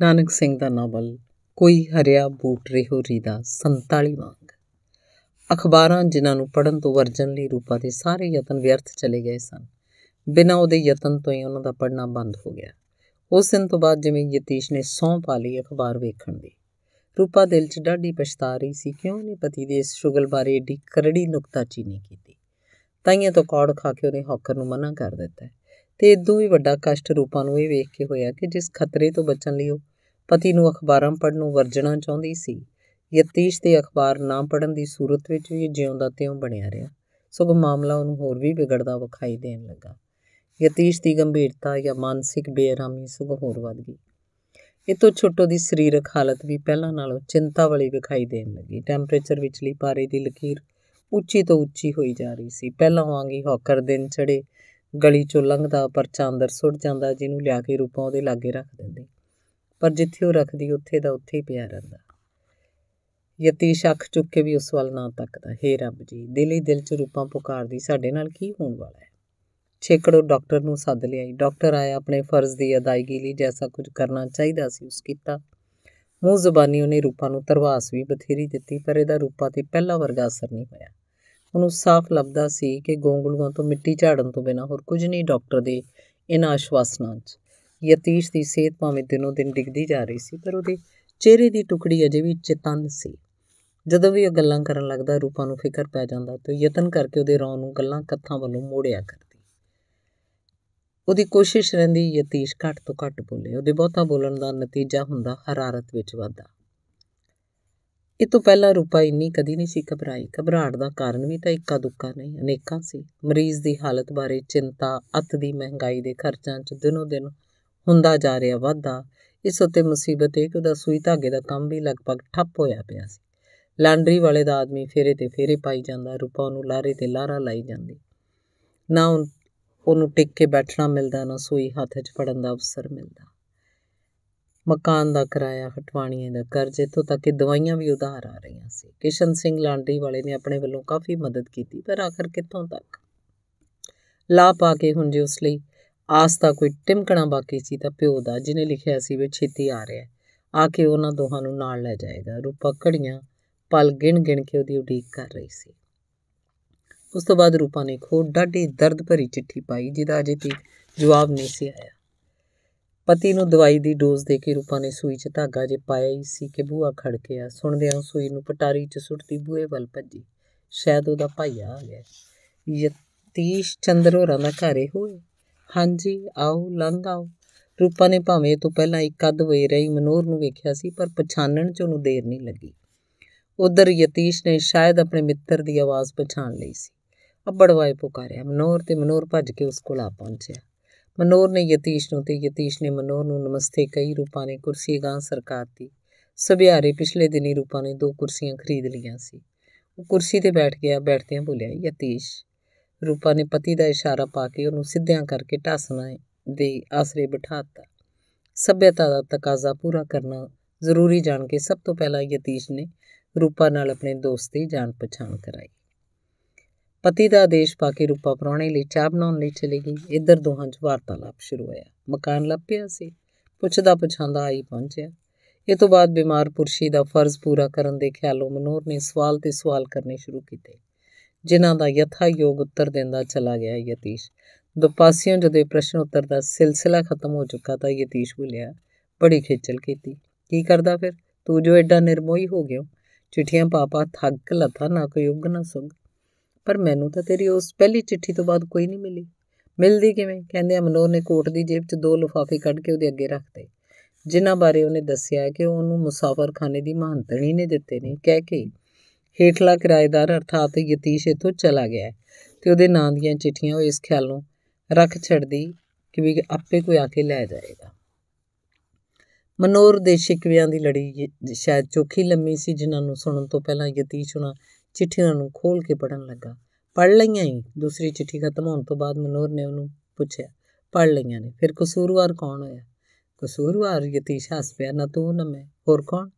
ਨਾਨਕ ਸਿੰਘ ਦਾ novel ਕੋਈ ਹਰਿਆ boot ਰੀ ਦਾ 47 ਵਾਂਗ ਅਖਬਾਰਾਂ ਜਿਨ੍ਹਾਂ ਨੂੰ ਪੜਨ ਤੋਂ ਵਰਜਨ ਲਈ ਰੂਪਾ ਦੇ ਸਾਰੇ ਯਤਨ ਵਿਅਰਥ ਚਲੇ ਗਏ ਸਨ ਬਿਨਾਂ ਉਹਦੇ ਯਤਨ ਤੋਂ ਹੀ ਉਹਨਾਂ ਦਾ ਪੜਨਾ ਬੰਦ ਹੋ ਗਿਆ ਉਸ ਦਿਨ ਤੋਂ ਬਾਅਦ ਜਿਵੇਂ ਯਤੀਸ਼ ਨੇ ਸੌਂ ਪਾ ਲਈ ਅਖਬਾਰ ਵੇਖਣ ਦੀ ਰੂਪਾ ਦਿਲ 'ਚ ਡਾਢੀ ਪਛਤਾ ਰਹੀ ਸੀ ਕਿਉਂ ਨਹੀਂ ਪਤੀ ਦੇ ਇਸ ਸ਼ੁਗਲ ਬਾਰੇ ਏਡੀ ਕਰੜੀ ਨੁਕਤਾਚੀਨੀ ਕੀਤੀ ਤਾਈਆਂ ਤੋਂ ਕੌੜ ਖਾ ਕੇ ਉਹਨੇ ਹੌਕਰ ਨੂੰ ਮਨਾ ਕਰ ਦਿੱਤਾ ਤੇ ਇਦੋਂ ਵੀ ਵੱਡਾ ਕਸ਼ਟ ਰੂਪਾਂ ਨੂੰ ਇਹ ਵੇਖ ਕੇ ਹੋਇਆ ਕਿ ਜਿਸ ਖਤਰੇ ਤੋਂ ਬਚਣ ਲਈ ਉਹ ਪਤੀ ਨੂੰ ਅਖਬਾਰਾਂ ਪੜ੍ਹਨੋਂ ਵਰਜਣਾ ਚਾਹੁੰਦੀ ਸੀ ਯਤੀਸ਼ ਦੇ ਅਖਬਾਰ ਨਾ ਪੜਨ ਦੀ ਸੂਰਤ ਵਿੱਚ ਵੀ ਜਿਉਂਦਾ ਤਿਉਂ ਬਣਿਆ ਰਿਹਾ ਸਗੋਂ ਮਾਮਲਾ ਉਹਨੂੰ ਹੋਰ ਵੀ ਵਿਗੜਦਾ ਵਿਖਾਈ ਦੇਣ ਲੱਗਾ ਯਤੀਸ਼ ਦੀ ਗੰਭੀਰਤਾ ਜਾਂ ਮਾਨਸਿਕ ਬੇਰਾਮੀ ਸੁਭ ਹੋਰ ਵੱਧ ਗਈ ਇਤੋਂ ਛੋਟੋ ਦੀ ਸਰੀਰਕ ਹਾਲਤ ਵੀ ਪਹਿਲਾਂ ਨਾਲੋਂ ਚਿੰਤਾ ਵਾਲੀ ਵਿਖਾਈ ਦੇਣ ਲੱਗੀ ਟੈਂਪਰੇਚਰ ਵਿਚਲੀ ਪਾਰੇ ਦੀ ਲਕੀਰ ਉੱਚੀ ਤੋਂ ਉੱਚੀ ਹੋਈ ਜਾ ਰਹੀ ਸੀ ਪਹਿਲਾਂ ਵਾਂਗੀ ਹੌਕਰ ਦਿਨ ਚੜੇ ਗਲੀ ਚੋਂ ਲੰਘਦਾ ਪਰਚਾ ਅੰਦਰ ਸੁੱਟ ਜਾਂਦਾ ਜਿਹਨੂੰ ਲਿਆ ਕੇ ਰੂਪਾ ਉਹਦੇ ਲਾਗੇ ਰੱਖ ਦਿੰਦੀ ਪਰ ਜਿੱਥੇ ਉਹ ਰੱਖਦੀ ਉੱਥੇ ਦਾ ਉੱਥੇ ਹੀ ਪਿਆ ਰਹਿੰਦਾ ਯਤੀਸ਼ ਅੱਖ ਚੁੱਕ ਕੇ ਵੀ ਉਸ ਵੱਲ ਨਾ ਤੱਕਦਾ ਹੈ ਰੱਬ ਜੀ ਦਿਲ ਹੀ ਦਿਲ 'ਚ ਰੂਪਾਂ ਪੁਕਾਰਦੀ ਸਾਡੇ ਨਾਲ ਕੀ ਹੋਣ ਵਾਲਾ ਹੈ ਛੇਕੜੋ ਡਾਕਟਰ ਨੂੰ ਸੱਦ ਲਿਆਈ ਡਾਕਟਰ ਆਇਆ ਆਪਣੇ ਫਰਜ਼ ਦੀ ਅਦਾਇਗੀ ਲਈ ਜੈਸਾ ਕੁਝ ਕਰਨਾ ਚਾਹੀਦਾ ਸੀ ਉਸ ਕੀਤਾ ਮੂੰਹ ਜ਼ੁਬਾਨੀ ਉਹਨੇ ਰੂਪਾ ਨੂੰ ਤਰਵਾਸ ਵੀ ਬਥੇਰੀ ਦਿੱਤੀ ਪਰ ਇਹਦਾ ਰੂਪਾ ਤੇ ਪਹਿਲਾ ਵਰਗਾ ਅਸਰ ਨਹੀਂ ਹੋਇਆ ਉਹਨੂੰ ਸਾਫ਼ ਲੱਭਦਾ ਸੀ ਕਿ ਗੋਂਗਲੂਆਂ ਤੋਂ ਮਿੱਟੀ ਝਾੜਨ ਤੋਂ ਬਿਨਾਂ ਹੋਰ ਕੁਝ ਨਹੀਂ ਡਾਕਟਰ ਦੇ ਇਹਨਾਂ ਆਸ਼ਵਾਸਨਾਂ 'ਚ ਯਤੀਸ਼ ਦੀ ਸਿਹਤ ਭਾਵੇਂ ਦਿਨੋਂ ਦਿਨ ਡਿੱਗਦੀ ਜਾ ਰਹੀ ਸੀ ਪਰ ਉਹਦੇ ਚਿਹਰੇ ਦੀ ਟੁਕੜੀ ਅਜੇ ਵੀ ਚੇਤਨ ਸੀ ਜਦੋਂ ਵੀ ਉਹ ਗੱਲਾਂ ਕਰਨ ਲੱਗਦਾ ਰੂਪਾ ਨੂੰ ਫਿਕਰ ਪੈ ਜਾਂਦਾ ਤੇ ਯਤਨ ਕਰਕੇ ਉਹਦੇ ਰੌਣ ਨੂੰ ਗੱਲਾਂ ਕੱਥਾਂ ਵੱਲੋਂ ਮੋੜਿਆ ਕਰਦੀ ਉਹਦੀ ਕੋਸ਼ਿਸ਼ ਰਹਿੰਦੀ ਯਤੀਸ਼ ਘੱਟ ਤੋਂ ਘੱਟ ਬੋਲੇ ਉਹਦੇ ਬਹੁਤਾ ਬੋਲਣ ਦਾ ਨਤੀਜਾ ਹੁੰਦਾ ਹਰਾਰਤ ਵਿੱਚ ਵਾਧਾ ਇਹ ਤੋਂ ਪਹਿਲਾਂ ਰੂਪਾ ਇੰਨੀ ਕਦੀ ਨਹੀਂ ਸੀ ਘਬਰਾਈ ਘਬਰਾਹਟ ਦਾ ਕਾਰਨ ਵੀ ਤਾਂ ਇੱਕਾ ਦੁੱਕਾ ਨਹੀਂ ਅਨੇਕਾਂ ਸੀ ਮਰੀਜ਼ ਦੀ ਹਾਲਤ ਬਾਰੇ ਚਿੰਤਾ ਅਤ ਦੀ ਮਹਿੰਗਾਈ ਦੇ ਖਰਚਾਂ 'ਚ ਦਿਨੋ ਦਿਨ ਹੁੰਦਾ ਜਾ ਰਿਹਾ ਵਾਧਾ ਇਸ ਉੱਤੇ ਮੁਸੀਬਤ ਇਹ ਕਿ ਉਹਦਾ ਸੂਈ ਧਾਗੇ ਦਾ ਕੰਮ ਵੀ ਲਗਭਗ ਠੱਪ ਹੋਇਆ ਪਿਆ ਸੀ ਲਾਂਡਰੀ ਵਾਲੇ ਦਾ ਆਦਮੀ ਫੇਰੇ ਤੇ ਫੇਰੇ ਪਾਈ ਜਾਂਦਾ ਰੂਪਾ ਨੂੰ ਲਾਰੇ ਤੇ ਲਾਰਾ ਲਾਈ ਜਾਂਦੀ ਨਾ ਉਹਨੂੰ ਟਿੱਕ ਕੇ ਬੈਠਣਾ ਮਿਲਦਾ ਨਾ ਸੂਈ ਹੱਥ 'ਚ ਫੜਨ ਦਾ ਅਵਸਰ ਮਿਲਦਾ ਮਕਾਨ ਦਾ ਕਿਰਾਇਆ ਹਟਵਾਣੀਏ ਦਾ ਕਰਜ਼ ਤੋਂ ਤੱਕ ਕਿ ਦਵਾਈਆਂ ਵੀ ਉਧਾਰ ਆ ਰਹੀਆਂ ਸੀ ਕਿਸ਼ਨ ਸਿੰਘ ਲਾਂਡਰੀ ਵਾਲੇ ਨੇ ਆਪਣੇ ਵੱਲੋਂ ਕਾਫੀ ਮਦਦ ਕੀਤੀ ਪਰ ਆਖਰ ਕਿੱਥੋਂ ਤੱਕ ਲਾ ਪਾ ਕੇ ਹੁਣ ਜੇ ਉਸ ਲਈ ਆਸ ਦਾ ਕੋਈ ਟਿਮਕਣਾ ਬਾਕੀ ਸੀ ਤਾਂ ਪਿਓ ਦਾ ਜਿਨੇ ਲਿਖਿਆ ਸੀ ਵੀ ਛੇਤੀ ਆ ਰਿਹਾ ਆ ਕੇ ਉਹਨਾਂ ਦੋਹਾਂ ਨੂੰ ਨਾਲ ਲੈ ਜਾਏਗਾ ਰੂਪਾ ਘੜੀਆਂ ਪਲ ਗਿਣ ਗਿਣ ਕੇ ਉਹਦੀ ਉਡੀਕ ਕਰ ਰਹੀ ਸੀ ਉਸ ਤੋਂ ਬਾਅਦ ਰੂਪਾ ਨੇ ਖੋ ਡਾਢੀ ਦਰਦ ਭਰੀ ਚਿੱਠੀ ਪਾਈ ਜਿਹਦਾ ਅਜੇ ਤੱਕ ਜਵਾਬ ਨਹੀਂ ਸੀ ਆਇਆ ਪਤੀ ਨੂੰ ਦਵਾਈ ਦੀ ਡੋਜ਼ ਦੇ ਕੇ ਰੂਪਾ ਨੇ ਸੂਈ 'ਚ ਧਾਗਾ ਜੇ ਪਾਇਆ ਹੀ ਸੀ ਕਿ ਬੂਹਾ ਸੁਣਦੇ ਸੁਣਦਿਆਂ ਸੂਈ ਨੂੰ ਪਟਾਰੀ 'ਚ ਸੁੱਟਦੀ ਬੂਹੇ ਵੱਲ ਭੱਜੀ ਸ਼ਾਇਦ ਉਹਦਾ ਭਾਈਆ ਆ ਗਿਆ ਯਤੀਸ਼ ਚੰਦਰ ਹੋਰਾਂ ਦਾ ਘਰੇ ਹੋਏ ਹਾਂਜੀ ਆਓ ਲੰਘ ਆਓ ਰੂਪਾ ਨੇ ਭਾਵੇਂ ਤੋਂ ਪਹਿਲਾਂ ਇੱਕ ਅੱਧ ਵੇ ਰਹੀ ਮਨੋਰ ਨੂੰ ਵੇਖਿਆ ਸੀ ਪਰ ਪਛਾਣਨ 'ਚ ਉਹਨੂੰ ਦੇਰ ਨਹੀਂ ਲੱਗੀ ਉਧਰ ਯਤੀਸ਼ ਨੇ ਸ਼ਾਇਦ ਆਪਣੇ ਮਿੱਤਰ ਦੀ ਆਵਾਜ਼ ਪਛਾਣ ਲਈ ਸੀ ਅੱਬੜਵਾਏ ਪੁਕਾਰਿਆ ਮਨੋਰ ਤੇ ਮਨੋਰ ਭੱਜ ਕੇ ਉਸ ਕੋਲ ਆ ਪਹੁੰਚਿਆ ਮਨੋਰ ਨੇ ਯਤੀਸ਼ ਨੂੰ ਤੇ ਯਤੀਸ਼ ਨੇ ਮਨੋਰ ਨੂੰ ਨਮਸਤੇ ਕਈ ਰੂਪਾਂ ਨੇ ਕੁਰਸੀ ਗਾਂ ਸਰਕਾਰਤੀ ਸਭਿਆਰੇ ਪਿਛਲੇ ਦਿਨੀ ਰੂਪਾਂ ਨੇ ਦੋ ਕੁਰਸੀਆਂ ਖਰੀਦ ਲੀਆਂ ਸੀ ਉਹ ਕੁਰਸੀ ਤੇ ਬੈਠ ਗਿਆ ਬੈਠਦਿਆਂ ਬੋਲਿਆ ਯਤੀਸ਼ ਰੂਪਾ ਨੇ ਪਤੀ ਦਾ ਇਸ਼ਾਰਾ ਪਾ ਕੇ ਉਹਨੂੰ ਸਿੱਧਿਆਂ ਕਰਕੇ ਢਾਸਣਾ ਦੇ ਆਸਰੇ ਬਿਠਾਤਾ ਸਭਿਆਤਾ ਦਾ ਤਕਾਜ਼ਾ ਪੂਰਾ ਕਰਨਾ ਜ਼ਰੂਰੀ ਜਾਣ ਕੇ ਸਭ ਤੋਂ ਪਹਿਲਾਂ ਯਤੀਸ਼ ਨੇ ਰੂਪਾ ਨਾਲ ਆਪਣੇ ਦੋਸਤ ਦੀ ਜਾਣ ਪਛਾਣ ਕਰਾਈ ਪਤੀ ਦਾ ਆਦੇਸ਼ ਪਾ ਕੇ ਰੂਪਾ ਪਰੌਣੇ ਲਈ ਚਾਹ ਬਣਾਉਣ ਲਈ ਚਲੀ ਗਈ ਇੱਧਰ ਦੋਹਾਂ 'ਚ ਵਾਰਤਾਲਾਪ ਸ਼ੁਰੂ ਹੋਇਆ ਮਕਾਨ ਲੱਭਿਆ ਸੀ ਪੁੱਛਦਾ ਪੁੱਛਾਂਦਾ ਆਈ ਪਹੁੰਚਿਆ ਇਹ ਤੋਂ ਬਾਅਦ ਬਿਮਾਰ ਪੁਰਸ਼ੀ ਦਾ ਫਰਜ਼ ਪੂਰਾ ਕਰਨ ਦੇ ਖਿਆਲੋਂ ਮਨੋਰ ਨੇ ਸਵਾਲ ਤੇ ਸਵਾਲ ਕਰਨੇ ਸ਼ੁਰੂ ਕੀਤੇ ਜਿਨ੍ਹਾਂ ਦਾ ਯਥਾ ਯੋਗ ਉੱਤਰ ਦਿੰਦਾ ਚਲਾ ਗਿਆ ਯਤੀਸ਼ ਦੁਪਾਸੀਆਂ ਜਦੋਂ ਇਹ ਪ੍ਰਸ਼ਨ ਉੱਤਰ ਦਾ ਸਿਲਸਿਲਾ ਖਤਮ ਹੋ ਚੁੱਕਾ ਤਾਂ ਯਤੀਸ਼ ਬੁਲਿਆ ਬੜੀ ਖੇਚਲ ਕੀਤੀ ਕੀ ਕਰਦਾ ਫਿਰ ਤੂੰ ਜੋ ਐਡਾ ਨਿਰਮੋਹੀ ਹੋ ਗਿਓ ਚਿੱਠੀਆਂ ਪਾਪਾ ਥੱਕ ਲੱਥਾ ਨਾ ਕੋਈ ਉਗ ਨਾ ਸੁਗ ਪਰ ਮੈਨੂੰ ਤਾਂ ਤੇਰੀ ਉਸ ਪਹਿਲੀ ਚਿੱਠੀ ਤੋਂ ਬਾਅਦ ਕੋਈ ਨਹੀਂ ਮਿਲੀ ਮਿਲਦੀ ਕਿਵੇਂ ਕਹਿੰਦੇ ਅਮਨੋਰ ਨੇ ਕੋਟ ਦੀ ਜੇਬ 'ਚ ਦੋ ਲਫਾਫੇ ਕੱਢ ਕੇ ਉਹਦੇ ਅੱਗੇ ਰੱਖਤੇ ਜਿਨ੍ਹਾਂ ਬਾਰੇ ਉਹਨੇ ਦੱਸਿਆ ਕਿ ਉਹਨੂੰ ਮੁਸਾਫਰਖਾਨੇ ਦੀ ਮਹੰਤਣੀ ਨੇ ਦਿੱਤੇ ਨੇ ਕਹਿ ਕੇ ਹੇਠਲਾ ਕਿਰਾਏਦਾਰ ਅਰਥਾਤ ਯਤੀਸ਼ ਇਥੋਂ ਚਲਾ ਗਿਆ ਤੇ ਉਹਦੇ ਨਾਂ ਦੀਆਂ ਚਿੱਠੀਆਂ ਉਹ ਇਸ ਖਿਆਲ ਨੂੰ ਰੱਖ ਛੱਡਦੀ ਕਿ ਵੀ ਆਪੇ ਕੋਈ ਆ ਕੇ ਲੈ ਜਾਏਗਾ ਮਨੋਰ ਦੇ ਸ਼ਿਕਵਿਆਂ ਦੀ ਲੜੀ ਸ਼ਾਇਦ ਚੋਖੀ ਲੰਮੀ ਸੀ ਜਿਨ੍ਹਾਂ ਨੂੰ ਸੁਣਨ ਤੋਂ ਪਹਿਲਾਂ ਯਤੀਸ਼ ਉਹਨਾਂ ਚਿੱਠੀਆਂ ਨੂੰ ਖੋਲ ਕੇ ਪੜਨ ਲੱਗਾ ਪੜ ਲਈਆਂ ਹੀ ਦੂਸਰੀ ਚਿੱਠੀ ਖਤਮ ਹੋਣ ਤੋਂ ਬਾਅਦ ਮਨੋਰ ਨੇ ਉਹਨੂੰ ਪੁੱਛਿਆ ਪੜ ਲਈਆਂ ਨੇ ਫਿਰ ਕਸੂਰਵਾਰ ਕੌਣ ਹੋਇਆ ਕਸੂਰਵਾਰ ਯਤੀਸ਼ ਹੱਸ ਪਿਆ ਨਾ ਤੂੰ ਨਾ ਮੈਂ ਹੋਰ ਕੌਣ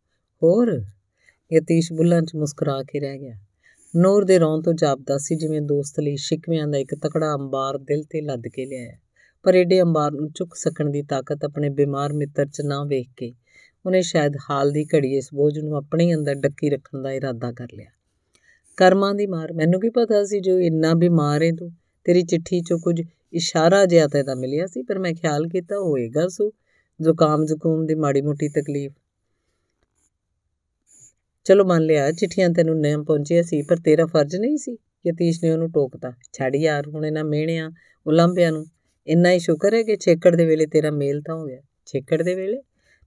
ਹੋਰ ਯਤੀਸ਼ ਬੁੱਲਾਂ 'ਚ ਮੁਸਕਰਾ ਕੇ ਰਹਿ ਗਿਆ ਨੂਰ ਦੇ ਰੌਣ ਤੋਂ ਜਾਪਦਾ ਸੀ ਜਿਵੇਂ ਦੋਸਤ ਲਈ ਸ਼ਿਕਵਿਆਂ ਦਾ ਇੱਕ ਤਕੜਾ ਅੰਬਾਰ ਦਿਲ ਤੇ ਲੱਦ ਕੇ ਲਿਆਇਆ ਪਰ ਏਡੇ ਅੰਬਾਰ ਨੂੰ ਚੁੱਕ ਸਕਣ ਦੀ ਤਾਕਤ ਆਪਣੇ ਬਿਮਾਰ ਮਿੱਤਰ 'ਚ ਨਾ ਵੇਖ ਕੇ ਉਹਨੇ ਸ਼ਾਇਦ ਹਾਲ ਦੀ ਘੜੀ ਇਸ ਬੋਝ ਨੂੰ ਆਪਣੇ ਅੰਦਰ ਡੱਕੀ ਰੱਖਣ ਦਾ ਇਰਾਦਾ ਕਰ ਲਿਆ ਕਰਮਾਂ ਦੀ ਮਾਰ ਮੈਨੂੰ ਕੀ ਪਤਾ ਸੀ ਜੋ ਇੰਨਾ ਬਿਮਾਰ ਹੈ ਤੂੰ ਤੇਰੀ ਚਿੱਠੀ 'ਚੋਂ ਕੁਝ ਇਸ਼ਾਰਾ ਜਿਹਾ ਤਾਂ ਇਹਦਾ ਮਿਲਿਆ ਸੀ ਪਰ ਮੈਂ ਖਿਆਲ ਕੀਤਾ ਹੋਏਗਾ ਸੋ ਜ਼ੁਕਾਮ ਜ਼ੁਕੂਮ ਦੀ ਮਾੜੀ ਮੋਟੀ ਤਕਲੀਫ ਚਲੋ ਮੰਨ ਲਿਆ ਚਿੱਠੀਆਂ ਤੈਨੂੰ ਨਿਯਮ ਪਹੁੰਚਿਆ ਸੀ ਪਰ ਤੇਰਾ ਫਰਜ਼ ਨਹੀਂ ਸੀ ਯਤੀਸ਼ ਨੇ ਉਹਨੂੰ ਟੋਕਤਾ ਛੱਡ ਯਾਰ ਹੁਣ ਇਹਨਾਂ ਮਿਹਣਿਆਂ ਉਲੰਭਿਆਂ ਨੂੰ ਇੰਨਾ ਹੀ ਸ਼ੁਕਰ ਹੈ ਕਿ ਛੇਕੜ ਦੇ ਵੇਲੇ ਤੇਰਾ ਮੇਲ ਤਾਂ ਹੋ ਗਿਆ ਛੇਕੜ ਦੇ ਵੇਲੇ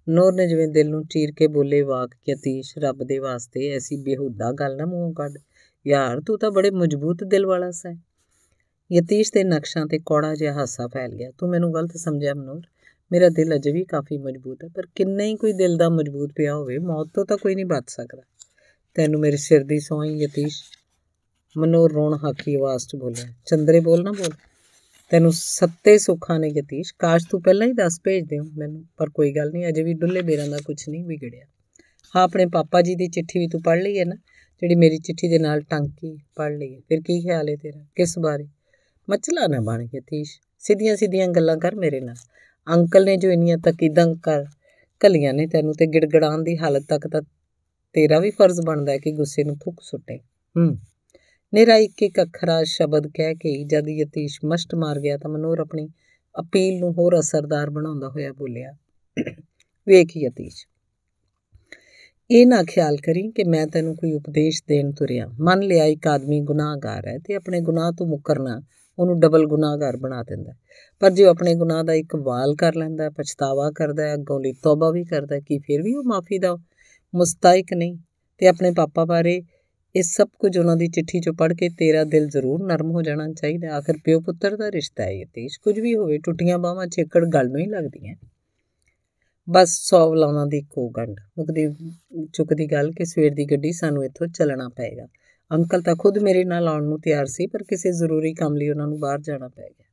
ਨੂਰ ਨੇ ਜਿਵੇਂ ਦਿਲ ਨੂੰ ਚੀਰ ਕੇ ਬੋਲੇ ਵਾਕ ਕਿ ਯਤੀਸ਼ ਰੱਬ ਦੇ ਵਾਸਤੇ ਐਸੀ ਬੇਹੂਦਾ ਗੱਲ ਨਾ ਮੂੰਹੋਂ ਕੱਢ ਯਾਰ ਤੂੰ ਤਾਂ ਬੜੇ ਮਜ਼ਬੂਤ ਦਿਲ ਵਾਲਾ ਸੈਂ ਯਤੀਸ਼ ਦੇ ਨਕਸ਼ਾਂ ਤੇ ਕੋੜਾ ਜਿਹਾ ਹਾਸਾ ਫੈਲ ਗਿਆ ਤੂੰ ਮੈਨੂੰ ਗਲਤ ਸਮਝਿਆ ਮਨੂਰ ਮੇਰਾ ਦਿਲ ਅਜੇ ਵੀ ਕਾਫੀ ਮਜ਼ਬੂਤ ਹੈ ਪਰ ਕਿੰਨਾ ਹੀ ਕੋਈ ਦਿਲ ਦਾ ਮਜ਼ਬੂਤ ਪਿਆ ਹੋਵੇ ਮੌਤ ਤੋਂ ਤਾਂ ਕੋਈ ਨਹੀਂ ਬਚ ਸਕਦਾ ਤੈਨੂੰ ਮੇਰੇ ਸਿਰ ਦੀ ਸੋਈ ਯਤੀਸ਼ ਮਨੂਰ ਰੋਣ ਹਾਕੀ ਆਵਾਜ਼ 'ਚ ਬੋਲਿਆ ਚੰਦਰੇ ਬੋਲ ਨਾ ਬੋਲ ਤੈਨੂੰ ਸੱਤੇ ਸੁੱਖਾਂ ਨੇ ਯਤੀਸ਼ ਕਾਸ਼ ਤੂੰ ਪਹਿਲਾਂ ਹੀ ਦੱਸ ਭੇਜ ਦੇ ਮੈਨੂੰ ਪਰ ਕੋਈ ਗੱਲ ਨਹੀਂ ਅਜੇ ਵੀ ਡੁੱਲੇ ਬੇਰਾਂ ਦਾ ਕੁਝ ਨਹੀਂ ਵਿਗੜਿਆ ਹਾਂ ਆਪਣੇ ਪਾਪਾ ਜੀ ਦੀ ਚਿੱਠੀ ਵੀ ਤੂੰ ਪੜ੍ਹ ਲਈ ਹੈ ਨਾ ਜਿਹੜੀ ਮੇਰੀ ਚਿੱਠੀ ਦੇ ਨਾਲ ਟੰਕੀ ਪੜ ਲਈ ਫਿਰ ਕੀ ਖਿਆਲ ਹੈ ਤੇਰਾ ਕਿਸ ਬਾਰੇ ਮਚਲਾ ਨਾ ਬਣ ਕੇ ਤੀਸ਼ ਸਿੱਧੀਆਂ ਸਿੱਧੀਆਂ ਗੱਲਾਂ ਕਰ ਮੇਰੇ ਨਾਲ ਅੰਕਲ ਨੇ ਜੋ ਇੰਨੀਆਂ ਤਕੀਦਾਂ ਕਰ ਕਲੀਆਂ ਨੇ ਤੈਨੂੰ ਤੇ ਗਿੜਗੜਾਉਣ ਦੀ ਹਾਲਤ ਤੱਕ ਤਾਂ ਤੇਰਾ ਵੀ ਫਰਜ਼ ਬਣਦਾ ਹੈ ਕਿ ਗੁੱਸੇ ਨੂੰ ਥੁੱਕ ਸੁੱਟੇ ਹੂੰ ਨੇਰਾ ਇੱਕ ਇੱਕ ਅਖਰਾ ਸ਼ਬਦ ਕਹਿ ਕੇ ਜਦ ਯਤੀਸ਼ ਮਸ਼ਟ ਮਾਰ ਗਿਆ ਤਾਂ ਮਨੋਰ ਆਪਣੀ ਅਪੀਲ ਨੂੰ ਹੋਰ ਅਸਰਦਾਰ ਬਣਾਉਂਦਾ ਹੋਇਆ ਬੋਲਿਆ ਵੇਖ ਯਤੀਸ਼ ਇਹ ਨਾ ਖਿਆਲ ਕਰੀ ਕਿ ਮੈਂ ਤੈਨੂੰ ਕੋਈ ਉਪਦੇਸ਼ ਦੇਣ ਤੁਰਿਆ ਮੰਨ ਲਿਆ ਇੱਕ ਆਦਮੀ ਗੁਨਾਹਗਾਰ ਹੈ ਤੇ ਆਪਣੇ ਗੁਨਾਹ ਤੋਂ ਮੁਕਰਨਾ ਉਹਨੂੰ ਡਬਲ ਗੁਨਾਹਗਾਰ ਬਣਾ ਦਿੰਦਾ ਪਰ ਜੇ ਆਪਣੇ ਗੁਨਾਹ ਦਾ ਇੱਕ ਵਾਲ ਕਰ ਲੈਂਦਾ ਹੈ ਪਛਤਾਵਾ ਕਰਦਾ ਹੈ ਅੱਗੋਂ ਲਈ ਤੌਬਾ ਵੀ ਕਰਦਾ ਹੈ ਕਿ ਫਿਰ ਵੀ ਉਹ ਮਾਫੀ ਦਾ ਮੁਸਤਾਇਕ ਨਹੀਂ ਤੇ ਆਪਣੇ ਪਾਪਾ ਬਾਰੇ ਇਹ ਸਭ ਕੁਝ ਉਹਨਾਂ ਦੀ ਚਿੱਠੀ ਚੋਂ ਪੜ੍ਹ ਕੇ ਤੇਰਾ ਦਿਲ ਜ਼ਰੂਰ ਨਰਮ ਹੋ ਜਾਣਾ ਚਾਹੀਦਾ ਆਖਰ ਪਿਓ ਪੁੱਤਰ ਦਾ ਰਿਸ਼ਤਾ ਹੈ ਇਹ ਇਸ ਕੁਝ ਵੀ ਹੋਵੇ ਟੁੱਟੀਆਂ ਬਾਹਾਂ ਛੇਕੜ ਗੱਲ ਨੂੰ ਹੀ ਲੱਗਦੀਆਂ ਬਸ ਸੌਵਲਾਉਣਾ ਬਲਾਵਾਂ ਦੀ ਕੋਗੰਡ ਮੁਕਦੀ ਚੁੱਕ ਦੀ ਗੱਲ ਕਿ ਸਵੇਰ ਦੀ ਗੱਡੀ ਸਾਨੂੰ ਇੱਥੋਂ ਚੱਲਣਾ ਪਏਗਾ ਅੰਕਲ ਤਾਂ ਖੁਦ ਮੇਰੇ ਨਾਲ ਆਉਣ ਨੂੰ ਤਿਆਰ ਸੀ ਪਰ ਕਿਸੇ ਜ਼ਰੂਰੀ ਕੰਮ ਲਈ ਉਹਨਾਂ ਨੂੰ ਬਾਹਰ ਜਾਣਾ ਪੈ ਗਿਆ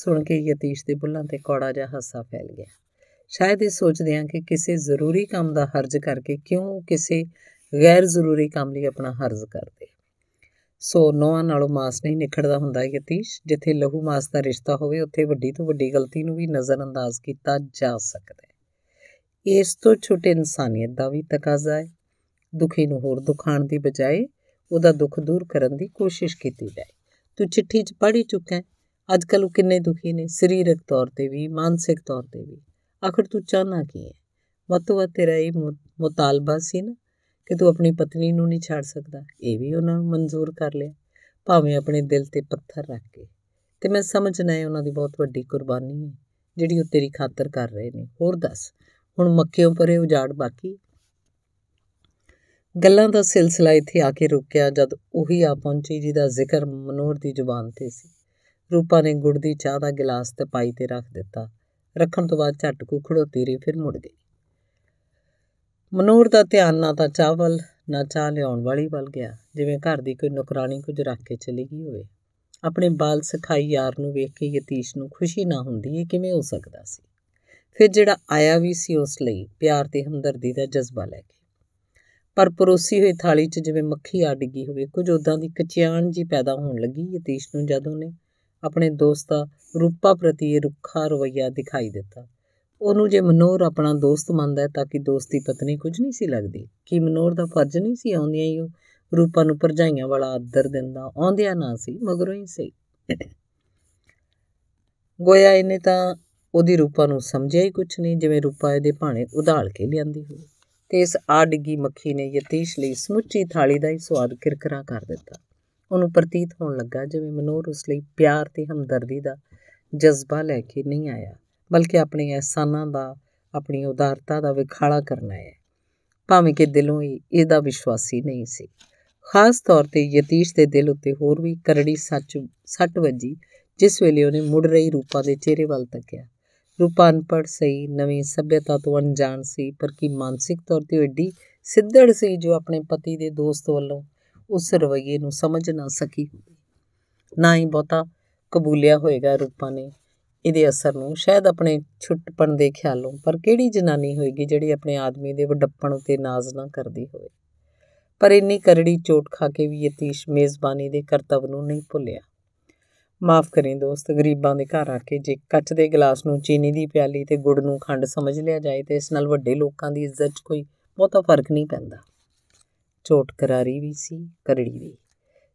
ਸੁਣ ਕੇ ਯਤੀਸ਼ ਦੇ ਬੁੱਲਾਂ ਤੇ ਕੌੜਾ ਜਿਹਾ ਹਾਸਾ ਫੈਲ ਗਿਆ ਸ਼ਾਇਦ ਇਹ ਸੋਚਦੇ ਆ ਕਿ ਕਿਸੇ ਜ਼ਰੂਰੀ ਕੰਮ ਦਾ ਹਰਜ ਕਰਕੇ ਕਿਉਂ ਕਿਸੇ ਗੈਰ ਜ਼ਰੂਰੀ ਕੰਮ ਲਈ ਆਪਣਾ ਹਰਜ ਕਰਦੇ ਸੋ ਨੋਆ ਨਾਲੋਂ ਮਾਸ ਨਹੀਂ ਨਿਖੜਦਾ ਹੁੰਦਾ ਯਤੀਸ਼ ਜਿੱਥੇ ਲਹੂ ਮਾਸ ਦਾ ਰਿਸ਼ਤਾ ਹੋਵੇ ਉੱਥੇ ਵੱਡੀ ਤੋਂ ਵੱਡੀ ਗਲਤੀ ਨੂੰ ਵੀ ਨਜ਼ਰ ਅੰਦਾਜ਼ ਕੀਤਾ ਜਾ ਸਕਦਾ ਇਸ ਤੋਂ ਛੋਟੇ ਇਨਸਾਨੀਅਤ ਦਾ ਵੀ ਤਕਾਜ਼ਾ ਹੈ ਦੁਖੀ ਨੂੰ ਹੋਰ ਦੁਖਾਣ ਦੀ ਬਜਾਏ ਉਹਦਾ ਦੁੱਖ ਦੂਰ ਕਰਨ ਦੀ ਕੋਸ਼ਿਸ਼ ਕੀਤੀ ਜਾਏ ਤੂੰ ਚਿੱਠੀ 'ਚ ਪੜ੍ਹ ਹੀ ਚੁੱਕਾ ਅੱਜ ਕੱਲ ਉਹ ਕਿੰਨੇ ਦੁਖੀ ਨੇ ਸਰੀਰਕ ਤੌਰ ਤੇ ਵੀ ਮਾਨਸਿਕ ਤੌਰ ਤੇ ਵੀ ਆਖਰ ਤੂੰ ਚਾਹਨਾ ਕੀ ਹੈ ਵੱਤੋਂ ਤੇਰਾ ਇਹ ਮੁਤਾਲਬਾ ਸੀ ਨਾ ਕਿ ਤੂੰ ਆਪਣੀ ਪਤਨੀ ਨੂੰ ਨਹੀਂ ਛੱਡ ਸਕਦਾ ਇਹ ਵੀ ਉਹਨਾਂ ਨੂੰ ਮਨਜ਼ੂਰ ਕਰ ਲਿਆ ਭਾਵੇਂ ਆਪਣੇ ਦਿਲ ਤੇ ਪੱਥਰ ਰੱਖ ਕੇ ਤੇ ਮੈਂ ਸਮਝਣਾ ਹੈ ਉਹਨਾਂ ਦੀ ਬਹੁਤ ਵੱਡੀ ਕੁਰਬਾਨੀ ਹੈ ਜਿਹੜੀ ਉਹ ਤੇਰੀ ਖਾਤਰ ਕਰ ਰਹੇ ਨੇ ਹੋਰ ਦੱਸ ਹੁਣ ਮੱਕਿਓਂ ਪਰੇ ਉਜਾੜ ਬਾਕੀ ਗੱਲਾਂ ਦਾ ਸਿਲਸਿਲਾ ਇੱਥੇ ਆ ਕੇ ਰੁਕਿਆ ਜਦ ਉਹੀ ਆ ਪਹੁੰਚੀ ਜਿਹਦਾ ਜ਼ਿਕਰ ਮਨੋਰ ਦੀ ਜ਼ੁਬਾਨ ਤੇ ਸੀ ਰੂਪਾ ਨੇ ਗੁੜ ਦੀ ਚਾਹ ਦਾ ਗਲਾਸ ਤੇ ਪਾਈ ਤੇ ਰੱਖ ਦਿੱਤਾ ਰੱਖਣ ਤੋਂ ਬਾਅਦ ਝੱਟ ਕੋ ਖੜੋਤੀ ਰਹੀ ਫਿਰ ਮੁੜ ਗਈ ਮਨੋਰ ਦਾ ਧਿਆਨ ਨਾ ਤਾਂ ਚਾਵਲ ਨਾ ਚਾਹ ਲਿਆਉਣ ਵਾਲੀ ਵੱਲ ਗਿਆ ਜਿਵੇਂ ਘਰ ਦੀ ਕੋਈ ਨੁਕਰਾਨੀ ਕੁਝ ਰੱਖ ਕੇ ਚਲੀ ਗਈ ਹੋਵੇ ਆਪਣੇ ਬਾਲ ਸਖਾਈ ਯਾਰ ਨੂੰ ਵੇਖ ਕੇ ਯਤੀਸ਼ ਨੂੰ ਖੁਸ਼ੀ ਨਾ ਹੁੰਦੀ ਇਹ ਕਿਵੇਂ ਹੋ ਸਕਦਾ ਸੀ ਫਿਰ ਜਿਹੜਾ ਆਇਆ ਵੀ ਸੀ ਉਸ ਲਈ ਪਿਆਰ ਤੇ ਹਮਦਰਦੀ ਦਾ ਜਜ਼ਬਾ ਲੈ ਕੇ ਪਰ ਪਰੋਸੀ ਹੋਈ ਥਾਲੀ 'ਚ ਜਿਵੇਂ ਮੱਖੀ ਆ ਡਿੱਗੀ ਹੋਵੇ ਕੁਝ ਉਦਾਂ ਦੀ ਕਚਿਆਣ ਜੀ ਪੈਦਾ ਹੋਣ ਲੱਗੀ ਯਤੀਸ਼ ਨੂੰ ਜਦੋਂ ਨੇ ਆਪਣੇ ਦੋਸਤ ਦਾ ਰੂਪਾ ਪ੍ਰਤੀ ਰੁੱਖਾ ਰਵਈਆ ਦਿਖਾਈ ਦਿੱਤਾ ਉਹਨੂੰ ਜੇ ਮਨੋਰ ਆਪਣਾ ਦੋਸਤ ਮੰਨਦਾ ਹੈ ਤਾਂ ਕਿ ਦੋਸਤੀ ਪਤਨੀ ਕੁਝ ਨਹੀਂ ਸੀ ਲੱਗਦੀ ਕਿ ਮਨੋਰ ਦਾ ਫਰਜ਼ ਨਹੀਂ ਸੀ ਆਉਂਦਿਆਂ ਹੀ ਉਹ ਰੂਪਾ ਨੂੰ ਪਰਜਾਈਆਂ ਵਾਲਾ ਆਦਰ ਦਿੰਦਾ ਆਉਂਦਿਆਂ ਨਾ ਸੀ ਮਗਰੋਂ ਹੀ ਸਹੀ ਗੋਇਆ ਇਹਨੇ ਤਾਂ ਉਹਦੀ ਰੂਪਾ ਨੂੰ ਸਮਝਿਆ ਹੀ ਕੁਛ ਨਹੀਂ ਜਿਵੇਂ ਰੂਪਾ ਇਹਦੇ ਭਾਣੇ ਉਧਾਲ ਕੇ ਲਿਆਂਦੀ ਹੋਵੇ ਤੇ ਇਸ ਆ ਡਿੱਗੀ ਮੱਖੀ ਨੇ ਯਤੀਸ਼ ਲਈ ਸਮੁੱਚੀ ਥਾਲੀ ਦਾ ਹੀ ਸਵਾਦ ਕਿਰਕਰਾ ਕਰ ਦਿੱਤਾ ਉਹਨੂੰ ਪ੍ਰਤੀਤ ਹੋਣ ਲੱਗਾ ਜਿਵੇਂ ਮਨੋਰ ਉਸ ਲਈ ਪਿਆਰ ਤੇ ਹਮਦਰਦੀ ਦਾ ਜਜ਼ਬਾ ਲੈ ਕੇ ਨਹੀਂ ਆਇਆ ਬਲਕਿ ਆਪਣੇ ਅਹਿਸਾਨਾਂ ਦਾ ਆਪਣੀ ਉਦਾਰਤਾ ਦਾ ਵਿਖਾਲਾ ਕਰਨਾ ਹੈ ਭਾਵੇਂ ਕਿ ਦਿਲੋਂ ਹੀ ਇਹਦਾ ਵਿਸ਼ਵਾਸੀ ਨਹੀਂ ਸੀ ਖਾਸ ਤੌਰ ਤੇ ਯਤੀਸ਼ ਦੇ ਦਿਲ ਉੱਤੇ ਹੋਰ ਵੀ ਕਰੜੀ ਸੱਚ ਸੱਟ ਵੱਜੀ ਜਿਸ ਵੇਲੇ ਉਹਨੇ ਮੁੜ ਰਹੀ ਰੂਪਾ ਦੇ ਚਿਹਰੇ ਵੱਲ ਤੱਕਿਆ ਰੂਪਾ ਅਨਪੜ੍ਹ ਸਹੀ ਨਵੀਂ ਸਭਿਅਤਾ ਤੋਂ ਅਣਜਾਣ ਸੀ ਪਰ ਕੀ ਮਾਨਸਿਕ ਤੌਰ ਤੇ ਉਹ ਐਡੀ ਸਿੱਧੜ ਸੀ ਜੋ ਆਪਣੇ ਪਤੀ ਦੇ ਦੋਸਤ ਵੱਲੋਂ ਉਸ ਰਵਈਏ ਨੂੰ ਸਮਝ ਨਾ ਸਕੀ ਨਾ ਹੀ ਬਹੁਤਾ ਕਬੂਲਿਆ ਹੋਏਗਾ ਰੂਪਾ ਨੇ ਇਹਦੇ ਅਸਰ ਨੂੰ ਸ਼ਾਇਦ ਆਪਣੇ ਛੁੱਟਪਣ ਦੇ ਖਿਆਲੋਂ ਪਰ ਕਿਹੜੀ ਜਨਾਨੀ ਹੋਏਗੀ ਜਿਹੜੀ ਆਪਣੇ ਆਦਮੀ ਦੇ ਵੱਡਪਣ ਉਤੇ ਨਾਜ਼ ਨਾ ਕਰਦੀ ਹੋਵੇ ਪਰ ਇੰਨੀ ਕਰੜੀ ਚੋਟ ਖਾ ਕੇ ਵੀ ਯਤੀਸ਼ ਮੇਜ਼ਬਾਨੀ ਦੇ ਕਰਤੱਵ ਨੂੰ ਨਹੀਂ ਭੁੱਲਿਆ ਮਾਫ ਕਰੀ ਦੋਸਤ ਗਰੀਬਾਂ ਦੇ ਘਰ ਆ ਕੇ ਜੇ ਕੱਚ ਦੇ ਗਲਾਸ ਨੂੰ ਚੀਨੀ ਦੀ ਪਿਆਲੀ ਤੇ ਗੁੜ ਨੂੰ ਖੰਡ ਸਮਝ ਲਿਆ ਜਾਏ ਤੇ ਇਸ ਨਾਲ ਵੱਡੇ ਲੋਕਾਂ ਦੀ ਇੱਜ਼ਤ 'ਚ ਕੋਈ ਬਹੁਤਾ ਫਰਕ ਨਹੀਂ ਪੈਂਦਾ ਝੋਟ ਕਰਾਰੀ ਵੀ ਸੀ ਕਰੜੀ ਵੀ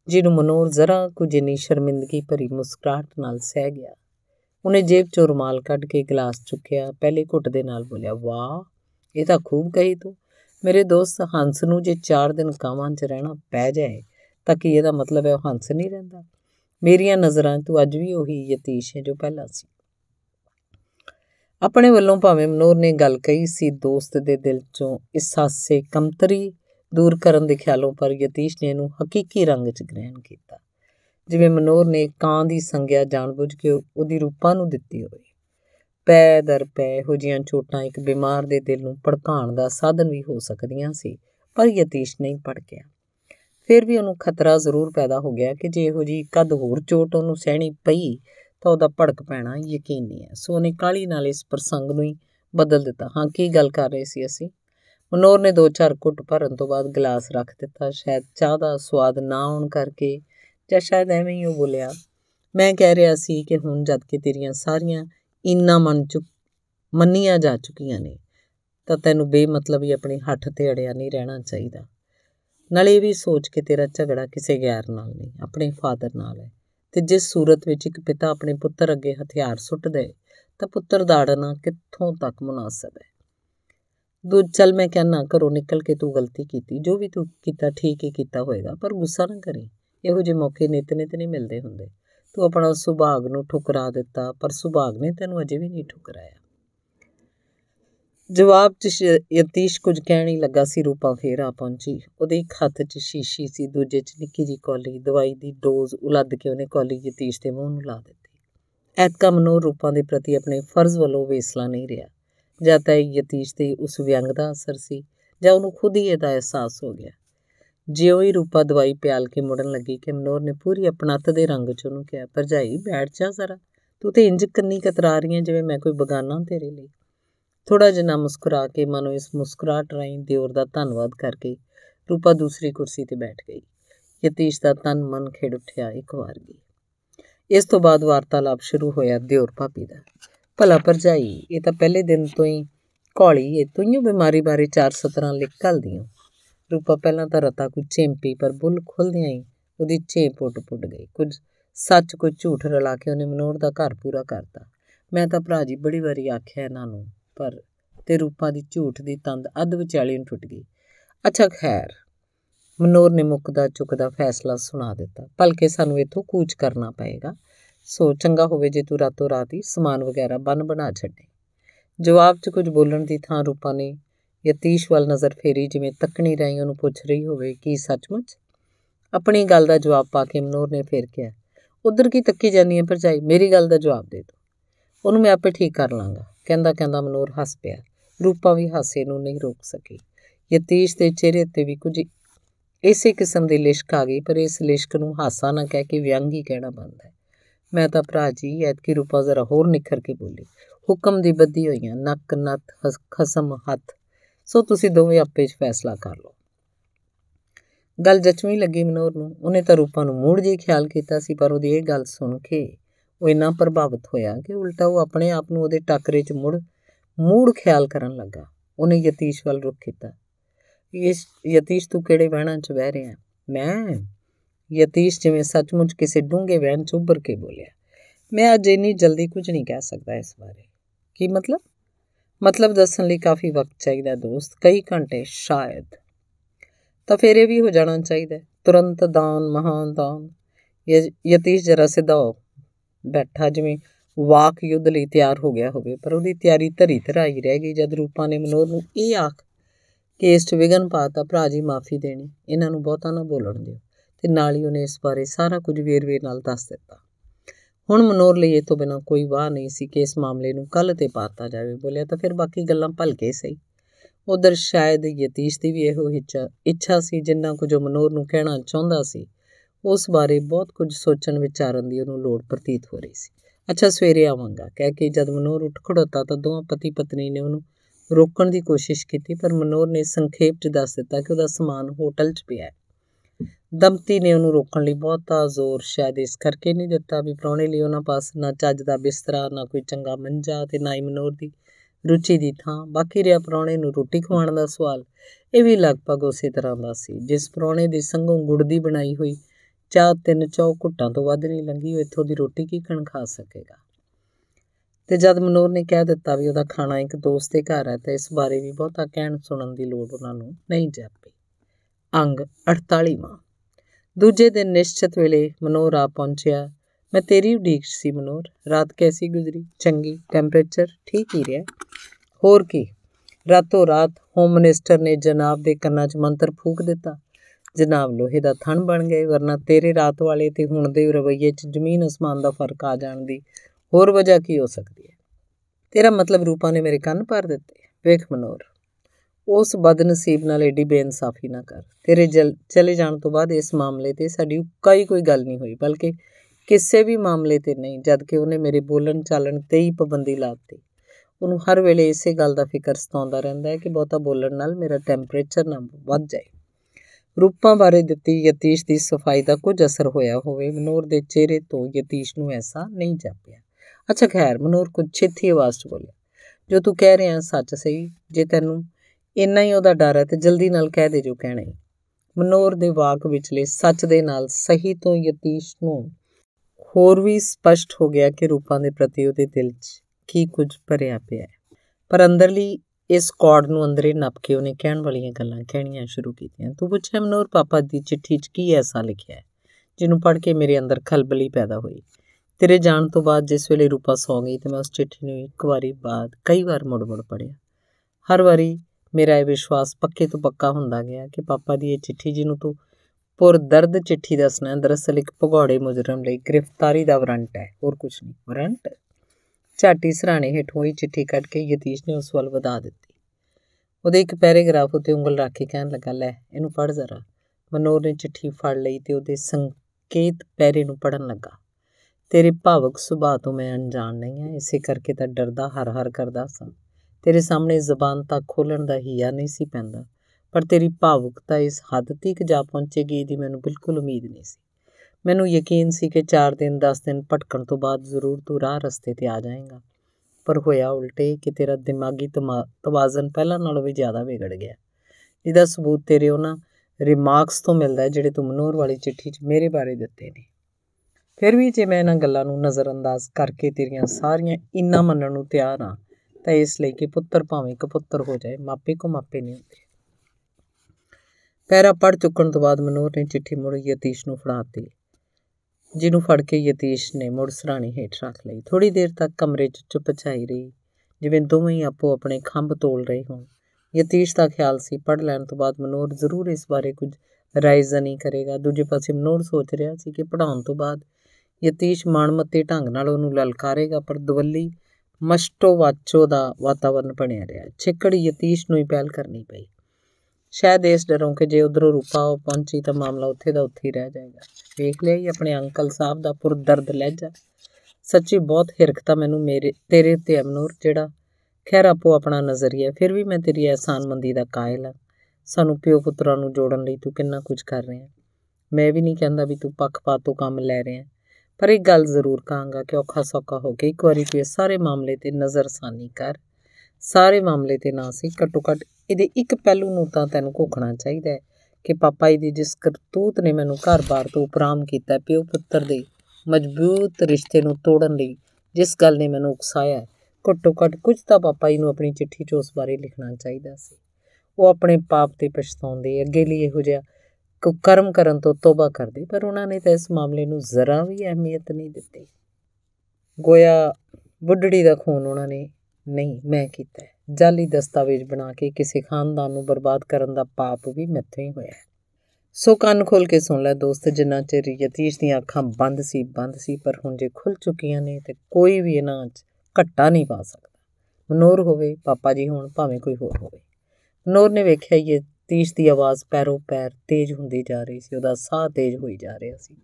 ਜਿਹਨੂੰ ਮਨੋਰ ਜ਼ਰਾ ਕੁਝ ਨਹੀਂ ਸ਼ਰਮਿੰਦਗੀ ਭਰੀ ਮੁਸਕਰਾਹਟ ਨਾਲ ਸਹਿ ਗਿਆ ਉਹਨੇ ਜੇਬ ਚੋਂ ਰੁਮਾਲ ਕੱਢ ਕੇ ਗਲਾਸ ਚੁੱਕਿਆ ਪਹਿਲੇ ਘੁੱਟ ਦੇ ਨਾਲ ਬੋਲਿਆ ਵਾਹ ਇਹ ਤਾਂ ਖੂਬ ਕਹੀ ਤੂੰ ਮੇਰੇ ਦੋਸਤ ਹੰਸ ਨੂੰ ਜੇ 4 ਦਿਨ ਕਾਵਾਂ 'ਚ ਰਹਿਣਾ ਪੈ ਜਾਏ ਤਾਂ ਕੀ ਇਹਦਾ ਮਤਲਬ ਹੈ ਉਹ ਹੰਸ ਨਹੀਂ ਰਹਿੰਦਾ ਮੇਰੀਆਂ ਨਜ਼ਰਾਂ ਤੂੰ ਅੱਜ ਵੀ ਉਹੀ ਯਤੀਸ਼ ਹੈ ਜੋ ਪਹਿਲਾਂ ਸੀ ਆਪਣੇ ਵੱਲੋਂ ਭਾਵੇਂ ਮਨੋਰ ਨੇ ਗੱਲ ਕਹੀ ਸੀ ਦੋਸਤ ਦੇ ਦਿਲ 'ਚੋਂ ਇਸ ਹਾਸੇ ਕਮਤਰੀ ਦੂਰ ਕਰਨ ਦੇ ਖਿਆਲੋਂ ਪਰ ਯਤੀਸ਼ ਨੇ ਇਹਨੂੰ ਹਕੀਕੀ ਰੰਗ 'ਚ ਗ੍ਰਹਿਣ ਕੀਤਾ ਜਿਵੇਂ ਮਨੋਰ ਨੇ ਕਾਂ ਦੀ ਸੰਗਿਆ ਜਾਣਬੁੱਝ ਕੇ ਉਹਦੀ ਰੂਪਾਂ ਨੂੰ ਦਿੱਤੀ ਹੋਵੇ ਪੈ ਦਰ ਪੈ ਹੋ ਜੀਆਂ ਛੋਟਾਂ ਇੱਕ ਬਿਮਾਰ ਦੇ ਦਿਲ ਨੂੰ ਭੜਕਾਉਣ ਦਾ ਸਾਧਨ ਵੀ ਹੋ ਸਕਦੀਆਂ ਸੀ ਪਰ ਯਤੀਸ਼ ਨਹੀਂ ਪੜ ਗਿਆ ਫਿਰ ਵੀ ਉਹਨੂੰ ਖਤਰਾ ਜ਼ਰੂਰ ਪੈਦਾ ਹੋ ਗਿਆ ਕਿ ਜੇ ਇਹੋ ਜੀ ਕਦ ਹੋਰ ਚੋਟ ਉਹਨੂੰ ਸਹਿਣੀ ਪਈ ਤਾਂ ਉਹਦਾ ਭੜਕ ਪੈਣਾ ਯਕੀਨੀ ਹੈ ਸੋ ਉਹਨੇ ਕਾਲੀ ਨਾਲ ਇਸ ਪ੍ਰਸੰਗ ਨੂੰ ਹੀ ਬਦਲ ਦਿੱਤਾ ਹਾਂ ਕੀ ਗੱਲ ਕਰ ਰਹੇ ਸੀ ਅਸੀਂ ਮਨੋਰ ਨੇ ਦੋ ਚਾਰ ਘੁੱਟ ਭਰਨ ਤੋਂ ਬਾਅਦ ਗਲਾਸ ਰੱਖ ਦਿੱਤਾ ਸ਼ਾਇਦ ਚਾਹ ਦਾ ਸਵਾਦ ਨਾ ਆਉਣ ਕਰਕੇ ਜਾਂ ਸ਼ਾਇਦ ਐਵੇਂ ਹੀ ਉਹ ਬੋਲਿਆ ਮੈਂ ਕਹਿ ਰਿਹਾ ਸੀ ਕਿ ਹੁਣ ਜਦ ਕਿ ਤੇਰੀਆਂ ਸਾਰੀਆਂ ਇੰਨਾ ਮਨ ਚੁੱਕ ਮੰਨੀਆਂ ਜਾ ਚੁੱਕੀਆਂ ਨੇ ਤਾਂ ਤੈਨੂੰ ਬੇਮਤਲਬ ਹੀ ਆਪਣੇ ਹੱਥ ਤੇ ਅੜਿਆ ਨਹੀਂ ਰਹਿਣਾ ਚਾਹੀਦਾ ਨਾਲੇ ਵੀ ਸੋਚ ਕੇ ਤੇਰਾ ਝਗੜਾ ਕਿਸੇ ਗੈਰ ਨਾਲ ਨਹੀਂ ਆਪਣੇ ਫਾਦਰ ਨਾਲ ਹੈ ਤੇ ਜਿਸ ਸੂਰਤ ਵਿੱਚ ਇੱਕ ਪਿਤਾ ਆਪਣੇ ਪੁੱਤਰ ਅੱਗੇ ਹਥਿਆਰ ਸੁੱਟ ਦੇ ਤਾਂ ਪੁੱਤਰ ਦਾੜਨਾ ਕਿੱਥੋਂ ਤੱਕ ਮناسب ਹੈ ਦੂਜ ਚਲ ਮੈਂ ਕਹਿਣਾ ਕਰੋ ਨਿਕਲ ਕੇ ਤੂੰ ਗਲਤੀ ਕੀਤੀ ਜੋ ਵੀ ਤੂੰ ਕੀਤਾ ਠੀਕ ਹੀ ਕੀਤਾ ਹੋਵੇਗਾ ਪਰ ਗੁੱਸਾ ਨਾ ਕਰੀ ਇਹੋ ਜਿਹੇ ਮੌਕੇ ਨਿਤਨੇ ਤੇ ਨਹੀਂ ਮਿਲਦੇ ਹੁੰਦੇ ਤੂੰ ਆਪਣਾ ਸੁਭਾਗ ਨੂੰ ਠੁਕਰਾ ਦਿੱਤਾ ਪਰ ਸੁਭਾਗ ਨੇ ਤੈਨੂੰ ਅਜੇ ਵੀ ਨਹੀਂ ਠੁਕਰਾਇਆ ਜਵਾਬ 'ਚ ਯਤੀਸ਼ ਕੁਝ ਕਹਿਣ ਹੀ ਲੱਗਾ ਸੀ ਰੂਪਾ ਫੇਰ ਆ ਪਹੁੰਚੀ ਉਹਦੇ ਇੱਕ ਹੱਥ 'ਚ ਸ਼ੀਸ਼ੀ ਸੀ ਦੂਜੇ 'ਚ ਨਿੱਕੀ ਜੀ ਕੌਲੀ ਦਵਾਈ ਦੀ ਡੋਜ਼ ਉਲੱਦ ਕੇ ਉਹਨੇ ਕੌਲੀ ਯਤੀਸ਼ ਦੇ ਮੂੰਹ ਨੂੰ ਲਾ ਦਿੱਤੀ ਐਤਕਾ ਮਨੋਰ ਰੂਪਾ ਦੇ ਪ੍ਰਤੀ ਆਪਣੇ ਫਰਜ਼ ਵੱਲੋਂ ਵੇਸਲਾ ਨਹੀਂ ਰਿਹਾ ਜਾਂ ਤਾਂ ਯਤੀਸ਼ ਤੇ ਉਸ ਵਿਅੰਗ ਦਾ ਅਸਰ ਸੀ ਜਾਂ ਉਹਨੂੰ ਖੁਦ ਹੀ ਇਹਦਾ ਅਹਿਸਾਸ ਹੋ ਗਿਆ ਜਿਉਂ ਹੀ ਰੂਪਾ ਦਵਾਈ ਪਿਆਲ ਕੇ ਮੁੜਨ ਲੱਗੀ ਕਿ ਮਨੋਰ ਨੇ ਪੂਰੀ ਆਪਣਤ ਦੇ ਰੰਗ 'ਚ ਉਹਨੂੰ ਕਿਹਾ ਭਰਜਾਈ ਬੈਠ ਜਾ ਜ਼ਰਾ ਤੂੰ ਤੇ ਇੰਜ ਕੰਨੀ ਕਤਰਾ ਰਹੀ ਹੈ ਜਿਵੇਂ ਮੈਂ ਕੋਈ ਬਗਾਨਾ ਤੇਰੇ ਲਈ ਥੋੜਾ ਜਿਹਾ ਮੁਸਕਰਾ ਕੇ ਮਨੋ ਇਸ ਮੁਸਕਰਾਟ ਰਾਹੀਂ ਦਿਓਰ ਦਾ ਧੰਨਵਾਦ ਕਰਕੇ ਰੂਪਾ ਦੂਸਰੀ ਕੁਰਸੀ ਤੇ ਬੈਠ ਗਈ ਯਤੀਸ਼ ਦਾ ਤਨ ਮਨ ਖੇੜ ਉੱਠਿਆ ਇੱਕ ਵਾਰ ਵੀ ਇਸ ਤੋਂ ਬਾਅਦ ਵਾਰਤਾਲਾਪ ਸ਼ੁਰੂ ਹੋਇਆ ਦਿਓਰ ਭਾਪੀ ਦਾ ਭਲਾ ਪਰਜਾਈ ਇਹ ਤਾਂ ਪਹਿਲੇ ਦਿਨ ਤੋਂ ਹੀ ਕੋਲੀ ਇਹ ਤੋਂ ਹੀ ਬਿਮਾਰੀ ਬਾਰੇ ਚਾਰ ਸਤਰਾਂ ਲਿਖ ਕਲਦੀਆਂ ਰੂਪਾ ਪਹਿਲਾਂ ਤਾਂ ਰਤਾ ਕੋਈ ਚੇਂਪੀ ਪਰ ਬੁੱਲ ਖੁੱਲਦੀ ਆਈ ਉਹਦੀ ਚੇਪ ਉੱਟ ਪੁੱਟ ਗਈ ਕੁਝ ਸੱਚ ਕੁਝ ਝੂਠ ਰਲਾ ਕੇ ਉਹਨੇ ਮਨੋਰ ਦਾ ਘਰ ਪੂਰਾ ਕਰਤਾ ਮੈਂ ਤਾਂ ਭਰਾ ਜੀ ਬੜੀ ਵਾਰੀ ਆਖਿਆ ਇਹਨਾਂ ਨੂੰ ਪਰ ਤੇ ਰੂਪਾਂ ਦੀ ਝੂਠ ਦੀ ਤੰਦ ਅੱਧ ਵਿਚਾਲੇ ਨੂੰ ਟੁੱਟ ਗਈ ਅੱਛਾ ਖੈਰ ਮਨੋਰ ਨੇ ਮੁਕਦਾ ਚੁੱਕਦਾ ਫੈਸਲਾ ਸੁਣਾ ਦਿੱਤਾ ਭਲਕੇ ਸਾਨੂੰ ਇਥੋਂ ਕੂਚ ਕਰਨਾ ਪਏਗਾ ਸੋ ਚੰਗਾ ਹੋਵੇ ਜੇ ਤੂੰ ਰਾਤੋਂ ਰਾਤ ਹੀ ਸਮਾਨ ਵਗੈਰਾ ਬੰਨ ਬਣਾ ਛੱਡੇ ਜਵਾਬ 'ਚ ਕੁਝ ਬੋਲਣ ਦੀ ਥਾਂ ਰੂਪਾ ਨੇ ਯਤੀਸ਼ ਵੱਲ ਨਜ਼ਰ ਫੇਰੀ ਜਿਵੇਂ ਤੱਕਣੀ ਰਹੀ ਉਹਨੂੰ ਪੁੱਛ ਰਹੀ ਹੋਵੇ ਕੀ ਸੱਚਮੁੱਚ ਆਪਣੀ ਗੱਲ ਦਾ ਜਵਾਬ ਪਾ ਕੇ ਮਨੋਰ ਨੇ ਫੇਰ ਕਿਹਾ ਉਧਰ ਕੀ ਤੱਕੀ ਜਾਨੀ ਹੈ ਜਾਈ ਮੇਰੀ ਗੱਲ ਦਾ ਜਵਾਬ ਦੇ ਦੋ ਉਹਨੂੰ ਮੈਂ ਆਪੇ ਠੀਕ ਕਰ ਲਾਂਗਾ ਕਹਿੰਦਾ ਕਹਿੰਦਾ ਮਨੋਰ ਹੱਸ ਪਿਆ ਰੂਪਾ ਵੀ ਹਾਸੇ ਨੂੰ ਨਹੀਂ ਰੋਕ ਸਕੀ ਯਤੀਸ਼ ਦੇ ਚਿਹਰੇ ਤੇ ਵੀ ਕੁਝ ਇਸੇ ਕਿਸਮ ਦੀ ਲਿਸ਼ਕ ਆ ਗਈ ਪਰ ਇਸ ਲਿਸ਼ਕ ਨੂੰ ਹਾਸਾ ਨਾ ਕਹਿ ਕੇ ਵਿਅੰਗ ਹੀ ਕਹਿਣਾ ਬੰਦਾ ਹੈ ਮੈਂ ਤਾਂ ਭਰਾ ਜੀ ਐਤਕੀ ਰੂਪਾ ਜ਼ਰਾ ਹੋਰ ਨਿਖਰ ਕੇ ਬੋਲੀ ਹੁਕਮ ਦੀ ਬੱਦੀ ਹੋਈਆਂ ਨੱਕ ਨੱਥ ਖਸਮ ਹੱਥ ਸੋ ਤੁਸੀਂ ਦੋਵੇਂ ਆਪੇ ਚ ਫੈਸਲਾ ਕਰ ਲਓ ਗੱਲ ਜਚਵੀਂ ਲੱਗੀ ਮਨੋਰ ਨੂੰ ਉਹਨੇ ਤਾਂ ਰੂਪਾ ਨੂੰ ਮੂੜ ਜੀ ਖਿਆਲ ਕੀਤਾ ਸੀ ਪਰ ਉਹਦੀ ਇਹ ਗੱਲ ਸੁਣ ਕੇ ਉਹ ਇੰਨਾ ਪ੍ਰਭਾਵਿਤ ਹੋਇਆ ਕਿ ਉਲਟਾ ਉਹ ਆਪਣੇ ਆਪ ਨੂੰ ਉਹਦੇ ਟੱਕਰੇ 'ਚ ਮੁੜ ਮੂੜ ਖਿਆਲ ਕਰਨ ਲੱਗਾ ਉਹਨੇ ਯਤੀਸ਼ ਵੱਲ ਰੁਖ ਕੀਤਾ ਇਸ ਯਤੀਸ਼ ਤੂੰ ਕਿਹੜੇ ਵਹਿਣਾ 'ਚ ਵਹਿ ਰਿਹਾ ਮੈਂ ਯਤੀਸ਼ ਜਿਵੇਂ ਸੱਚਮੁੱਚ ਕਿਸੇ ਡੂੰਘੇ ਵਹਿਣ 'ਚ ਉੱਭਰ ਕੇ ਬੋਲਿਆ ਮੈਂ ਅੱਜ ਇੰਨੀ ਜਲਦੀ ਕੁਝ ਨਹੀਂ ਕਹਿ ਸਕਦਾ ਇਸ ਬਾਰੇ ਕੀ ਮਤਲਬ ਮਤਲਬ ਦੱਸਣ ਲਈ ਕਾਫੀ ਵਕਤ ਚਾਹੀਦਾ ਦੋਸਤ ਕਈ ਘੰਟੇ ਸ਼ਾਇਦ ਤਾਂ ਫੇਰੇ ਵੀ ਹੋ ਜਾਣਾ ਚਾਹੀਦਾ ਤੁਰੰਤ ਦਾਨ ਮਹਾਨ ਦਾਨ ਯਤੀਸ਼ ਜਰਾ ਸਿੱਧਾ ਹੋ ਬੈਠਾ ਜਿਵੇਂ ਵਾਕ ਯੁੱਧ ਲਈ ਤਿਆਰ ਹੋ ਗਿਆ ਹੋਵੇ ਪਰ ਉਹਦੀ ਤਿਆਰੀ ਧਰੀ ਧਰਾਈ ਰਹਿ ਗਈ ਜਦ ਰੂਪਾ ਨੇ ਮਨੋਰ ਨੂੰ ਇਹ ਆਖ ਕਿ ਇਸ 'ਚ ਵਿਗਨ ਪਾਤਾ ਭਰਾ ਜੀ ਮਾਫੀ ਦੇਣੀ ਇਹਨਾਂ ਨੂੰ ਬਹੁਤਾ ਨਾ ਬੋਲਣ ਦਿਓ ਤੇ ਨਾਲ ਹੀ ਉਹਨੇ ਇਸ ਬਾਰੇ ਸਾਰਾ ਕੁਝ ਵੇਰਵੇ ਨਾਲ ਦੱਸ ਦਿੱਤਾ ਹੁਣ ਮਨੋਰ ਲਈ ਇਹ ਤੋਂ ਬਿਨਾ ਕੋਈ ਵਾਹ ਨਹੀਂ ਸੀ ਕਿ ਇਸ ਮਾਮਲੇ ਨੂੰ ਕੱਲ ਤੇ ਪਾਤਾ ਜਾਵੇ ਬੋਲਿਆ ਤਾਂ ਫਿਰ ਬਾਕੀ ਗੱਲਾਂ ਭਲਕੇ ਸਹੀ ਉਧਰ ਸ਼ਾਇਦ ਯਤੀਸ਼ ਦੀ ਵੀ ਇਹੋ ਇੱਛਾ ਇੱਛਾ ਸੀ ਜਿੰਨਾ ਕੁਝ ਮਨੋਰ ਨੂੰ ਕਹਿਣਾ ਚਾਹੁੰਦਾ ਸੀ ਉਸ ਬਾਰੇ ਬਹੁਤ ਕੁਝ ਸੋਚਣ ਵਿਚਾਰਨ ਦੀ ਉਹਨੂੰ ਲੋੜ ਪ੍ਰਤੀਤ ਹੋ ਰਹੀ ਸੀ ਅੱਛਾ ਸਵੇਰੇ ਆਵਾਂਗਾ ਕਹਿ ਕੇ ਜਦ ਮਨੋਰ ਉੱਠ ਖੜੋਤਾ ਤਾਂ ਦੋਵਾਂ ਪਤੀ ਪਤਨੀ ਨੇ ਉਹਨੂੰ ਰੋਕਣ ਦੀ ਕੋਸ਼ਿਸ਼ ਕੀਤੀ ਪਰ ਮਨੋਰ ਨੇ ਸੰਖੇਪ 'ਚ ਦੱਸ ਦਿੱਤਾ ਕਿ ਉਹਦਾ ਸਮਾਨ ਹੋਟਲ 'ਚ ਪਿਆ ਹੈ ਦੰਪਤੀ ਨੇ ਉਹਨੂੰ ਰੋਕਣ ਲਈ ਬਹੁਤਾ ਜ਼ੋਰ ਸ਼ਾਇਦ ਇਸ ਕਰਕੇ ਨਹੀਂ ਦਿੱਤਾ ਵੀ ਪ੍ਰਾਹੁਣੇ ਲਈ ਉਹਨਾਂ ਪਾਸ ਨਾ ਚੱਜ ਦਾ ਬਿਸਤਰਾ ਨਾ ਕੋਈ ਚੰਗਾ ਮੰਜਾ ਤੇ ਨਾ ਹੀ ਮਨੋਰ ਦੀ ਰੁਚੀ ਦੀ ਥਾਂ ਬਾਕੀ ਰਿਆ ਪ੍ਰਾਹੁਣੇ ਨੂੰ ਰੋਟੀ ਖਵਾਉਣ ਦਾ ਸਵਾਲ ਇਹ ਵੀ ਲਗਭਗ ਉਸੇ ਤਰ੍ਹਾਂ ਦਾ ਸੀ ਜਿਸ ਪ੍ਰਾਹੁਣੇ ਦੇ ਸੰਘੋਂ ਗੁੜ ਦੀ ਬਣਾਈ ਹੋਈ ਚਾਹ ਤਿੰਨ ਚੌ ਘੁੱਟਾਂ ਤੋਂ ਵੱਧ ਨਹੀਂ ਲੰਗੀ ਉਹ ਇੱਥੋਂ ਦੀ ਰੋਟੀ ਕੀ ਕਣ ਖਾ ਸਕੇਗਾ ਤੇ ਜਦ ਮਨੋਰ ਨੇ ਕਹਿ ਦਿੱਤਾ ਵੀ ਉਹਦਾ ਖਾਣਾ ਇੱਕ ਦੋਸਤ ਦੇ ਘਰ ਹੈ ਤਾਂ ਇਸ ਬਾਰੇ ਵੀ ਬਹੁਤਾ ਕਹਿਣ ਸੁਣਨ ਦੀ ਲੋੜ ਉਹਨਾਂ ਨੂੰ ਨਹੀਂ ਜਾਪੀ ਅੰਗ 48ਵਾਂ ਦੂਜੇ ਦਿਨ ਨਿਸ਼ਚਿਤ ਵੇਲੇ ਮਨੋਰ ਆ ਪਹੁੰਚਿਆ ਮੈਂ ਤੇਰੀ ਉਡੀਕ ਸੀ ਮਨੋਰ ਰਾਤ ਕੈਸੀ ਗੁਜ਼ਰੀ ਚੰਗੀ ਟੈਂਪਰੇਚਰ ਠੀਕ ਹੀ ਰਿਹਾ ਹੋਰ ਕੀ ਰਾਤੋਂ ਰਾਤ ਹੋਮ ਮਿਨਿਸਟਰ ਨੇ ਜਨਾਬ ਦੇ ਕੰਨਾਂ 'ਚ ਮੰਤਰ ਫੂਕ ਦਿੱਤਾ ਜਨਾਬ ਲੋਹੇ ਦਾ ਥਣ ਬਣ ਗਏ ਵਰਨਾ ਤੇਰੇ ਰਾਤ ਵਾਲੇ ਤੇ ਹੁਣ ਦੇ ਰਵਈਏ 'ਚ ਜ਼ਮੀਨ ਅਸਮਾਨ ਦਾ ਫਰਕ ਆ ਜਾਣ ਦੀ ਹੋਰ ਵਜ੍ਹਾ ਕੀ ਹੋ ਸਕਦੀ ਹੈ ਤੇਰਾ ਮਤਲਬ ਰੂਪਾ ਨੇ ਮੇਰੇ ਕੰਨ ਪਰ ਦਿੱਤੇ ਵੇਖ ਮਨੋਰ ਉਸ ਬਦਨਸੀਬ ਨਾਲ ਏਡੀ ਬੇਇਨਸਾਫੀ ਨਾ ਕਰ ਤੇਰੇ ਚਲੇ ਜਾਣ ਤੋਂ ਬਾਅਦ ਇਸ ਮਾਮਲੇ ਤੇ ਸਾਡੀ ਹੀ ਕੋਈ ਗੱਲ ਨਹੀਂ ਹੋਈ ਬਲਕਿ ਕਿਸੇ ਵੀ ਮਾਮਲੇ ਤੇ ਨਹੀਂ ਜਦ ਕਿ ਉਹਨੇ ਮੇਰੇ ਬੋਲਣ ਚਾਲਣ ਤੇ ਹੀ ਪਾਬੰਦੀ ਲਾਤੀ ਉਹਨੂੰ ਹਰ ਵੇਲੇ ਇਸੇ ਗੱਲ ਦਾ ਫਿਕਰ ਸਤਾਉਂਦਾ ਰਹਿੰਦਾ ਹੈ ਕਿ ਬਹੁਤਾ ਬੋਲਣ ਨਾਲ ਮੇਰਾ ਟੈਂਪਰੇਚਰ ਨਾ ਵੱਧ ਜਾਏ ਰੂਪਾਂ ਬਾਰੇ ਦਿੱਤੀ ਯਤੀਸ਼ ਦੀ ਸਫਾਈ ਦਾ ਕੁਝ ਅਸਰ ਹੋਇਆ ਹੋਵੇ ਮਨੋਰ ਦੇ ਚਿਹਰੇ ਤੋਂ ਯਤੀਸ਼ ਨੂੰ ਐਸਾ ਨਹੀਂ ਜਾਪਿਆ ਅੱਛਾ ਖੈਰ ਮਨੋਰ ਕੁਝ ਛੇਤੀ ਆਵਾਜ਼ 'ਚ ਬੋਲਿਆ ਜੋ ਤੂੰ ਕਹਿ ਰਿਹਾ ਸੱਚ ਸਹੀ ਜੇ ਤੈਨੂੰ ਇੰਨਾ ਹੀ ਉਹਦਾ ਡਰ ਹੈ ਤੇ ਜਲਦੀ ਨਾਲ ਕਹਿ ਦੇ ਜੋ ਕਹਿਣਾ ਹੈ ਮਨੋਰ ਦੇ ਵਾਕ ਵਿਚਲੇ ਸੱਚ ਦੇ ਨਾਲ ਸਹੀ ਤੋਂ ਯਤੀਸ਼ ਨੂੰ ਹੋਰ ਵੀ ਸਪਸ਼ਟ ਹੋ ਗਿਆ ਕਿ ਰੂਪਾਂ ਦੇ ਪ੍ਰਤੀ ਉਹਦੇ ਦਿਲ 'ਚ ਕੀ ਕੁਝ ਭਰਿਆ ਪਿਆ ਹੈ ਪਰ ਅੰਦਰਲੀ ਇਸ ਕੌੜ ਨੂੰ ਅੰਦਰੇ ਨੱਪ ਕੇ ਉਹਨੇ ਕਹਿਣ ਵਾਲੀਆਂ ਗੱਲਾਂ ਕਹਿਣੀਆਂ ਸ਼ੁਰੂ ਕੀਤੀਆਂ ਤੂੰ ਪੁੱਛਿਆ ਮਨੋਰ ਪਾਪਾ ਦੀ ਚਿੱਠੀ 'ਚ ਕੀ ਐਸਾ ਲਿਖਿਆ ਹੈ ਜਿਹਨੂੰ ਪੜ੍ਹ ਕੇ ਮੇਰੇ ਅੰਦਰ ਖਲਬਲੀ ਪੈਦਾ ਹੋਈ ਤੇਰੇ ਜਾਣ ਤੋਂ ਬਾਅਦ ਜਿਸ ਵੇਲੇ ਰੂਪਾ ਸੌ ਗਈ ਤੇ ਮੈਂ ਉਸ ਚਿੱਠੀ ਨੂੰ ਇੱਕ ਵਾਰੀ ਬਾਅਦ ਕਈ ਵਾਰ ਮੁੜ-ਮੁੜ ਪੜਿਆ ਹਰ ਵਾਰੀ ਮੇਰਾ ਇਹ ਵਿਸ਼ਵਾਸ ਪੱਕੇ ਤੋਂ ਪੱਕਾ ਹੁੰਦਾ ਗਿਆ ਕਿ ਪਾਪਾ ਦੀ ਇਹ ਚਿੱਠੀ ਜਿਹਨੂੰ ਤੂੰ ਪੁਰ ਦਰਦ ਚਿੱਠੀ ਦੱਸਣਾ ਦਰਅਸਲ ਇੱਕ ਭਗੌੜੇ ਮੁਜਰਮ ਲਈ ਗ੍ਰਿਫਤਾਰੀ ਦਾ ਵਾਰੰਟ ਹੈ ਹੋਰ ਕੁਝ ਨਹੀਂ ਵਾਰੰਟ ਝਾਟੀ ਸਰਾਣੇ ਹੇਠੋਂ ਹੀ ਚਿੱਠੀ ਕੱਢ ਕੇ ਯਤੀਸ਼ ਨੇ ਉਸ ਵੱਲ ਵਧਾ ਦਿੱਤੀ ਉਹਦੇ ਇੱਕ ਪੈਰਾਗ੍ਰਾਫ ਉੱਤੇ ਉਂਗਲ ਰੱਖ ਕੇ ਕਹਿਣ ਲੱਗਾ ਲੈ ਇਹਨੂੰ ਪੜ੍ਹ ਜ਼ਰਾ ਮਨੋਰ ਨੇ ਚਿੱਠੀ ਫੜ ਲਈ ਤੇ ਉਹਦੇ ਸੰਕੇਤ ਪੈਰੇ ਨੂੰ ਪੜਨ ਲੱਗਾ ਤੇਰੇ ਭਾਵਕ ਸੁਭਾਅ ਤੋਂ ਮੈਂ ਅਣਜਾਣ ਨਹੀਂ ਆ ਇਸੇ ਕਰਕੇ ਤਾਂ ਡਰਦਾ ਹਰ ਹਰ ਕਰਦਾ ਸਾਂ ਤੇਰੇ ਸਾਹਮਣੇ ਜ਼ਬਾਨ ਤਾਂ ਖੋਲਣ ਦਾ ਹਿਆ ਨਹੀਂ ਸੀ ਪੈਂਦਾ ਪਰ ਤੇਰੀ ਭਾਵੁਕਤਾ ਇਸ ਹੱਦ ਤੱਕ ਜਾ ਪਹੁੰਚੇਗੀ ਦੀ ਮੈਨੂੰ ਬਿਲਕੁਲ ਉਮੀਦ ਨਹੀਂ ਸੀ ਮੈਨੂੰ ਯਕੀਨ ਸੀ ਕਿ 4 ਦਿਨ 10 ਦਿਨ ਭਟਕਣ ਤੋਂ ਬਾਅਦ ਜ਼ਰੂਰ ਤੂੰ ਰਾਹ ਰਸਤੇ ਤੇ ਆ ਜਾਏਗਾ ਪਰ ਹੋਇਆ ਉਲਟੇ ਕਿ ਤੇਰਾ ਦਿਮਾਗੀ ਤਵਾਜ਼ਨ ਪਹਿਲਾਂ ਨਾਲੋਂ ਵੀ ਜ਼ਿਆਦਾ ਵਿਗੜ ਗਿਆ ਇਹਦਾ ਸਬੂਤ ਤੇਰੇ ਉਹਨਾਂ ਰਿਮਾਰਕਸ ਤੋਂ ਮਿਲਦਾ ਜਿਹੜੇ ਤੂੰ ਮਨੋਰ ਵਾਲੀ ਚਿੱਠੀ 'ਚ ਮੇਰੇ ਬਾਰੇ ਦਿੱਤੇ ਨੇ ਫਿਰ ਵੀ ਜੇ ਮੈਂ ਇਹਨਾਂ ਗੱਲਾਂ ਨੂੰ ਨਜ਼ਰਅੰਦਾਜ਼ ਕਰਕੇ ਤੇਰੀਆਂ ਸਾਰੀਆਂ ਇੰਨਾ ਮੰਨਣ ਨੂੰ ਤਿਆਰ ਹਾਂ ਤਾਂ ਇਸ ਲਈ ਕਿ ਪੁੱਤਰ ਭਾਵੇਂ ਕਪੁੱਤਰ ਹੋ ਜਾਏ ਮਾਪੇ ਕੋ ਮਾਪੇ ਨਹੀਂ ਹੁੰਦੇ ਪੈਰਾ ਪੜ ਚੁੱਕਣ ਤੋਂ ਬਾਅਦ ਮਨੋਰ ਨੇ ਚਿੱਠੀ ਮੁੜ ਯਤੀਸ਼ ਨੂੰ ਫੜਾਤੀ ਜਿਹਨੂੰ ਫੜ ਕੇ ਯਤੀਸ਼ ਨੇ ਮੁੜ ਸਰਾਣੀ ਹੇਠ ਰੱਖ ਲਈ ਥੋੜੀ ਦੇਰ ਤੱਕ ਕਮਰੇ 'ਚ ਚੁੱਪ ਛਾਈ ਰਹੀ ਜਿਵੇਂ ਦੋਵੇਂ ਹੀ ਆਪੋ ਆਪਣੇ ਖੰਭ ਤੋਲ ਰਹੇ ਹੋਣ ਯਤੀਸ਼ ਦਾ ਖਿਆਲ ਸੀ ਪੜ ਲੈਣ ਤੋਂ ਬਾਅਦ ਮਨੋਰ ਜ਼ਰੂਰ ਇਸ ਬਾਰੇ ਕੁਝ ਰਾਇਜ਼ਾ ਜ਼ਨੀ ਕਰੇਗਾ ਦੂਜੇ ਪਾਸੇ ਮਨੋਰ ਸੋਚ ਰਿਹਾ ਸੀ ਕਿ ਪੜਾਉਣ ਤੋਂ ਬਾਅਦ ਯਤੀਸ਼ ਮਾਨਮਤੇ ਢੰਗ ਨਾਲ ਉਹਨੂੰ ਲਲਕਾਰੇਗਾ ਪਰ ਦਵੱਲੀ ਮਸ਼ਟੋ ਵਾਚੋ ਦਾ ਵਾਤਾਵਰਣ ਬਣਿਆ ਰਿਹਾ ਛਿੱਕੜ ਯਤੀਸ਼ ਨੂੰ ਹੀ ਪਹਿਲ ਕਰਨੀ ਪਈ ਸ਼ਾਇਦ ਇਸ ਡਰੋਂ ਕਿ ਜੇ ਉਧਰੋਂ ਰੂਪਾ ਉਹ ਪਹੁੰਚੀ ਤਾਂ ਮਾਮਲਾ ਉੱਥੇ ਦਾ ਉੱਥੇ ਹੀ ਰਹਿ ਜਾਏਗਾ ਵੇਖ ਲਿਆ ਹੀ ਆਪਣੇ ਅੰਕਲ ਸਾਹਿਬ ਦਾ ਪੁਰ ਦਰਦ ਲੈ ਜਾ ਸੱਚੀ ਬਹੁਤ ਹਿਰਖਤਾ ਮੈਨੂੰ ਮੇਰੇ ਤੇਰੇ ਤੇ ਅਮਨੂਰ ਜਿਹੜਾ ਖੈਰ ਆਪੋ ਆਪਣਾ ਨਜ਼ਰੀਆ ਫਿਰ ਵੀ ਮੈਂ ਤੇਰੀ ਅਹਿਸਾਨਮੰਦੀ ਦਾ ਕਾਇਲ ਹਾਂ ਸਾਨੂੰ ਪਿਓ ਪੁੱਤਰਾਂ ਨੂੰ ਜੋੜਨ ਲਈ ਤੂੰ ਕਿੰਨਾ ਕੁਝ ਕਰ ਰਿਹਾ ਮੈਂ ਵੀ ਨਹੀਂ ਕਹਿੰਦਾ ਵੀ ਤੂੰ ਪੱਖਪਾਤ ਤੋਂ ਕੰਮ ਲੈ ਰਿਹਾ ਪਰ ਇੱਕ ਗੱਲ ਜ਼ਰੂਰ ਕਹਾਂਗਾ ਕਿ ਔਖਾ ਸੌਖਾ ਹੋ ਕੇ ਇੱਕ ਵਾਰੀ ਤੂੰ ਸਾਰੇ ਮਾਮਲੇ ਤੇ ਨਜ਼ਰਸਾਨੀ ਕਰ ਸਾਰੇ ਮਾਮਲੇ ਤੇ ਨਾ ਸੀ ਘੱਟੋ ਘੱਟ ਇਹਦੇ ਇੱਕ ਪਹਿਲੂ ਨੂੰ ਤਾਂ ਤੈਨੂੰ ਘੋਖਣਾ ਚਾਹੀਦਾ ਹੈ ਕਿ ਪਾਪਾ ਜੀ ਦੀ ਜਿਸ ਕਰਤੂਤ ਨੇ ਮੈਨੂੰ ਘਰ-ਬਾਰ ਤੋਂ ਉਪਰਾਮ ਕੀਤਾ ਪਿਓ ਪੁੱਤਰ ਦੇ ਮਜ਼ਬੂਤ ਰਿਸ਼ਤੇ ਨੂੰ ਤੋੜਨ ਲਈ ਜਿਸ ਗੱਲ ਨੇ ਮੈਨੂੰ ਉਕਸਾਇਆ ਘੱਟੋ ਘਟ ਕੁਝ ਤਾਂ ਪਾਪਾ ਜੀ ਨੂੰ ਆਪਣੀ ਚਿੱਠੀ 'ਚ ਉਸ ਬਾਰੇ ਲਿਖਣਾ ਚਾਹੀਦਾ ਸੀ ਉਹ ਆਪਣੇ ਪਾਪ ਤੇ ਪਛਤਾਉਂਦੇ ਅੱਗੇ ਲਈ ਇਹੋ ਜਿਹਾ ਕਰਮ ਕਰਨ ਤੋਂ ਤੋਬਾ ਕਰਦੇ ਪਰ ਉਹਨਾਂ ਨੇ ਤਾਂ ਇਸ ਮਾਮਲੇ ਨੂੰ ਜ਼ਰਾ ਵੀ ਅਹਿਮੀਅਤ ਨਹੀਂ ਦਿੱਤੀ ਗੋਇਆ ਬੁੱਢੜੀ ਦਾ ਖੂਨ ਉਹਨਾਂ ਨੇ ਨਹੀਂ ਮੈਂ ਕੀਤਾ ਜਾਲੀ ਦਸਤਾਵੇਜ਼ ਬਣਾ ਕੇ ਕਿਸੇ ਖਾਨਦਾਨ ਨੂੰ ਬਰਬਾਦ ਕਰਨ ਦਾ ਪਾਪ ਵੀ ਮੱਥੇ ਹੀ ਹੋਇਆ ਸੋ ਕੰਨ ਖੋਲ ਕੇ ਸੁਣ ਲੈ ਦੋਸਤ ਜਿੰਨਾ ਚਿਰ ਯਤੀਸ਼ ਦੀਆਂ ਅੱਖਾਂ ਬੰਦ ਸੀ ਬੰਦ ਸੀ ਪਰ ਹੁਣ ਜੇ ਖੁੱਲ ਚੁੱਕੀਆਂ ਨੇ ਤੇ ਕੋਈ ਵੀ ਇਹਨਾਂ 'ਚ ਘੱਟਾ ਨਹੀਂ ਪਾ ਸਕਦਾ ਮਨੋਰ ਹੋਵੇ ਪਾਪਾ ਜੀ ਹੋਣ ਭਾਵੇਂ ਕੋਈ ਹੋਰ ਹੋਵੇ ਮਨੋਰ ਨੇ ਵੇਖਿਆ ਇਹ ਤੀਸ਼ ਦੀ ਆਵਾਜ਼ ਪੈਰੋ ਪੈਰ ਤੇਜ਼ ਹੁੰਦੀ ਜਾ ਰਹੀ ਸੀ ਉਹਦਾ ਸਾਹ ਤੇਜ਼ ਹੋਈ ਜਾ ਰਿਹਾ ਸੀ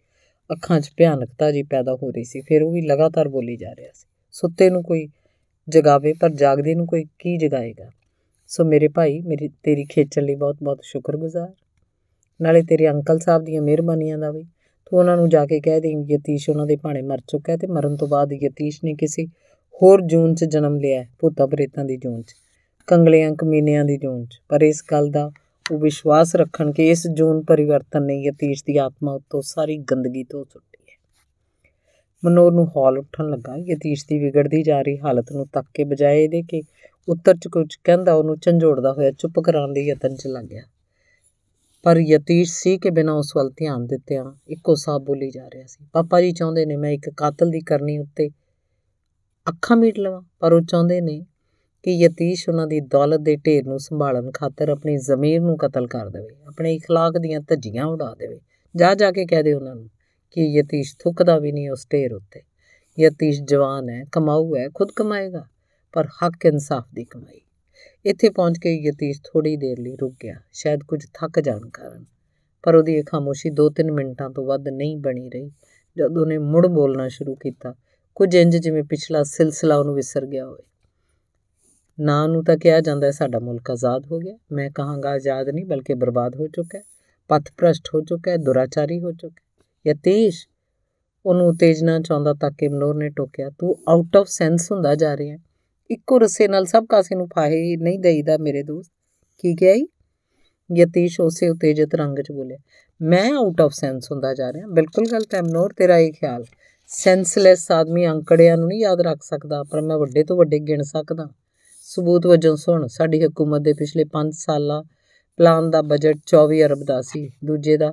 ਅੱਖਾਂ 'ਚ ਭਿਆਨਕਤਾ ਜੀ ਪੈਦਾ ਹੋ ਰਹੀ ਸੀ ਫਿਰ ਉਹ ਵੀ ਲਗਾਤਾਰ ਬੋਲੀ ਜਾ ਰਿਹਾ ਸੀ ਸੁੱਤੇ ਨੂੰ ਕੋਈ ਜਗਾਵੇ ਪਰ ਜਾਗਦੇ ਨੂੰ ਕੋਈ ਕੀ ਜਗਾਏਗਾ ਸੋ ਮੇਰੇ ਭਾਈ ਮੇਰੀ ਤੇਰੀ ਖੇਚਲ ਲਈ ਬਹੁਤ-ਬਹੁਤ ਸ਼ੁਕਰਗੁਜ਼ਾਰ ਨਾਲੇ ਤੇਰੇ ਅੰਕਲ ਸਾਹਿਬ ਦੀਆਂ ਮਿਹਰਬਾਨੀਆਂ ਦਾ ਵੀ ਤੂੰ ਉਹਨਾਂ ਨੂੰ ਜਾ ਕੇ ਕਹਿ ਦੇ ਯਤੀਸ਼ ਉਹਨਾਂ ਦੇ ਭਾਣੇ ਮਰ ਚੁੱਕਾ ਹੈ ਤੇ ਮਰਨ ਤੋਂ ਬਾਅਦ ਯਤੀਸ਼ ਨੇ ਕਿਸੇ ਹੋਰ ਜੂਨ 'ਚ ਜਨਮ ਲਿਆ ਭੂਤਾਂ ਪ੍ਰੇਤਾਂ ਦੀ ਜੂਨ 'ਚ ਕੰਗਲਿਆਂ ਕਮੀਨਿਆਂ ਦੀ ਜੂਨ 'ਚ ਪਰ ਇਸ ਗੱਲ ਦਾ ਉਹ ਵਿਸ਼ਵਾਸ ਰੱਖਣ ਕਿ ਇਸ ਜੂਨ ਪਰਿਵਰਤਨ ਨੇ ਯਤੀਸ਼ ਦੀ ਆਤਮਾ ਉੱਤੋਂ ਸਾਰੀ ਗੰਦਗੀ ਤੋਂ ਮਨੋਰ ਨੂੰ ਹੌਲ ਉੱਠਣ ਲੱਗਾ ਯਤੀਸ਼ ਦੀ ਵਿਗੜਦੀ ਜਾ ਰਹੀ ਹਾਲਤ ਨੂੰ ਤੱਕ ਕੇ ਬਜਾਏ ਦੇ ਕਿ ਉੱਤਰ ਚ ਕੁਝ ਕਹਿੰਦਾ ਉਹਨੂੰ ਝੰਜੋੜਦਾ ਹੋਇਆ ਚੁੱਪ ਕਰਾਉਣ ਦੇ ਯਤਨ ਚ ਲੱਗ ਗਿਆ ਪਰ ਯਤੀਸ਼ ਸੀ ਕਿ ਬਿਨਾਂ ਉਸ ਵੱਲ ਧਿਆਨ ਦਿੱਤਿਆਂ ਇੱਕੋ ਸਾਹ ਬੋਲੀ ਜਾ ਰਿਹਾ ਸੀ ਪਾਪਾ ਜੀ ਚਾਹੁੰਦੇ ਨੇ ਮੈਂ ਇੱਕ ਕਾਤਲ ਦੀ ਕਰਨੀ ਉੱਤੇ ਅੱਖਾਂ ਮੀਟ ਲਵਾਂ ਪਰ ਉਹ ਚਾਹੁੰਦੇ ਨੇ ਕਿ ਯਤੀਸ਼ ਉਹਨਾਂ ਦੀ ਦੌਲਤ ਦੇ ਢੇਰ ਨੂੰ ਸੰਭਾਲਣ ਖਾਤਰ ਆਪਣੀ ਜ਼ਮੀਰ ਨੂੰ ਕਤਲ ਕਰ ਦੇਵੇ ਆਪਣੇ اخلاق ਦੀਆਂ ਧੱਜੀਆਂ ਉਡਾ ਦੇਵੇ ਜਾ ਜਾ ਕੇ ਕਹਿ ਦੇ ਉਹਨਾਂ ਨੂੰ ਕਿ ਯਤੀਸ਼ ਥੁੱਕਦਾ ਵੀ ਨਹੀਂ ਉਸ ਢੇਰ ਉੱਤੇ ਯਤੀਸ਼ ਜਵਾਨ ਹੈ ਕਮਾਊ ਹੈ ਖੁਦ ਕਮਾਏਗਾ ਪਰ ਹੱਕ ਇਨਸਾਫ ਦੀ ਕਮਾਈ ਇੱਥੇ ਪਹੁੰਚ ਕੇ ਯਤੀਸ਼ ਥੋੜੀ ਦੇਰ ਲਈ ਰੁਕ ਗਿਆ ਸ਼ਾਇਦ ਕੁਝ ਥੱਕ ਜਾਣ ਕਾਰਨ ਪਰ ਉਹਦੀ ਇਹ ਖਾਮੋਸ਼ੀ 2-3 ਮਿੰਟਾਂ ਤੋਂ ਵੱਧ ਨਹੀਂ ਬਣੀ ਰਹੀ ਜਦ ਉਹਨੇ ਮੁੜ ਬੋਲਣਾ ਸ਼ੁਰੂ ਕੀਤਾ ਕੁਝ ਇੰਜ ਜਿਵੇਂ ਪਿਛਲਾ ਸਿਲਸਿਲਾ ਉਹਨੂੰ ਵਿਸਰ ਗਿਆ ਹੋਵੇ ਨਾ ਨੂੰ ਤਾਂ ਕਿਹਾ ਜਾਂਦਾ ਹੈ ਸਾਡਾ ਮੁਲਕ ਆਜ਼ਾਦ ਹੋ ਗਿਆ ਮੈਂ ਕਹਾਂਗਾ ਆਜ਼ਾਦ ਨਹੀਂ ਬਲਕਿ ਬਰਬਾਦ ਹੋ ਚੁੱਕਾ ਹੈ ਪਥਪ੍ਰਸ਼ਟ ਹੋ ਚੁੱਕਾ ਹੈ ਦੁਰਾਚਾਰੀ ਹੋ ਚੁੱਕਾ ਹੈ ਯਤੀਸ਼ ਉਹਨੂੰ ਉਤੇਜਨਾ ਚਾਹੁੰਦਾ ਤਾਂ ਕਿ ਮਲੋਰ ਨੇ ਟੋਕਿਆ ਤੂੰ ਆਊਟ ਆਫ ਸੈਂਸ ਹੁੰਦਾ ਜਾ ਰਿਹਾ ਇੱਕੋ ਰਸੇ ਨਾਲ ਸਭ ਕਾਸੇ ਨੂੰ ਫਾਹੇ ਨਹੀਂ ਦੇਈਦਾ ਮੇਰੇ ਦੋਸਤ ਕੀ ਕਿਹਾ ਹੀ ਯਤੀਸ਼ ਉਸੇ ਉਤੇਜਿਤ ਰੰਗ 'ਚ ਬੋਲਿਆ ਮੈਂ ਆਊਟ ਆਫ ਸੈਂਸ ਹੁੰਦਾ ਜਾ ਰਿਹਾ ਬਿਲਕੁਲ ਗਲਤ ਹੈ ਮਲੋਰ ਤੇਰਾ ਇਹ ਖਿਆਲ ਸੈਂਸਲੈਸ ਆਦਮੀ ਅੰਕੜਿਆਂ ਨੂੰ ਨਹੀਂ ਯਾਦ ਰੱਖ ਸਕਦਾ ਪਰ ਮੈਂ ਵੱਡੇ ਤੋਂ ਵੱਡੇ ਗਿਣ ਸਕਦਾ ਸਬੂਤ ਵਜੋਂ ਸੁਣ ਸਾਡੀ ਹਕੂਮਤ ਦੇ ਪਿਛਲੇ 5 ਸਾਲਾਂ ਪਲਾਨ ਦਾ ਬਜਟ 24 ਅਰਬ ਦਾ ਸੀ ਦੂਜੇ ਦਾ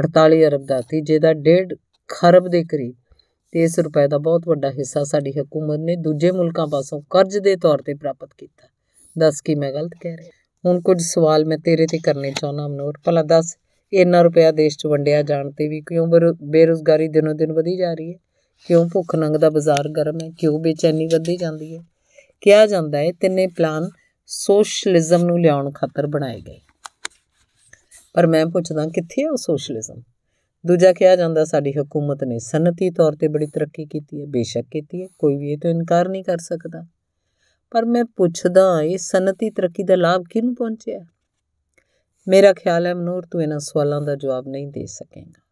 48 ਅਰਬ ਦਾ ਸੀ ਜਿਹਦਾ 1.5 ਖਰਬ ਦੇ ਕਰੀਬ ਤੇ ਇਸ ਰੁਪਏ ਦਾ ਬਹੁਤ ਵੱਡਾ ਹਿੱਸਾ ਸਾਡੀ ਹਕੂਮਤ ਨੇ ਦੂਜੇ ਮੁਲਕਾਂ ਪਾਸੋਂ ਕਰਜ਼ ਦੇ ਤੌਰ ਤੇ ਪ੍ਰਾਪਤ ਕੀਤਾ ਦੱਸ ਕੀ ਮੈਂ ਗਲਤ ਕਹਿ ਰਿਹਾ ਹੁਣ ਕੁਝ ਸਵਾਲ ਮੈਂ ਤੇਰੇ ਤੇ ਕਰਨੇ ਚਾਹੁੰਦਾ ਮਨੋਰ ਭਲਾ ਦੱਸ ਇੰਨਾ ਰੁਪਿਆ ਦੇਸ਼ 'ਚ ਵੰਡਿਆ ਜਾਣ ਤੇ ਵੀ ਕਿਉਂ ਬੇਰੋਜ਼ਗਾਰੀ ਦਿਨੋ ਦਿਨ ਵਧੀ ਜਾ ਰਹੀ ਹੈ ਕਿਉਂ ਭੁੱਖ ਨੰਗ ਦਾ ਬਾਜ਼ਾਰ ਗਰਮ ਹੈ ਕਿਉਂ ਬੇਚੈਨੀ ਵਧਦੀ ਜਾਂਦੀ ਹੈ ਕਿਹਾ ਜਾਂਦਾ ਹੈ ਤਿੰਨੇ ਪਲਾਨ ਸੋਸ਼ਲਿਜ਼ਮ ਨੂੰ ਲਿਆਉਣ ਖਾਤਰ ਬਣਾਏ ਗਏ ਪਰ ਮੈਂ ਪੁੱਛਦਾ ਕਿੱਥੇ ਆ ਉਹ ਸੋਸ਼ਲਿਜ਼ਮ ਦੂਜਾ ਕਿਹਾ ਜਾਂਦਾ ਸਾਡੀ ਹਕੂਮਤ ਨੇ ਸਨਤੀ ਤੌਰ ਤੇ ਬੜੀ ਤਰੱਕੀ ਕੀਤੀ ਹੈ ਬੇਸ਼ੱਕ ਕੀਤੀ ਹੈ ਕੋਈ ਵੀ ਇਹ ਤੋਂ ਇਨਕਾਰ ਨਹੀਂ ਕਰ ਸਕਦਾ ਪਰ ਮੈਂ ਪੁੱਛਦਾ ਇਹ ਸਨਤੀ ਤਰੱਕੀ ਦਾ ਲਾਭ ਕਿਹਨੂੰ ਪਹੁੰਚਿਆ ਮੇਰਾ ਖਿਆਲ ਹੈ ਮਨੂਰ ਤੂੰ ਇਹਨਾਂ ਸਵਾਲਾਂ ਦਾ ਜਵਾਬ ਨਹੀਂ ਦੇ ਸਕੇਂਗਾ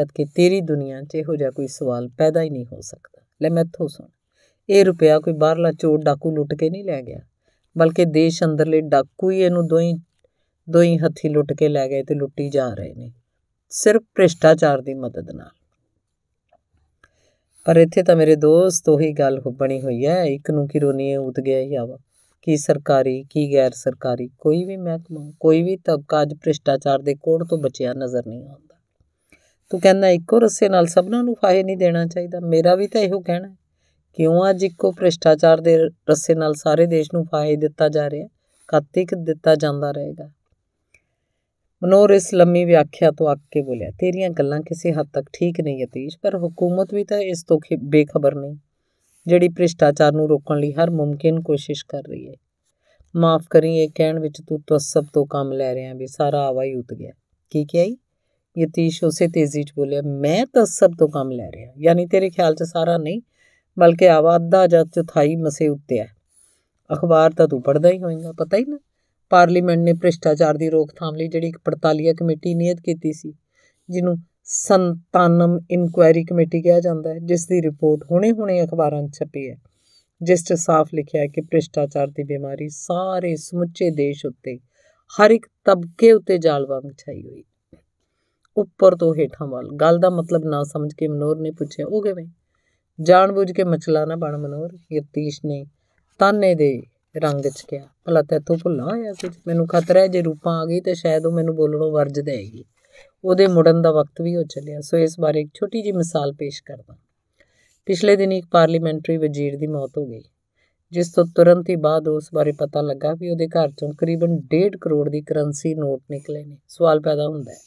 ਜਦ ਕਿ ਤੇਰੀ ਦੁਨੀਆ 'ਚ ਇਹੋ ਜਿਹਾ ਕੋਈ ਸਵਾਲ ਪੈਦਾ ਹੀ ਨਹੀਂ ਹੋ ਸਕਦਾ ਲੈ ਮੈਥੋਂ ਸੁਣ ਇਹ ਰੁਪਿਆ ਕੋਈ ਬਾਹਰਲਾ ਚੋਰ ਡਾਕੂ ਲੁੱਟ ਕੇ ਨਹੀਂ ਲੈ ਗਿਆ ਬਲਕਿ ਦੇਸ਼ ਅੰਦਰਲੇ ਡਾਕੂ ਹੀ ਇਹਨੂੰ ਦੋਈ ਹੀ ਹੱਥੀ ਲੁੱਟ ਕੇ ਲੈ ਗਏ ਤੇ ਲੁੱਟੀ ਜਾ ਰਹੇ ਨੇ ਸਿਰਫ ਭ੍ਰਿਸ਼ਟਾਚਾਰ ਦੀ ਮਦਦ ਨਾਲ ਪਰ ਇੱਥੇ ਤਾਂ ਮੇਰੇ ਦੋਸਤ ਉਹੀ ਗੱਲ ਬਣੀ ਹੋਈ ਹੈ ਇੱਕ ਨੂੰ ਕੀ ਹੈ ਉੱਤ ਗਿਆ ਹੀ ਆਵਾ ਕੀ ਸਰਕਾਰੀ ਕੀ ਗੈਰ ਸਰਕਾਰੀ ਕੋਈ ਵੀ ਮਹਿਕਮਾ ਕੋਈ ਵੀ ਤਬਕਾ ਅੱਜ ਭ੍ਰਿਸ਼ਟਾਚਾਰ ਦੇ ਕੋੜ ਤੋਂ ਬਚਿਆ ਨਜ਼ਰ ਨਹੀਂ ਆਉਂਦਾ ਤੂੰ ਕਹਿੰਦਾ ਇੱਕੋ ਰਸੇ ਨਾਲ ਸਭਨਾਂ ਨੂੰ ਫਾਇਦੇ ਨਹੀਂ ਦੇਣਾ ਚਾਹੀਦਾ ਮੇਰਾ ਵੀ ਤਾਂ ਇਹੋ ਕਹਿਣਾ ਹੈ ਕਿਉਂ ਅੱਜ ਇੱਕੋ ਭ੍ਰਿਸ਼ਟਾਚਾਰ ਦੇ ਰਸੇ ਨਾਲ ਸਾਰੇ ਦੇਸ਼ ਨੂੰ ਫਾਇਦੇ ਦਿੱਤਾ ਜਾ ਰਿਹਾ ਕਾਤਿਕ ਦਿੱਤਾ ਜਾਂਦਾ ਰਹੇਗਾ ਮਨੋਰ ਇਸ ਲੰਮੀ ਵਿਆਖਿਆ ਤੋਂ ਅੱਕ ਕੇ ਬੋਲਿਆ ਤੇਰੀਆਂ ਗੱਲਾਂ ਕਿਸੇ ਹੱਦ ਤੱਕ ਠੀਕ ਨਹੀਂ ਅਤੀਸ਼ ਪਰ ਹਕੂਮਤ ਵੀ ਤਾਂ ਇਸ ਤੋਂ ਬੇਖਬਰ ਨਹੀਂ ਜਿਹੜੀ ਭ੍ਰਿਸ਼ਟਾਚਾਰ ਨੂੰ ਰੋਕਣ ਲਈ ਹਰ ਮੁਮਕਿਨ ਕੋਸ਼ਿਸ਼ ਕਰ ਰਹੀ ਹੈ ਮਾਫ ਕਰੀ ਇਹ ਕਹਿਣ ਵਿੱਚ ਤੂੰ ਸਭ ਤੋਂ ਕੰਮ ਲੈ ਰਿਹਾ ਵੀ ਸਾਰਾ ਆਵਾ ਹੀ ਉੱਤ ਗਿਆ ਕੀ ਕਿਹਾਈ ਯਤੀਸ਼ ਉਸੇ ਤੇਜ਼ੀ 'ਚ ਬੋਲਿਆ ਮੈਂ ਸਭ ਤੋਂ ਕੰਮ ਲੈ ਰਿਹਾ ਯਾਨੀ ਤੇਰੇ ਖਿਆਲ 'ਚ ਸਾਰਾ ਨਹੀਂ ਬਲਕਿ ਆਵਾ ਅੱਧਾ ਜਾਂ ਚੌਥਾਈ ਮਸੇ ਉੱਤੇ ਹੈ ਅਖਬਾਰ ਤਾਂ ਤੂੰ ਪੜਦਾ ਹੀ ਹੋਏਗਾ ਪਤਾ ਹੀ ਨਾ ਪਾਰਲੀਮੈਂਟ ਨੇ ਭ੍ਰਿਸ਼ਟਾਚਾਰ ਦੀ ਰੋਕਥਾਮ ਲਈ ਜਿਹੜੀ ਇੱਕ ਪੜਤਾਲੀਆ ਕਮੇਟੀ ਨਿਯਤ ਕੀਤੀ ਸੀ ਜਿਹਨੂੰ ਸੰਤਾਨਮ ਇਨਕੁਆਇਰੀ ਕਮੇਟੀ ਕਿਹਾ ਜਾਂਦਾ ਹੈ ਜਿਸ ਦੀ ਰਿਪੋਰਟ ਹੁਣੇ-ਹੁਣੇ ਅਖਬਾਰਾਂ 'ਚ ਛਪੀ ਹੈ ਜਿਸ 'ਚ ਸਾਫ਼ ਲਿਖਿਆ ਹੈ ਕਿ ਭ੍ਰਿਸ਼ਟਾਚਾਰ ਦੀ ਬਿਮਾਰੀ ਸਾਰੇ ਸਮੁੱਚੇ ਦੇਸ਼ ਉੱਤੇ ਹਰ ਇੱਕ ਤਬਕੇ ਉੱਤੇ ਜਾਲ ਜਾਲਵਾਂ ਛਾਈ ਹੋਈ ਉੱਪਰ ਤੋਂ ਹੇਠਾਂ ਵੱਲ ਗੱਲ ਦਾ ਮਤਲਬ ਨਾ ਸਮਝ ਕੇ ਮਨੋਰ ਨੇ ਪੁੱਛਿਆ ਉਹ ਕਿਵੇਂ ਜਾਣਬੁੱਝ ਕੇ ਮਚਲਾ ਨਾ ਬਣ ਮਨੋਰ ਯਤੀਸ਼ ਨੇ ਤਾਨੇ ਦੇ ਰੰਗ ਚ ਗਿਆ ਭਲਾ ਤੈਥੋਂ ਭੁੱਲਾ ਹੋਇਆ ਸੀ ਮੈਨੂੰ ਖਤਰਾ ਹੈ ਜੇ ਰੂਪਾਂ ਆ ਗਈ ਤੇ ਸ਼ਾਇਦ ਉਹ ਮੈਨੂੰ ਬੋਲਣੋਂ ਵਰਜ ਦੇਗੀ ਉਹਦੇ ਮੁੜਨ ਦਾ ਵਕਤ ਵੀ ਹੋ ਚੱਲਿਆ ਸੋ ਇਸ ਬਾਰੇ ਇੱਕ ਛੋਟੀ ਜੀ ਮਿਸਾਲ ਪੇਸ਼ ਕਰਦਾ ਪਿਛਲੇ ਦਿਨ ਇੱਕ ਪਾਰਲੀਮੈਂਟਰੀ ਵਜ਼ੀਰ ਦੀ ਮੌਤ ਹੋ ਗਈ ਜਿਸ ਤੋਂ ਤੁਰੰਤ ਹੀ ਬਾਅਦ ਉਸ ਬਾਰੇ ਪਤਾ ਲੱਗਾ ਵੀ ਉਹਦੇ ਘਰ ਚੋਂ ਕਰੀਬਨ 1.5 ਕਰੋੜ ਦੀ ਕਰੰਸੀ ਨੋਟ ਨਿਕਲੇ ਨੇ ਸਵਾਲ ਪੈਦਾ ਹੁੰਦਾ ਹੈ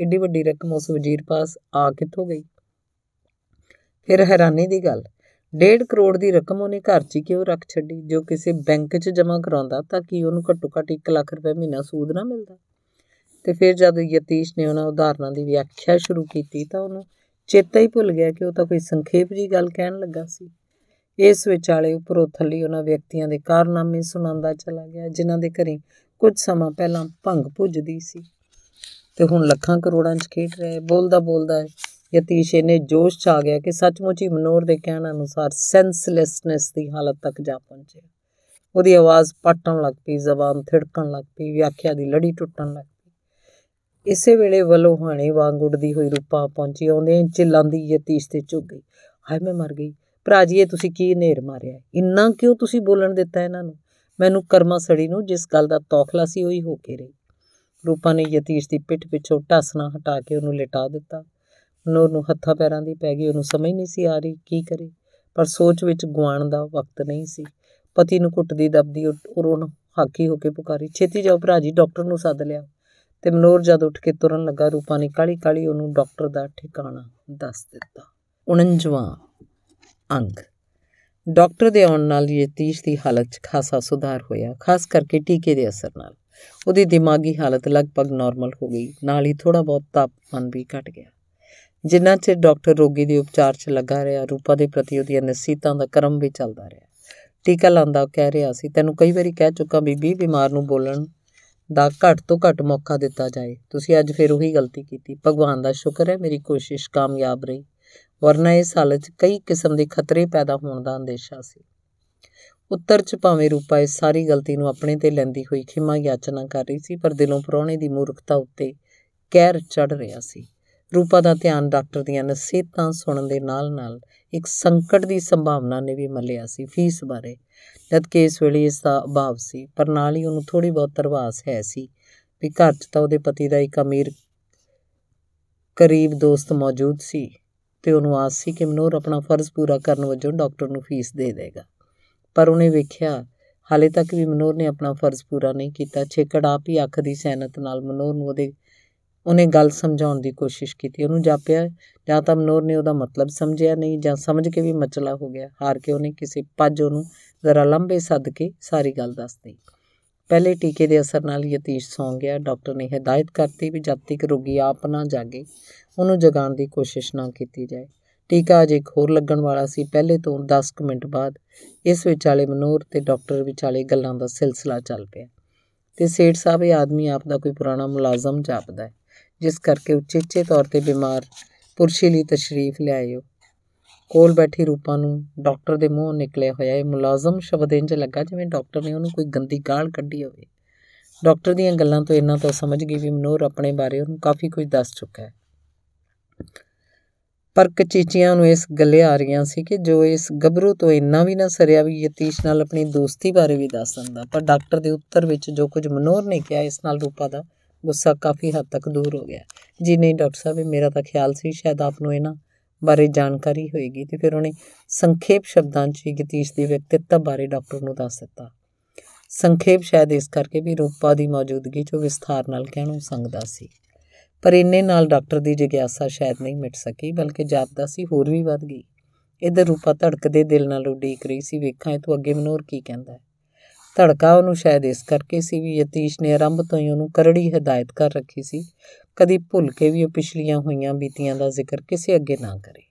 ਏਡੀ ਵੱਡੀ ਰਕਮ ਉਸ ਵਜ਼ੀਰ ਪਾਸ ਆ ਕਿੱਥੋਂ ਗਈ ਫਿਰ ਹੈਰਾਨੀ ਦੀ ਗੱਲ ਡੇਢ ਕਰੋੜ ਦੀ ਰਕਮ ਉਹਨੇ ਘਰ 'ਚ ਕਿਉਂ ਰੱਖ ਛੱਡੀ ਜੋ ਕਿਸੇ ਬੈਂਕ 'ਚ ਜਮ੍ਹਾਂ ਕਰਾਉਂਦਾ ਤਾਂ ਕਿ ਉਹਨੂੰ ਘੱਟੋ ਘੱਟ 1 ਲੱਖ ਰੁਪਏ ਮਹੀਨਾ ਸੂਦ ਨਾ ਮਿਲਦਾ ਤੇ ਫਿਰ ਜਦ ਯਤੀਸ਼ ਨੇ ਉਹਨਾਂ ਉਦਾਹਰਨਾਂ ਦੀ ਵਿਆਖਿਆ ਸ਼ੁਰੂ ਕੀਤੀ ਤਾਂ ਉਹਨੂੰ ਚੇਤਾ ਹੀ ਭੁੱਲ ਗਿਆ ਕਿ ਉਹ ਤਾਂ ਕੋਈ ਸੰਖੇਪ ਜੀ ਗੱਲ ਕਹਿਣ ਲੱਗਾ ਸੀ ਇਸ ਵਿਚਾਲੇ ਉਪਰੋਂ ਥੱਲੇ ਉਹਨਾਂ ਵਿਅਕਤੀਆਂ ਦੇ ਕਾਰਨਾਮੇ ਸੁਣਾਉਂਦਾ ਚਲਾ ਗਿਆ ਜਿਨ੍ਹਾਂ ਦੇ ਘਰੇ ਕੁਝ ਸਮਾਂ ਪਹਿਲਾਂ ਭੰਗ ਪੁੱਜਦੀ ਸੀ ਤੇ ਹੁਣ ਲੱਖਾਂ ਕਰੋੜਾਂ 'ਚ ਖੇਡ ਰਿਹਾ ਬੋਲਦਾ ਬੋਲਦਾ ਯਤੀਸ਼ ਨੇ ਜੋਸ਼ 'ਚ ਆ ਗਿਆ ਕਿ ਸੱਚਮੁੱਚ ਹੀ ਮਨੋਰ ਦੇ ਕਹਿਣ ਅਨੁਸਾਰ ਸੈਂਸਲੈਸਨੈਸ ਦੀ ਹਾਲਤ ਤੱਕ ਜਾ ਪਹੁੰਚਿਆ ਉਹਦੀ ਆਵਾਜ਼ ਪਟਣ ਲੱਗ ਪਈ ਜ਼ਬਾਨ ਥਿੜਕਣ ਲੱਗ ਪਈ ਵਿਆਖਿਆ ਦੀ ਲੜੀ ਟੁੱਟਣ ਲੱਗ ਪਈ ਇਸੇ ਵੇਲੇ ਵੱਲੋਂ ਹਾਣੀ ਵਾਂਗ ਉੱਡਦੀ ਹੋਈ ਰੂਪਾ ਪਹੁੰਚੀ ਆਉਂਦੇ ਦੀ ਯਤੀਸ਼ ਤੇ ਝੁੱਕ ਗਈ ਹਾਏ ਮੈਂ ਮਰ ਗਈ ਭਰਾ ਜੀ ਇਹ ਤੁਸੀਂ ਕੀ ਨੇਰ ਮਾਰਿਆ ਇੰਨਾ ਕਿਉਂ ਤੁਸੀਂ ਬੋਲਣ ਦਿੱਤਾ ਇਹਨਾਂ ਨੂੰ ਮੈਨੂੰ ਕਰਮਾ ਸੜੀ ਨੂੰ ਜਿਸ ਗੱਲ ਦਾ ਤੌਖਲਾ ਸੀ ਉਹੀ ਹੋ ਕੇ ਰਹੀ ਰੂਪਾ ਨੇ ਯਤੀਸ਼ ਦੀ ਪਿੱਠ ਪਿੱਛੋਂ ਟਾਸਣਾ ਹਟਾ ਕੇ ਉਹਨੂੰ ਲਿਟਾ ਦਿੱਤਾ ਨੂਰ ਨੂੰ ਹੱਥਾਂ ਪੈਰਾਂ ਦੀ ਪੈ ਗਈ ਉਹਨੂੰ ਸਮਝ ਨਹੀਂ ਸੀ ਆ ਰਹੀ ਕੀ ਕਰੇ ਪਰ ਸੋਚ ਵਿੱਚ ਗਵਾਣ ਦਾ ਵਕਤ ਨਹੀਂ ਸੀ ਪਤੀ ਨੂੰ ਘੁੱਟਦੀ ਦਬਦੀ ਉਹ ਰੋਣ ਹਾਕੀ ਹੋ ਕੇ ਪੁਕਾਰੀ ਛੇਤੀ ਜਾਓ ਭਰਾ ਜੀ ਡਾਕਟਰ ਨੂੰ ਸੱਦ ਲਿਆ ਤੇ ਮਨੋਰ ਜਦ ਉੱਠ ਕੇ ਤੁਰਨ ਲੱਗਾ ਰੂਪਾ ਨੇ ਕਾਲੀ ਕਾਲੀ ਉਹਨੂੰ ਡਾਕਟਰ ਦਾ ਠਿਕਾਣਾ ਦੱਸ ਦਿੱਤਾ 49ਵਾਂ ਅੰਗ ਡਾਕਟਰ ਦੇ ਆਉਣ ਨਾਲ ਯਤੀਸ਼ ਦੀ ਹਾਲਤ 'ਚ ਖਾਸਾ ਸੁਧਾਰ ਹੋਇਆ ਖਾਸ ਕਰਕੇ ਟੀਕੇ ਦੇ ਅਸਰ ਨਾਲ ਉਹਦੀ ਦਿਮਾਗੀ ਹਾਲਤ ਲਗਭਗ ਨਾਰਮਲ ਹੋ ਗਈ ਨਾਲ ਹੀ ਥੋੜਾ ਬਹੁਤ ਤਾਪਮਾਨ ਵੀ ਘਟ ਗਿਆ ਜਿੰਨਾ ਚਿਰ ਡਾਕਟਰ ਰੋਗੀ ਦੇ ਉਪਚਾਰ 'ਚ ਲੱਗਾ ਰਿਹਾ ਰੂਪਾ ਦੇ ਪ੍ਰਤੀ ਉਹਦੀਆਂ ਨਸੀਤਾਂ ਦਾ ਕਰਮ ਵੀ ਚੱਲਦਾ ਰਿਹਾ ਟੀਕਾ ਲਾਂਦਾ ਕਹਿ ਰਿਹਾ ਸੀ ਤੈਨੂੰ ਕਈ ਵਾਰੀ ਕਹਿ ਚੁੱਕਾ ਬੀਬੀ ਬਿਮਾਰ ਨੂੰ ਬੋਲਣ ਦਾ ਘੱਟ ਤੋਂ ਘੱਟ ਮੌਕਾ ਦਿੱਤਾ ਜਾਏ ਤੁਸੀਂ ਅੱਜ ਫਿਰ ਉਹੀ ਗਲਤੀ ਕੀਤੀ ਭਗਵਾਨ ਦਾ ਸ਼ੁਕਰ ਹੈ ਮੇਰੀ ਕੋਸ਼ਿਸ਼ ਕਾਮਯਾਬ ਰਹੀ ਵਰਨਾ ਇਸ ਹਾਲਤ 'ਚ ਕਈ ਕਿਸਮ ਦੇ ਖਤਰੇ ਪੈਦਾ ਹੋਣ ਦਾ ਅੰਦੇਸ਼ਾ ਸੀ ਉੱਤਰ 'ਚ ਭਾਵੇਂ ਰੂਪਾ ਇਸ ਸਾਰੀ ਗਲਤੀ ਨੂੰ ਆਪਣੇ ਤੇ ਲੈਂਦੀ ਹੋਈ ਖਿਮਾ ਯਾਚਨਾ ਕਰ ਰਹੀ ਸੀ ਪਰ ਦਿਲੋਂ ਪਰੋਣੇ ਦੀ ਮੂਰਖਤਾ ਉੱਤੇ ਕਹਿਰ ਚੜ ਰਿਹਾ ਸੀ ਰੂਪਾ ਦਾ ਧਿਆਨ ਡਾਕਟਰ ਦੀਆਂ ਨਸੀਹਤਾਂ ਸੁਣਨ ਦੇ ਨਾਲ-ਨਾਲ ਇੱਕ ਸੰਕਟ ਦੀ ਸੰਭਾਵਨਾ ਨੇ ਵੀ ਮੱਲਿਆ ਸੀ ਫੀਸ ਬਾਰੇ ਕਿ ਇਸ ਵੇਲੇ ਇਸ ਦਾ ਅਭਾਵ ਸੀ ਪਰ ਨਾਲ ਹੀ ਉਹਨੂੰ ਥੋੜੀ ਬਹੁਤ ਤਰਵਾਸ ਹੈ ਸੀ ਵੀ ਘਰ 'ਚ ਤਾਂ ਉਹਦੇ ਪਤੀ ਦਾ ਇੱਕ ਅਮੀਰ ਕਰੀਬ ਦੋਸਤ ਮੌਜੂਦ ਸੀ ਤੇ ਉਹਨੂੰ ਆਸ ਸੀ ਕਿ ਮਨੋਰ ਆਪਣਾ ਫਰਜ਼ ਪੂਰਾ ਕਰਨ ਵਜੋਂ ਡਾਕਟਰ ਨੂੰ ਫੀਸ ਦੇ ਦੇਗਾ ਪਰ ਉਹਨੇ ਵੇਖਿਆ ਹਾਲੇ ਤੱਕ ਵੀ ਮਨੋਰ ਨੇ ਆਪਣਾ ਫਰਜ਼ ਪੂਰਾ ਨਹੀਂ ਕੀਤਾ ਛੇਕੜਾ ਆਪ ਹੀ ਅੱਖ ਦੀ ਸਹਿਨਤ ਨਾਲ ਮਨੋਰ ਨੂੰ ਉਹਦੇ ਉਹਨੇ ਗੱਲ ਸਮਝਾਉਣ ਦੀ ਕੋਸ਼ਿਸ਼ ਕੀਤੀ ਉਹਨੂੰ ਜਾਪਿਆ ਜਾਂ ਤਾਂ ਮਨੋਰ ਨੇ ਉਹਦਾ ਮਤਲਬ ਸਮਝਿਆ ਨਹੀਂ ਜਾਂ ਸਮਝ ਕੇ ਵੀ ਮਚਲਾ ਹੋ ਗਿਆ ਹਾਰ ਕੇ ਉਹਨੇ ਕਿਸੇ ਪੱਜ ਉਹਨੂੰ ਜ਼ਰਾ ਲੰਬੇ ਸੱਦ ਕੇ ਸਾਰੀ ਗੱਲ ਦੱਸ ਦਿੱਤੀ ਪਹਿਲੇ ਟੀਕੇ ਦੇ ਅਸਰ ਨਾਲ ਯਤੀਸ਼ ਸੌਂ ਗਿਆ ਡਾਕਟਰ ਨੇ ਹਦਾਇਤ ਕਰਤੀ ਵੀ ਜਦ ਤੱਕ ਰੋਗੀ ਆਪ ਨਾ ਜਾਗੇ ਉਹਨੂੰ ਜਗਾਉਣ ਦੀ ਕੋਸ਼ਿਸ਼ ਨਾ ਕੀਤੀ ਜਾਏ ਟੀਕਾ ਅਜੇ ਖੋਰ ਲੱਗਣ ਵਾਲਾ ਸੀ ਪਹਿਲੇ ਤੋਂ 10 ਮਿੰਟ ਬਾਅਦ ਇਸ ਵਿਚਾਲੇ ਮਨੋਰ ਤੇ ਡਾਕਟਰ ਵਿਚਾਲੇ ਗੱਲਾਂ ਦਾ ਸਿਲਸਿਲਾ ਚੱਲ ਪਿਆ ਤੇ ਸੇਠ ਸਾਹਿਬ ਇਹ ਆਦਮੀ ਆਪ ਦਾ ਕੋਈ ਪੁਰਾਣਾ ਮੁਲਾਜ਼ਮ ਜਾਪਦਾ ਹੈ ਜਿਸ ਕਰਕੇ ਉਚੇਚੇ ਤੌਰ ਤੇ ਬਿਮਾਰ ਪੁਰਸ਼ੀ ਲਈ ਤਸ਼ਰੀਫ ਲਿਆਇਓ ਕੋਲ ਬੈਠੀ ਰੂਪਾ ਨੂੰ ਡਾਕਟਰ ਦੇ ਮੂੰਹੋਂ ਨਿਕਲੇ ਹੋਇਆ ਇਹ ਮੁਲਾਜ਼ਮ ਸ਼ਬਦ ਇੰਜ ਲੱਗਾ ਜਿਵੇਂ ਡਾਕਟਰ ਨੇ ਉਹਨੂੰ ਕੋਈ ਗੰਦੀ ਗਾਲ ਕੱਢੀ ਹੋਵੇ ਡਾਕਟਰ ਦੀਆਂ ਗੱਲਾਂ ਤੋਂ ਇਹਨਾਂ ਤੋਂ ਸਮਝ ਗਈ ਵੀ ਮਨੋਰ ਆਪਣੇ ਬਾਰੇ ਉਹਨੂੰ ਕਾਫੀ ਕੁਝ ਦੱਸ ਚੁੱਕਾ ਹੈ ਪਰ ਕਚੀਚੀਆਂ ਨੂੰ ਇਸ ਗੱਲੇ ਆ ਰਹੀਆਂ ਸੀ ਕਿ ਜੋ ਇਸ ਗੱਭਰੂ ਤੋਂ ਇੰਨਾ ਵੀ ਨਾ ਸਰਿਆ ਵੀ ਯਤੀਸ਼ ਨਾਲ ਆਪਣੀ ਦੋਸਤੀ ਬਾਰੇ ਵੀ ਦੱਸ ਦਿੰਦਾ ਪਰ ਡਾਕਟਰ ਦੇ ਉੱਤਰ ਵਿੱਚ ਜੋ ਕੁਝ ਮਨੋਰ ਨੇ ਕਿਹਾ ਇਸ ਨਾਲ ਰੂਪਾ ਦਾ ਗੁੱਸਾ ਕਾਫੀ ਹੱਦ ਤੱਕ ਦੂਰ ਹੋ ਗਿਆ ਜੀ ਨਹੀਂ ਡਾਕਟਰ ਸਾਹਿਬ ਮੇਰਾ ਤਾਂ ਖਿਆਲ ਸੀ ਸ਼ਾਇਦ ਆਪ ਨੂੰ ਇਹਨਾਂ ਬਾਰੇ ਜਾਣਕਾਰੀ ਹੋਏਗੀ ਤੇ ਫਿਰ ਉਹਨੇ ਸੰਖੇਪ ਸ਼ਬਦਾਂ 'ਚ ਗਤੀਸ਼ ਦੇ ਵਿਅਕਤੀਤਵ ਬਾਰੇ ਡਾਕਟਰ ਨੂੰ ਦੱਸ ਦਿੱਤਾ ਸੰਖੇਪ ਸ਼ਾਇਦ ਇਸ ਕਰਕੇ ਵੀ ਰੂਪਾ ਦੀ ਮੌਜੂਦਗੀ 'ਚ ਵਿਸਥਾਰ ਨਾਲ ਕਹਿਣੋਂ ਸੰਗਦਾ ਸੀ ਪਰ ਇੰਨੇ ਨਾਲ ਡਾਕਟਰ ਦੀ ਜਿਗਿਆਸਾ ਸ਼ਾਇਦ ਨਹੀਂ ਮਿਟ ਸਕੀ ਬਲਕਿ ਜਾਪਦਾ ਸੀ ਹੋਰ ਵੀ ਵੱਧ ਗਈ ਇਧਰ ਰੂਪਾ ਧੜਕਦੇ ਦਿਲ ਨਾਲ ਉਡੀਕ ਰਹੀ ਸੀ ਵੇਖਾਂ ਇਹ ਤੋਂ ਅੱਗੇ ਮਨੋਰ ਕੀ ਕਹਿੰਦਾ ਹੈ ਧੜਕਾ ਉਹਨੂੰ ਸ਼ਾਇਦ ਇਸ ਕਰਕੇ ਸੀ ਵੀ ਯਤੀਸ਼ ਨੇ ਆਰੰਭ ਤੋਂ ਹੀ ਉਹਨੂੰ ਕਰੜੀ ਹਦਾਇਤ ਕਰ ਰੱਖੀ ਸੀ ਕਦੀ ਭੁੱਲ ਕੇ ਵੀ ਉਹ ਪਿਛਲੀਆਂ ਹੋਈਆਂ ਬੀਤੀਆਂ ਦਾ ਜ਼ਿਕਰ ਕਿਸੇ ਅੱਗੇ ਨਾ ਕਰੇ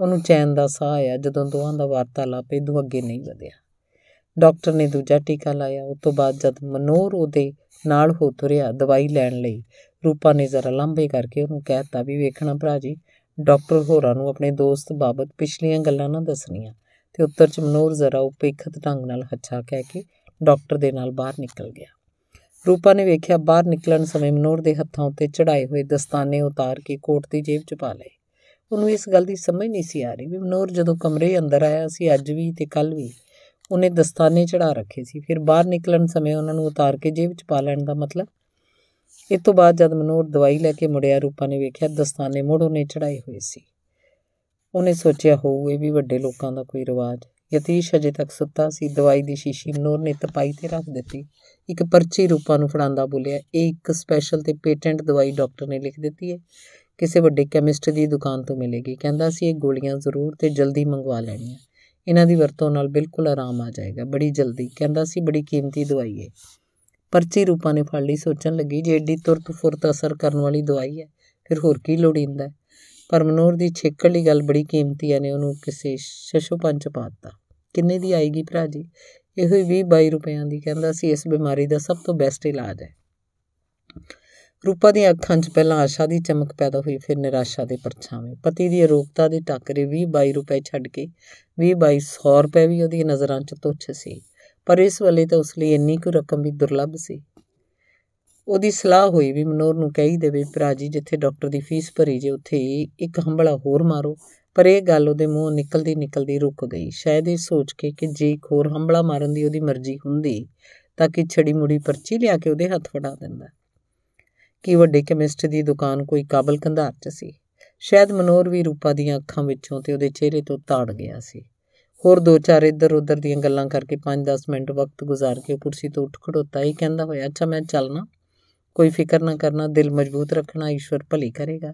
ਉਹਨੂੰ ਚੈਨ ਦਾ ਸਾਹ ਆਇਆ ਜਦੋਂ ਦੋਹਾਂ ਦਾ ਵਾਰਤਾਲਾਪ ਇਦੋਂ ਅੱਗੇ ਨਹੀਂ ਵਧਿਆ ਡਾਕਟਰ ਨੇ ਦੂਜਾ ਟੀਕਾ ਲਾਇਆ ਉਸ ਤੋਂ ਬਾਅਦ ਜਦ ਮਨੋਰ ਉਹਦੇ ਨਾਲ ਹੋ ਤੁਰਿਆ ਦਵਾਈ ਲੈਣ ਲਈ ਰੂਪਾ ਨੇ ਜ਼ਰਾ ਲੰਬੇ ਕਰਕੇ ਉਹਨੂੰ ਕਹਿਤਾ ਵੀ ਵੇਖਣਾ ਭਰਾ ਜੀ ਡਾਕਟਰ ਹੋਰਾਂ ਨੂੰ ਆਪਣੇ ਦੋਸਤ ਬਾਬਤ ਪਿਛਲੀਆਂ ਗੱਲਾਂ ਨਾ ਦੱਸਣੀਆਂ ਤੇ ਉੱਤਰ ਚ ਮਨੋਰ ਜ਼ਰਾ ਉਪੇਖਤ ਢੰਗ ਨਾਲ ਹੱਛਾ ਕਹਿ ਕੇ ਡਾਕਟਰ ਦੇ ਨਾਲ ਬਾਹਰ ਨਿਕਲ ਗਿਆ ਰੂਪਾ ਨੇ ਵੇਖਿਆ ਬਾਹਰ ਨਿਕਲਣ ਸਮੇਂ ਮਨੋਰ ਦੇ ਹੱਥਾਂ ਉੱਤੇ ਚੜਾਏ ਹੋਏ ਦਸਤਾਨੇ ਉਤਾਰ ਕੇ ਕੋਟ ਦੀ ਜੇਬ 'ਚ ਪਾ ਲਏ ਉਹਨੂੰ ਇਸ ਗੱਲ ਦੀ ਸਮਝ ਨਹੀਂ ਸੀ ਆ ਰਹੀ ਵੀ ਮਨੋਰ ਜਦੋਂ ਕਮਰੇ ਅੰਦਰ ਆਇਆ ਸੀ ਅੱਜ ਵੀ ਤੇ ਕੱਲ ਵੀ ਉਹਨੇ ਦਸਤਾਨੇ ਚੜਾ ਰੱਖੇ ਸੀ ਫਿਰ ਬਾਹਰ ਨਿਕਲਣ ਸਮੇਂ ਉਹਨਾਂ ਨੂੰ ਉਤਾਰ ਕੇ ਜੇਬ 'ਚ ਪਾ ਲੈਣ ਦਾ ਮਤਲਬ ਇਸ ਤੋਂ ਬਾਅਦ ਜਦ ਮਨੋਰ ਦਵਾਈ ਲੈ ਕੇ ਮੁੜਿਆ ਰੂਪਾ ਨੇ ਵੇਖਿਆ ਦਸਤਾਨੇ ਮੁੜ ਨੇ ਚੜਾਏ ਹੋਏ ਸੀ ਉਹਨੇ ਸੋਚਿਆ ਹੋਊ ਇਹ ਵੀ ਵੱਡੇ ਲੋਕਾਂ ਦਾ ਕੋਈ ਰਿਵਾਜ ਯਤੀਸ਼ ਅਜੇ ਤੱਕ ਸੁੱਤਾ ਸੀ ਦਵਾਈ ਦੀ ਸ਼ੀਸ਼ੀ ਮਨੋਰ ਨੇ ਤਪਾਈ ਤੇ ਰੱਖ ਦਿੱਤੀ ਇੱਕ ਪਰਚੀ ਰੂਪਾ ਨੂੰ ਫੜਾਉਂਦਾ ਬੋਲਿਆ ਇਹ ਇੱਕ ਸਪੈਸ਼ਲ ਤੇ ਪੇਟੈਂਟ ਦਵਾਈ ਡਾਕਟਰ ਨੇ ਲਿਖ ਦਿੱਤੀ ਹੈ ਕਿਸੇ ਵੱਡੇ ਕੈਮਿਸਟ ਦੀ ਦੁਕਾਨ ਤੋਂ ਮਿਲੇਗੀ ਕਹਿੰਦਾ ਸੀ ਇਹ ਗੋਲੀਆਂ ਜ਼ਰੂਰ ਤੇ ਜਲਦੀ ਮੰਗਵਾ ਲੈਣੀਆਂ ਇਹਨਾਂ ਦੀ ਵਰਤੋਂ ਨਾਲ ਬਿਲਕੁਲ ਆਰਾਮ ਆ ਜਾਏਗਾ ਬੜੀ ਜਲਦੀ ਕਹਿੰਦਾ ਸੀ ਬੜੀ ਕੀਮਤੀ ਦਵਾਈ ਹੈ ਪਰਚੀ ਰੂਪਾ ਨੇ ਫੜ ਲਈ ਸੋਚਣ ਲੱਗੀ ਜੇ ਏਡੀ ਤੁਰਤ ਫੁਰਤ ਅਸਰ ਕਰਨ ਵਾਲੀ ਦਵਾਈ ਹੈ ਫਿਰ ਹੋਰ ਕੀ ਲੋੜੀਂਦਾ ਪਰ ਮਨੋਰ ਦੀ ਛੇਕੜੀ ਗੱਲ ਬੜੀ ਕੀਮਤੀ ਆ ਨੇ ਉਹਨੂੰ ਕਿਸੇ ਸ਼ਸ਼ੋ ਪੰਚ ਪਾਤਾ ਕਿੰਨੇ ਦੀ ਆਏਗੀ ਭਰਾ ਜੀ ਇਹੋ ਹੀ 20 22 ਰੁਪਿਆਂ ਦੀ ਕਹਿੰਦਾ ਸੀ ਇਸ ਬਿਮਾਰੀ ਦਾ ਸਭ ਤੋਂ ਬੈਸਟ ਇਲਾਜ ਹੈ ਰੂਪਾ ਦੀਆਂ ਅੱਖਾਂ 'ਚ ਪਹਿਲਾਂ ਆਸ਼ਾ ਦੀ ਚਮਕ ਪੈਦਾ ਹੋਈ ਫਿਰ ਨਿਰਾਸ਼ਾ ਦੇ ਪਰਛਾਵੇਂ ਪਤੀ ਦੀ ਅਰੋਗਤਾ ਦੇ ਟੱਕਰੇ 20 22 ਰੁਪਏ ਛੱਡ ਕੇ 20 22 100 ਰੁਪਏ ਵੀ ਉਹਦੀ ਨਜ਼ਰਾਂ 'ਚ ਤੁੱਛ ਸੀ ਪਰ ਇਸ ਵੇਲੇ ਤਾਂ ਉਸ ਲਈ ਇੰਨੀ ਕੁ ਰਕਮ ਵੀ ਦੁਰਲੱਭ ਸੀ ਉਹਦੀ ਸਲਾਹ ਹੋਈ ਵੀ ਮਨੋਰ ਨੂੰ ਕਹੀ ਦੇਵੇ ਭਰਾ ਜੀ ਜਿੱਥੇ ਡਾਕਟਰ ਦੀ ਫੀਸ ਭਰੀ ਜੇ ਉੱਥੇ ਇੱਕ ਹੰਬਲਾ ਹੋਰ ਮਾਰੋ ਪਰ ਇਹ ਗੱਲ ਉਹਦੇ ਮੂੰਹ ਨਿਕਲਦੀ ਨਿਕਲਦੀ ਰੁਕ ਗਈ ਸ਼ਾਇਦ ਇਹ ਸੋਚ ਕੇ ਕਿ ਜੇ ਖੋਰ ਹੰਬਲਾ ਮਾਰਨ ਦੀ ਉਹਦੀ ਮਰਜ਼ੀ ਹੁੰਦੀ ਤਾਂ ਕਿ ਛੜੀ ਮੁੜੀ ਪਰਚੀ ਲਿਆ ਕੇ ਉਹਦੇ ਹੱਥ ਫੜਾ ਦਿੰਦਾ ਕੀ ਵੱਡੇ ਕੈਮਿਸਟ ਦੀ ਦੁਕਾਨ ਕੋਈ ਕਾਬਲ ਕੰਧਾਰ 'ਚ ਸੀ ਸ਼ਾਇਦ ਮਨੋਰ ਵੀ ਰੂਪਾ ਦੀਆਂ ਅੱਖਾਂ ਵਿੱਚੋਂ ਤੇ ਉਹਦੇ ਚਿਹਰੇ ਤੋਂ ਤਾੜ ਗਿਆ ਸੀ ਹੋਰ ਦੋ ਚਾਰ ਇੱਧਰ ਉੱਧਰ ਦੀਆਂ ਗੱਲਾਂ ਕਰਕੇ 5-10 ਮਿੰਟ ਵਕਤ ਗੁਜ਼ਾਰ ਕੇ ਕੁਰਸੀ ਤੋਂ ਉੱਠ ਖੜੋਤਾ ਹੀ ਕਹਿੰਦਾ ਹੋਇਆ ਅੱਛਾ ਮੈਂ ਚੱਲਣਾ ਕੋਈ ਫਿਕਰ ਨਾ ਕਰਨਾ ਦਿਲ ਮਜ਼ਬੂਤ ਰੱਖਣਾ ਈਸ਼ਵਰ ਭਲੀ ਕਰੇਗਾ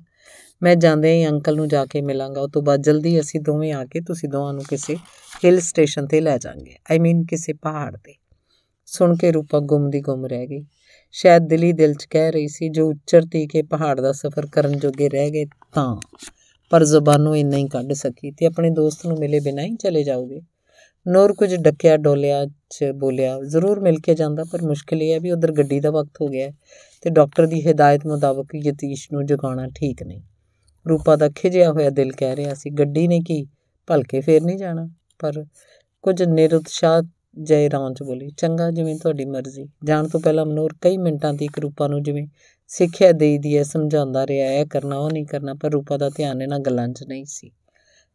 ਮੈਂ ਜਾਂਦੇ ਹੀ ਅੰਕਲ ਨੂੰ ਜਾ ਕੇ ਮਿਲਾਂਗਾ ਉਸ ਤੋਂ ਬਾਅਦ ਜਲਦੀ ਅਸੀਂ ਦੋਵੇਂ ਆ ਕੇ ਤੁਸੀਂ ਦੋਵਾਂ ਨੂੰ ਕਿਸੇ ਹਿਲ ਸਟੇਸ਼ਨ ਤੇ ਲੈ ਜਾਾਂਗੇ ਆਈ ਮੀਨ ਕਿਸੇ ਪਹਾੜ ਤੇ ਸੁਣ ਕੇ ਰੂਪਾ ਗੁੰਮ ਦੀ ਗੁੰਮ ਰਹਿ ਗਈ ਸ਼ਾਇਦ ਦਿਲੀ ਦਿਲ 'ਚ ਕਹਿ ਰਹੀ ਸੀ ਜੋ ਉੱਚਰਤੀ ਕੇ ਪਹਾੜ ਦਾ ਸਫ਼ਰ ਕਰਨ ਜੋਗੇ ਰਹਿ ਗਏ ਤਾਂ ਪਰ ਜ਼ੁਬਾਨੋਂ ਇੰਨਾ ਹੀ ਕੱਢ ਸਕੀ ਤੇ ਆਪਣੇ ਦੋਸਤ ਨੂੰ ਮਿਲੇ ਬਿਨਾਂ ਹੀ ਚਲੇ ਜਾਓਗੇ ਨੋਰ ਕੁਝ ਡੱਕਿਆ ਡੋਲਿਆ 'ਚ ਬੋਲਿਆ ਜ਼ਰੂਰ ਮਿਲ ਕੇ ਜਾਂਦਾ ਪਰ ਮੁਸ਼ਕਿਲ ਇਹ ਹੈ ਵੀ ਉਧਰ ਗੱਡੀ ਦਾ ਵਕਤ ਹੋ ਗਿਆ ਤੇ ਡਾਕਟਰ ਦੀ ਹਦਾਇਤ ਮੁਤਾਬਕ ਯਤੀਸ਼ ਨੂੰ ਜਗਾਉਣਾ ਠੀਕ ਨਹੀਂ ਰੂਪਾ ਦਾ ਖਿਜਿਆ ਹੋਇਆ ਦਿਲ ਕਹਿ ਰਿਹਾ ਸੀ ਗੱਡੀ ਨੇ ਕੀ ਭਲਕੇ ਫੇਰ ਨਹੀਂ ਜਾਣਾ ਪਰ ਕੁਝ ਨਿਰਉਤਸ਼ਾਹ ਜੈ ਰਾਂਚ ਚ ਬੋਲੀ ਚੰਗਾ ਜਿਵੇਂ ਤੁਹਾਡੀ ਮਰਜ਼ੀ ਜਾਣ ਤੋਂ ਪਹਿਲਾਂ ਮਨੋਰ ਕਈ ਮਿੰਟਾਂ ਤੀਕ ਰੂਪਾ ਨੂੰ ਜਿਵੇਂ ਸਿੱਖਿਆ ਦੇਈਦੀ ਹੈ ਸਮਝਾਉਂਦਾ ਰਿਹਾ ਇਹ ਕਰਨਾ ਉਹ ਨਹੀਂ ਕਰਨਾ ਪਰ ਰੂਪਾ ਦਾ ਧਿਆਨ ਇਹਨਾਂ ਗੱਲਾਂ 'ਚ ਨਹੀਂ ਸੀ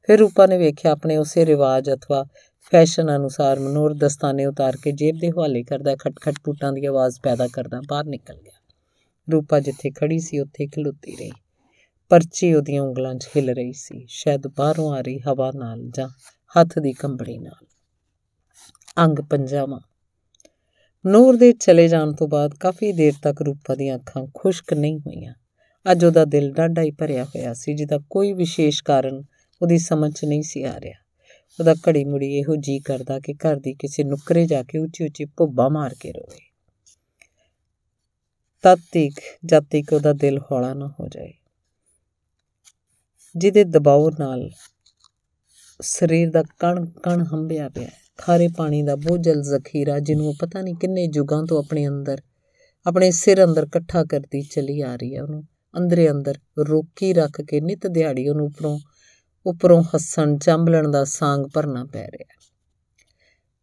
ਫਿਰ ਰੂਪਾ ਨੇ ਵੇਖਿਆ ਆਪਣੇ ਉਸੇ ਰਿਵਾਜ ਅਥਵਾ ਫੈਸ਼ਨ ਅਨੁਸਾਰ ਮਨੋਰ ਦਸਤਾਨੇ ਉਤਾਰ ਕੇ ਜੇਬ ਦੇ ਹਵਾਲੇ ਕਰਦਾ ਖਟਖਟ ਪੂਟਾਂ ਦੀ ਆਵਾਜ਼ ਪੈਦਾ ਕਰਦਾ ਬਾਹਰ ਨਿਕਲ ਗਿਆ ਰੂਪਾ ਜਿੱਥੇ ਖੜੀ ਸੀ ਉੱਥੇ ਖਲੋਤੀ ਰਹੀ ਪਰਚੀ ਉਹਦੀਆਂ ਉਂਗਲਾਂ 'ਚ ਹਿਲ ਰਹੀ ਸੀ ਸ਼ਾਇਦ ਬਾਹਰੋਂ ਆ ਰਹੀ ਹਵਾ ਨਾਲ ਜਾਂ ਹੱਥ ਦੀ ਕੰਬਣੀ ਨਾਲ ਅੰਗ ਪੰਜਾਵਾਂ ਨੂਰ ਦੇ ਚਲੇ ਜਾਣ ਤੋਂ ਬਾਅਦ ਕਾਫੀ ਦੇਰ ਤੱਕ ਰੂਪਾ ਦੀਆਂ ਅੱਖਾਂ ਖੁਸ਼ਕ ਨਹੀਂ ਹੋਈਆਂ ਅੱਜ ਉਹਦਾ ਦਿਲ ਡਾਢਾ ਹੀ ਭਰਿਆ ਹੋਇਆ ਸੀ ਜਿਹਦਾ ਕੋਈ ਵਿਸ਼ੇਸ਼ ਕਾਰਨ ਉਹਦੀ ਸਮਝ 'ਚ ਨਹੀਂ ਸੀ ਆ ਰਿਹਾ ਉਹਦਾ ਘੜੀ ਮੁੜੀ ਇਹੋ ਜੀ ਕਰਦਾ ਕਿ ਘਰ ਦੀ ਕਿਸੇ ਨੁੱਕਰੇ ਜਾ ਕੇ ਉੱਚੀ ਉੱਚੀ ਭੁੱਬਾ ਮਾਰ ਕੇ ਰੋਵੇ ਤਦ ਤੱਕ ਜਦ ਤੱਕ ਉਹਦਾ ਦਿਲ ਹੌਲਾ ਨਾ ਹੋ ਜਾਏ ਜਿਹਦੇ ਦਬਾਅ ਨਾਲ ਸਰੀਰ ਦਾ ਕਣ ਕਣ ਹੰਬਿਆ ਪਿਆ ਖਾਰੇ ਪਾਣੀ ਦਾ ਬੋਝਲ ਜ਼ਖੀਰਾ ਜਿਹਨੂੰ ਪਤਾ ਨਹੀਂ ਕਿੰਨੇ ਜੁਗਾਂ ਤੋਂ ਆਪਣੇ ਅੰਦਰ ਆਪਣੇ ਸਿਰ ਅੰਦਰ ਇਕੱਠਾ ਕਰਦੀ ਚਲੀ ਆ ਰਹੀ ਹੈ ਉਹਨੂੰ ਅੰਦਰੇ ਅੰਦਰ ਰੋਕੀ ਰੱਖ ਕੇ ਨਿਤ ਦਿਹਾੜੀ ਉਹਨੂੰ ਉੱਪਰੋਂ ਉਪਰੋਂ ਹੱਸਣ ਚੰਬਲਣ ਦਾ ਸਾੰਗ ਭਰਨਾ ਪੈ ਰਿਹਾ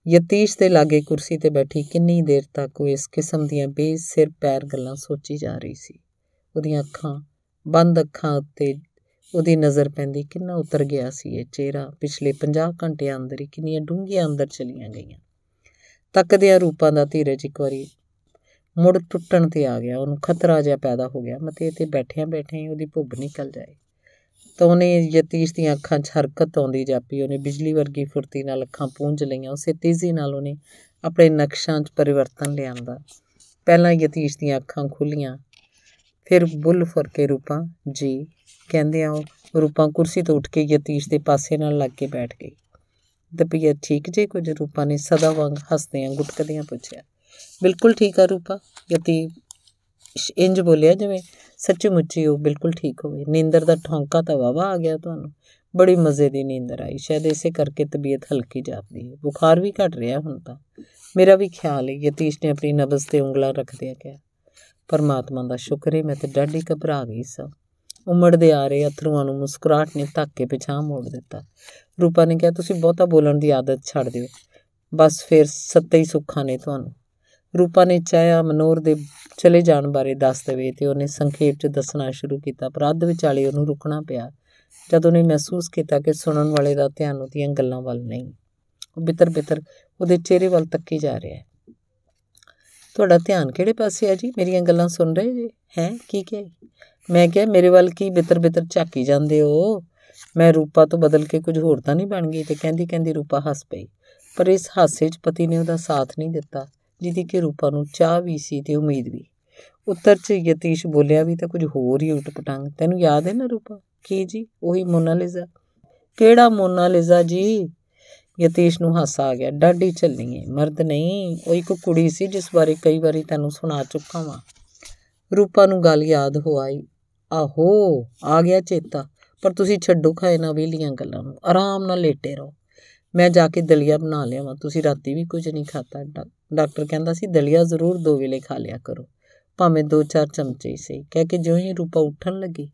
ਯਤੀਸ਼ ਦੇ ਲਾਗੇ ਕੁਰਸੀ ਤੇ ਬੈਠੀ ਕਿੰਨੀ ਦੇਰ ਤੱਕ ਉਹ ਇਸ ਕਿਸਮ ਦੀਆਂ ਬੇਸਿਰ ਪੈਰ ਗੱਲਾਂ ਸੋਚੀ ਜਾ ਰਹੀ ਸੀ ਉਹਦੀਆਂ ਅੱਖਾਂ ਬੰਦ ਅੱਖਾਂ ਉੱਤੇ ਉਹਦੀ ਨਜ਼ਰ ਪੈਂਦੀ ਕਿੰਨਾ ਉਤਰ ਗਿਆ ਸੀ ਇਹ ਚਿਹਰਾ ਪਿਛਲੇ 50 ਘੰਟਿਆਂ ਅੰਦਰ ਹੀ ਕਿੰਨੀਆਂ ਡੂੰਘੀਆਂ ਅੰਦਰ ਚਲੀਆਂ ਗਈਆਂ ਤੱਕਦਿਆਂ ਰੂਪਾਂ ਦਾ ਧੀਰਜ ਇੱਕ ਵਾਰੀ ਮੁੜ ਟੁੱਟਣ ਤੇ ਆ ਗਿਆ ਉਹਨੂੰ ਖਤਰਾ ਜਿਹਾ ਪੈਦਾ ਹੋ ਗਿਆ ਮਤੇ ਇੱਥੇ ਬੈਠਿਆਂ ਬੈਠਿਆਂ ਉਹਦੀ ਭੁੱਬ ਨਿਕਲ ਜਾਏ ਤਾਂ ਉਹਨੇ ਯਤੀਸ਼ ਦੀਆਂ ਅੱਖਾਂ 'ਚ ਹਰਕਤ ਆਉਂਦੀ ਜਾਪੀ ਉਹਨੇ ਬਿਜਲੀ ਵਰਗੀ ਫੁਰਤੀ ਨਾਲ ਅੱਖਾਂ ਪੂੰਝ ਲਈਆਂ ਉਸੇ ਤੇਜ਼ੀ ਨਾਲ ਉਹਨੇ ਆਪਣੇ ਨਕਸ਼ਾਂ 'ਚ ਪਰਿਵਰਤਨ ਲਿਆਂਦਾ ਪਹਿਲਾਂ ਯਤੀਸ਼ ਦੀਆਂ ਅੱਖਾਂ ਖੁੱਲੀਆਂ ਫਿਰ ਬੁੱਲ ਫਰਕੇ ਰੂਪਾਂ ਜੀ ਕਹਿੰਦੇ ਆ ਉਹ ਰੂਪਾਂ ਕੁਰਸੀ ਤੋਂ ਉੱਠ ਕੇ ਯਤੀਸ਼ ਦੇ ਪਾਸੇ ਨਾਲ ਲੱਗ ਕੇ ਬੈਠ ਗਈ ਦਪੀਆ ਠੀਕ ਜੇ ਕੁਝ ਰੂਪਾਂ ਨੇ ਸਦਾ ਵਾਂਗ ਹੱਸਦਿਆਂ ਗੁੱਟਕਦਿਆਂ ਪੁੱਛਿਆ ਬਿਲਕੁਲ ਠੀਕ ਆ ਰੂਪਾ ਯਤੀ ਇੰਜ ਬੋਲਿਆ ਜਿਵੇਂ ਸੱਚੀ ਮੁੱਚੀ ਉਹ ਬਿਲਕੁਲ ਠੀਕ ਹੋਵੇ ਨੀਂਦਰ ਦਾ ਠੌਂਕਾ ਤਾਂ ਵਾਵਾ ਆ ਗਿਆ ਤੁਹਾਨੂੰ ਬੜੀ ਮਜ਼ੇ ਦੀ ਨੀਂਦਰ ਆਈ ਸ਼ਾਇਦ ਇਸੇ ਕਰਕੇ ਤਬੀਅਤ ਹਲਕੀ ਜਾਪਦੀ ਹੈ ਬੁਖਾਰ ਵੀ ਘਟ ਰਿਹਾ ਹੁਣ ਤਾਂ ਮੇਰਾ ਵੀ ਖਿਆਲ ਹੈ ਯਤੀਸ਼ ਨੇ ਆਪਣੀ ਨਬਜ਼ ਤੇ ਉਂਗਲਾਂ ਰੱਖਦਿਆਂ ਕਿਹਾ ਪਰਮਾਤਮਾ ਦਾ ਸ਼ੁਕਰ ਹੈ ਮੈਂ ਤੇ ਡਾਢੀ ਘਬਰਾ ਗਈ ਸਾਂ ਉਮੜ ਦੇ ਆ ਰਹੇ ਅਥਰੂਆਂ ਨੂੰ ਮੁਸਕਰਾਟ ਨੇ ਧੱਕੇ ਕੇ ਪਿਛਾਂ ਮੋੜ ਦਿੱਤਾ ਰੂਪਾ ਨੇ ਕਿਹਾ ਤੁਸੀਂ ਬਹੁਤਾ ਬੋਲਣ ਦੀ ਆਦਤ ਛੱਡ ਦਿਓ ਬਸ ਫਿਰ ਸੱਤੇ ਹੀ ਸੁੱਖਾਂ ਨੇ ਤੁਹਾਨੂੰ ਰੂਪਾ ਨੇ ਚਾਇਆ ਮਨੋਰ ਦੇ ਚਲੇ ਜਾਣ ਬਾਰੇ ਦੱਸ ਦੇਵੇ ਤੇ ਉਹਨੇ ਸੰਖੇਪ 'ਚ ਦੱਸਣਾ ਸ਼ੁਰੂ ਕੀਤਾ ਪਰ ਅੱਧ ਵਿਚਾਲੇ ਉਹਨੂੰ ਰੁਕਣਾ ਪਿਆ ਜਦ ਉਹਨੇ ਮਹਿਸੂਸ ਕੀਤਾ ਕਿ ਸੁਣਨ ਵਾਲੇ ਦਾ ਧਿਆਨ ਉਹਦੀਆਂ ਗੱਲਾਂ ਵੱਲ ਨਹੀਂ ਉਹ ਬਿਤਰ-ਬਿਤਰ ਉਹਦੇ ਚਿਹਰੇ ਵੱਲ ਤੱਕੀ ਜਾ ਰਿਹਾ ਹੈ ਤੁਹਾਡਾ ਧਿਆਨ ਕਿਹੜੇ ਪਾਸੇ ਹੈ ਜੀ ਮੇਰੀਆਂ ਗੱਲਾਂ ਸੁਣ ਰਹੇ ਜੀ ਹੈ ਕੀ ਕਹੇ ਮੈਂ ਕਿਹਾ ਮੇਰੇ ਵੱਲ ਕੀ ਬਿਤਰ-ਬਿਤਰ ਝਾਕੀ ਜਾਂਦੇ ਹੋ ਮੈਂ ਰੂਪਾ ਤੋਂ ਬਦਲ ਕੇ ਕੁਝ ਹੋਰ ਤਾਂ ਨਹੀਂ ਬਣ ਗਈ ਤੇ ਕਹਿੰਦੀ ਕਹਿੰਦੀ ਰੂਪਾ ਹੱਸ ਪਈ ਪਰ ਇਸ ਹਾਸੇ 'ਚ ਪਤੀ ਨੇ ਉਹਦਾ ਸਾਥ ਨਹੀਂ ਦਿੱਤਾ ਜਿਹਦੀ ਕਿ ਰੂਪਾ ਨੂੰ ਚਾਹ ਵੀ ਸੀ ਤੇ ਉਮੀਦ ਵੀ ਉੱਤਰ 'ਚ ਯਤੀਸ਼ ਬੋਲਿਆ ਵੀ ਤਾਂ ਕੁਝ ਹੋਰ ਹੀ ਪਟੰਗ ਤੈਨੂੰ ਯਾਦ ਹੈ ਨਾ ਰੂਪਾ ਕੀ ਜੀ ਉਹੀ ਮੋਨਾਲੀਜ਼ਾ ਕਿਹੜਾ ਮੋਨਾਲੀਜ਼ਾ ਜੀ ਯਤੀਸ਼ ਨੂੰ ਹਾਸਾ ਆ ਗਿਆ ਡਾਡੀ ਚੱਲਣੀ ਹੈ ਮਰਦ ਨਹੀਂ ਉਹ ਇੱਕ ਕੁੜੀ ਸੀ ਜਿਸ ਬਾਰੇ ਕਈ ਵਾਰੀ ਤੈਨੂੰ ਸੁਣਾ ਚੁੱਕਾ ਵਾਂ ਰੂਪਾ ਨੂੰ ਗੱਲ ਯਾਦ ਹੋ ਆਈ ਆਹੋ ਆ ਗਿਆ ਚੇਤਾ ਪਰ ਤੁਸੀਂ ਛੱਡੋ ਖਾਏ ਨਾ ਵੇਲੀਆਂ ਗੱਲਾਂ ਨੂੰ ਆਰਾਮ ਨਾਲ ਲੇਟੇ ਰਹੋ ਮੈਂ ਜਾ ਕੇ ਦਲੀਆ ਬਣਾ ਲਿਆਵਾਂ ਤੁਸੀਂ ਰਾਤੀ ਵੀ ਕੁਝ ਨਹੀਂ ਖਾਤਾ ਡਾਕਟਰ ਕਹਿੰਦਾ ਸੀ ਦਲੀਆ ਜ਼ਰੂਰ ਦੋ ਵੇਲੇ ਖਾ ਲਿਆ ਕਰੋ ਭਾਵੇਂ ਦੋ ਚਾਰ ਚਮਚੇ ਹੀ ਸਹੀ ਕਹਿ ਕੇ ਜਿਉਂ ਹੀ ਰੂਪਾ ਉੱਠਣ ਲੱਗੀ